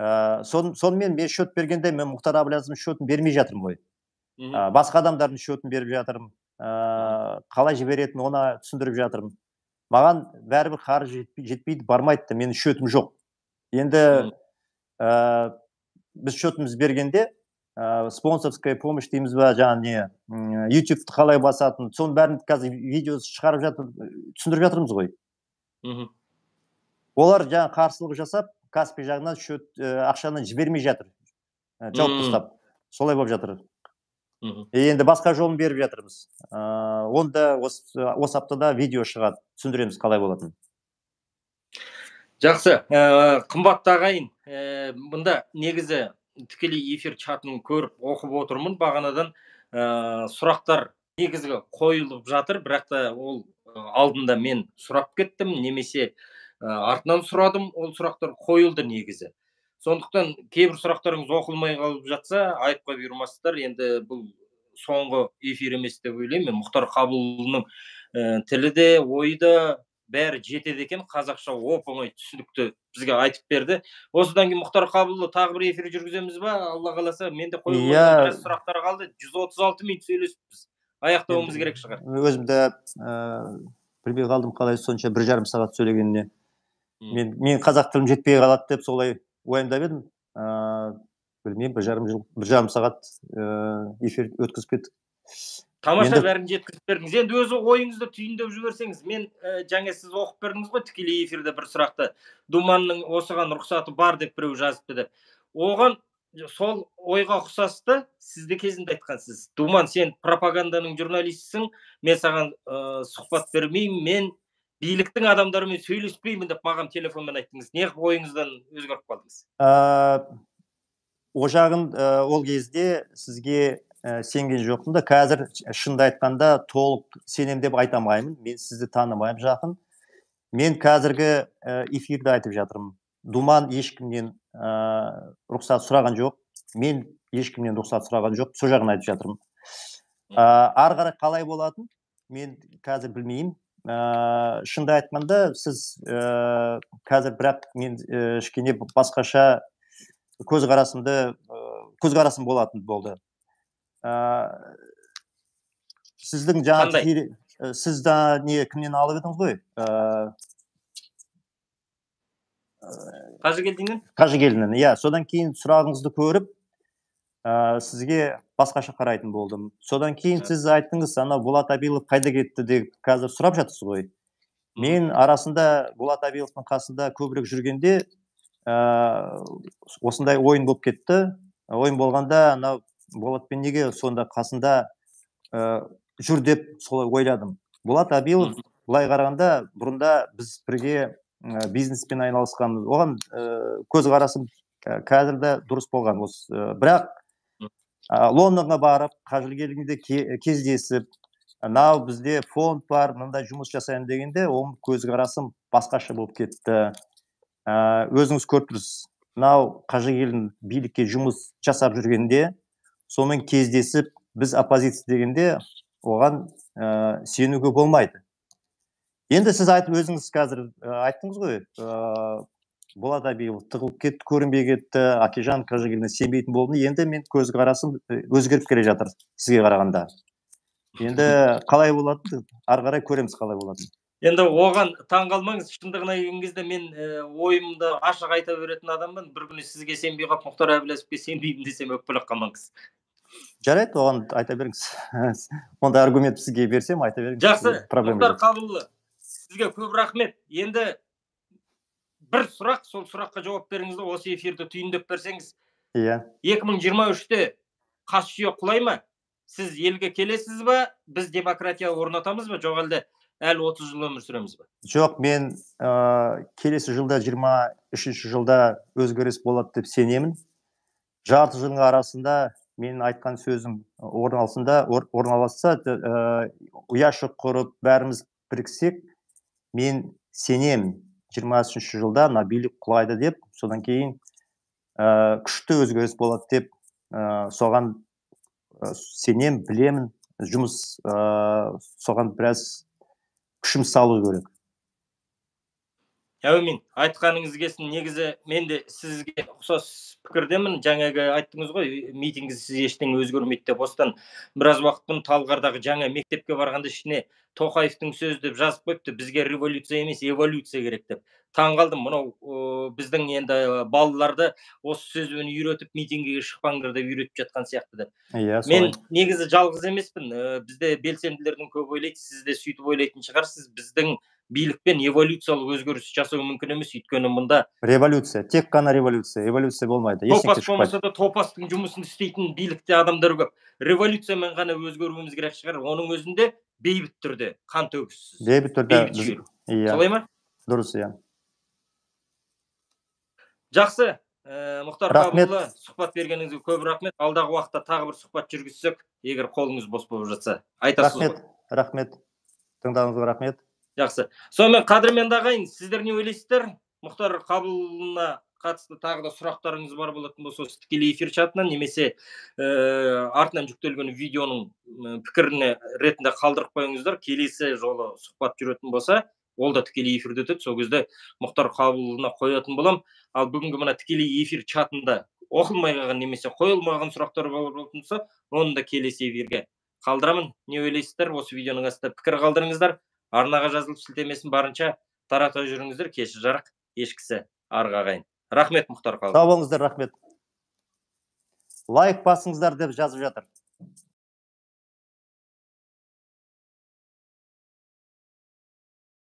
ә, сон, сонымен мен счет бергенде мен мұхтар әблязовтың счетын бермей жатырмын ғой ә, басқа адамдардың счетын беріп жатырмын ә, қалай жіберетінін оны түсіндіріп жатырмын маған бәрібір қаржы жетпей, жетпейді бармайды менің шөтім жоқ енді ә, біз шөтіміз бергенде ә, спонсорская помощь дейміз ба жаңағы не ютубты қалай басатын соның бәрін қазір видео шығарып жатыр түсіндіріп жатырмыз ғой олар жаңа қарсылық жасап каспи жағынан счет э, ақшаны жібермей жатыр ә, жауып тастап солай болып жатыр енді басқа жолын беріп жатырмыз ыыы онда осы осы аптада видео шығады түсіндіреміз қалай болатынын жақсы ә, қымбатты ағайын ә, мында негізі тікелей эфир чатын көріп оқып отырмын бағанадан ә, сұрақтар негізгі қойылып жатыр бірақ та ол алдында мен сұрап кеттім немесе ә, артынан сұрадым ол сұрақтар қойылды негізі сондықтан кейбір сұрақтарыңыз оқылмай қалып жатса айыпқа бұйырмасыздар енді бұл соңғы эфир емес деп ойлаймын мұхтар қабылұлының ә, тілі де ойы да бәрі жетеді екен қазақша оп оңай түсінікті бізге айтып берді осыдан кейін мұхтар қабылұлы тағы бір эфир жүргіземіз ба алла қаласа менде қойып yeah. Иә. сұрақтар қалды жүз отыз алты минут сөйлесіппіз аяқтауымыз керек шығар де ыыы э, білмей қалдым қалай сонша бір жарым сағат сөйлегеніне мен мен қазақ тілім жетпей қалады деп солай уайымдап едім ыыы білмеймін бір жарым жыл бір жарым сағат ыыы эфир өткізіп кеттік тамаша бәрін жеткізіп бердіңіз енді өз ойыңызды түйіндеп жіберсеңіз мен ә, жаңа сіз оқып бердіңіз ғой тікелей эфирде бір сұрақты думанның осыған рұқсаты бар деп біреу жазыпты деп оған сол ойға ұқсасты сіз де кезінде айтқансыз думан сен пропаганданың журналистісің мен саған ә, сұхбат бермеймін мен биліктің адамдарымен сөйлеспеймін деп маған телефонмен айттыңыз не ойыңыздан өзгеріп қалдыңыз ә, ол жағын ә, ол кезде сізге ә, сенген жоқпын да қазір шынды айтқанда толық сенем деп айта алмаймын мен сізді танымаймын жақын мен қазіргі эфирді айтып жатырмын думан ешкімнен ә, рұқсат сұраған жоқ мен ешкімнен рұқсат сұраған жоқ сол жағын айтып жатырмын ә, ары қарай қалай болатын мен қазір білмеймін ә, шынды айтқанда сіз ә, қазір бірақ мен э, кішкене ә, басқаша көзқарасымды ә, көзқарасым болатын болды ә, сіздің жаңа ә, сіз да не кімнен алып едіңіз ғой ә, қажыгелдиннен қажыгелдиннен иә содан кейін сұрағыңызды көріп ә, сізге басқаша қарайтын болдым содан кейін сіз айттыңыз анау болат абилов қайда кетті деп қазір сұрап жатырсыз ғой мен арасында болат абиловтың қасында көбірек жүргенде ә, осындай ойын болып кетті ойын болғанда анау болатпен неге сонда қасында ә, жүр деп солай ойладым болат абилов былай қарағанда бұрында біз бірге ә, бизнеспен айналысқанбыз оған ә, көзқарасым ә, қазір де дұрыс болған осы бірақ лондонға барып қаржы кездесіп мынау бізде фонд бар мында жұмыс жасаймын дегенде оның көзқарасым басқаша болып кетті өзіңіз көріп тұрсыз мынау қажы билікке жұмыс жасап жүргенде сонымен кездесіп біз оппозиция дегенде оған ә, сенуге болмайды енді сіз айтып өзіңіз қазір айттыңыз ғой болат әбиұлы тығылып кетті көрінбей кетті әкежан қажыгелдіне сенбейтін болдым енді мен көзқарасым өзгеріп келе жатыр сізге қарағанда енді қалай болады ары қарай көреміз қалай болады енді оған қалмаңыз шындығына келген кезде мен ойымды ашық айта беретін адаммын бір күні сізге сенбей қалып мұхтар әбіләзовке сенбеймін десем өкпелеп қалмаңыз жарайды оған айта беріңіз <laughs> ондай аргумент сізге берсем айта беріңіз жақсы мұхтар қабылұлы сізге көп рахмет енді бір сұрақ сол сұраққа жауап беріңіз осы эфирді түйіндеп берсеңіз иә екі мың жиырма үште қасжүйе құлай ма сіз елге келесіз ба біз демократия орнатамыз ба жоқ әлде әлі отыз жыл өмір сүреміз ба жоқ мен ә, келесі жылда жиырма үшінші жылда өзгеріс болады деп сенемін жарты жылдың арасында менің айтқан сөзім орын алсында орын ұяшық құрып бәріміз біріксек мен сенемін жиырма үшінші жылда мына билік құлайды деп содан кейін ә, күшті өзгеріс болады деп ә, соған ә, сенем білемін жұмыс ә, соған біраз күшім салу керек әумин айтқаныңыз келсін негізі мен де сізге ұқсас пікірдемін жаңағы айттыңыз ғой митингісіз ештеңе өзгермейді деп осыдан біраз уақыт бұрын талғардағы жаңа мектепке барғанда ішіне тоқаевтың сөзі деп жазып қойыпты бізге революция емес эволюция керек деп таң қалдым мынау біздің енді балаларды осы сөзбен үйретіп митингіге шықпаңдар деп үйретіп жатқан сияқты деп иә yeah, мен негізі жалғыз емеспін ә, бізде белсенділердің көбі ойлайды сіз де сөйтіп ойлайтын шығарсыз біздің билікпен эволюциялық өзгеріс жасау мүмкін емес өйткені мұнда революция тек қана революция эволюция болмайды топас болмаса да топастың жұмысын істейтін билікте адамдар көп революциямен ғана өзгеруіміз керек шығар оның өзінде бейбіт түрде қан төгіссіз бейбіт түрде иә солай ма дұрыс иә жақсы ә, мұхтар рахмет сұхбат бергеніңізге көп рахмет алдағы уақытта тағы бір сұхбат жүргізсек егер қолыңыз бос болып жатса айтасыз рахмет рахмет тыңдағаныңызға рахмет жақсы сонымен қадірменді ағайын сіздер не ойлайсыздар мұхтар қабылына қатысты тағы да сұрақтарыңыз бар болатын болса осы тікелей эфир чатынан немесе ә, артынан жүктелген видеоның пікіріне ретінде қалдырып қойыңыздар келесі жолы сұхбат жүретін болса ол да тікелей эфирде өтеді сол кезде мұхтар қабылына қоятын боламын ал бүгінгі мына тікелей эфир чатында оқылмай қалған немесе қойылмаған сұрақтар болатын болса оны да келесі эфирге қалдырамын не ойлайсыздар осы видеоның астына пікір қалдырыңыздар арнаға жазылып сілтемесін барынша тарата жүріңіздер кеші жарық ешкісі арғы ағайын рахмет мұхтар сау болыңыздар рахмет лайк басыңыздар деп жазып жатыр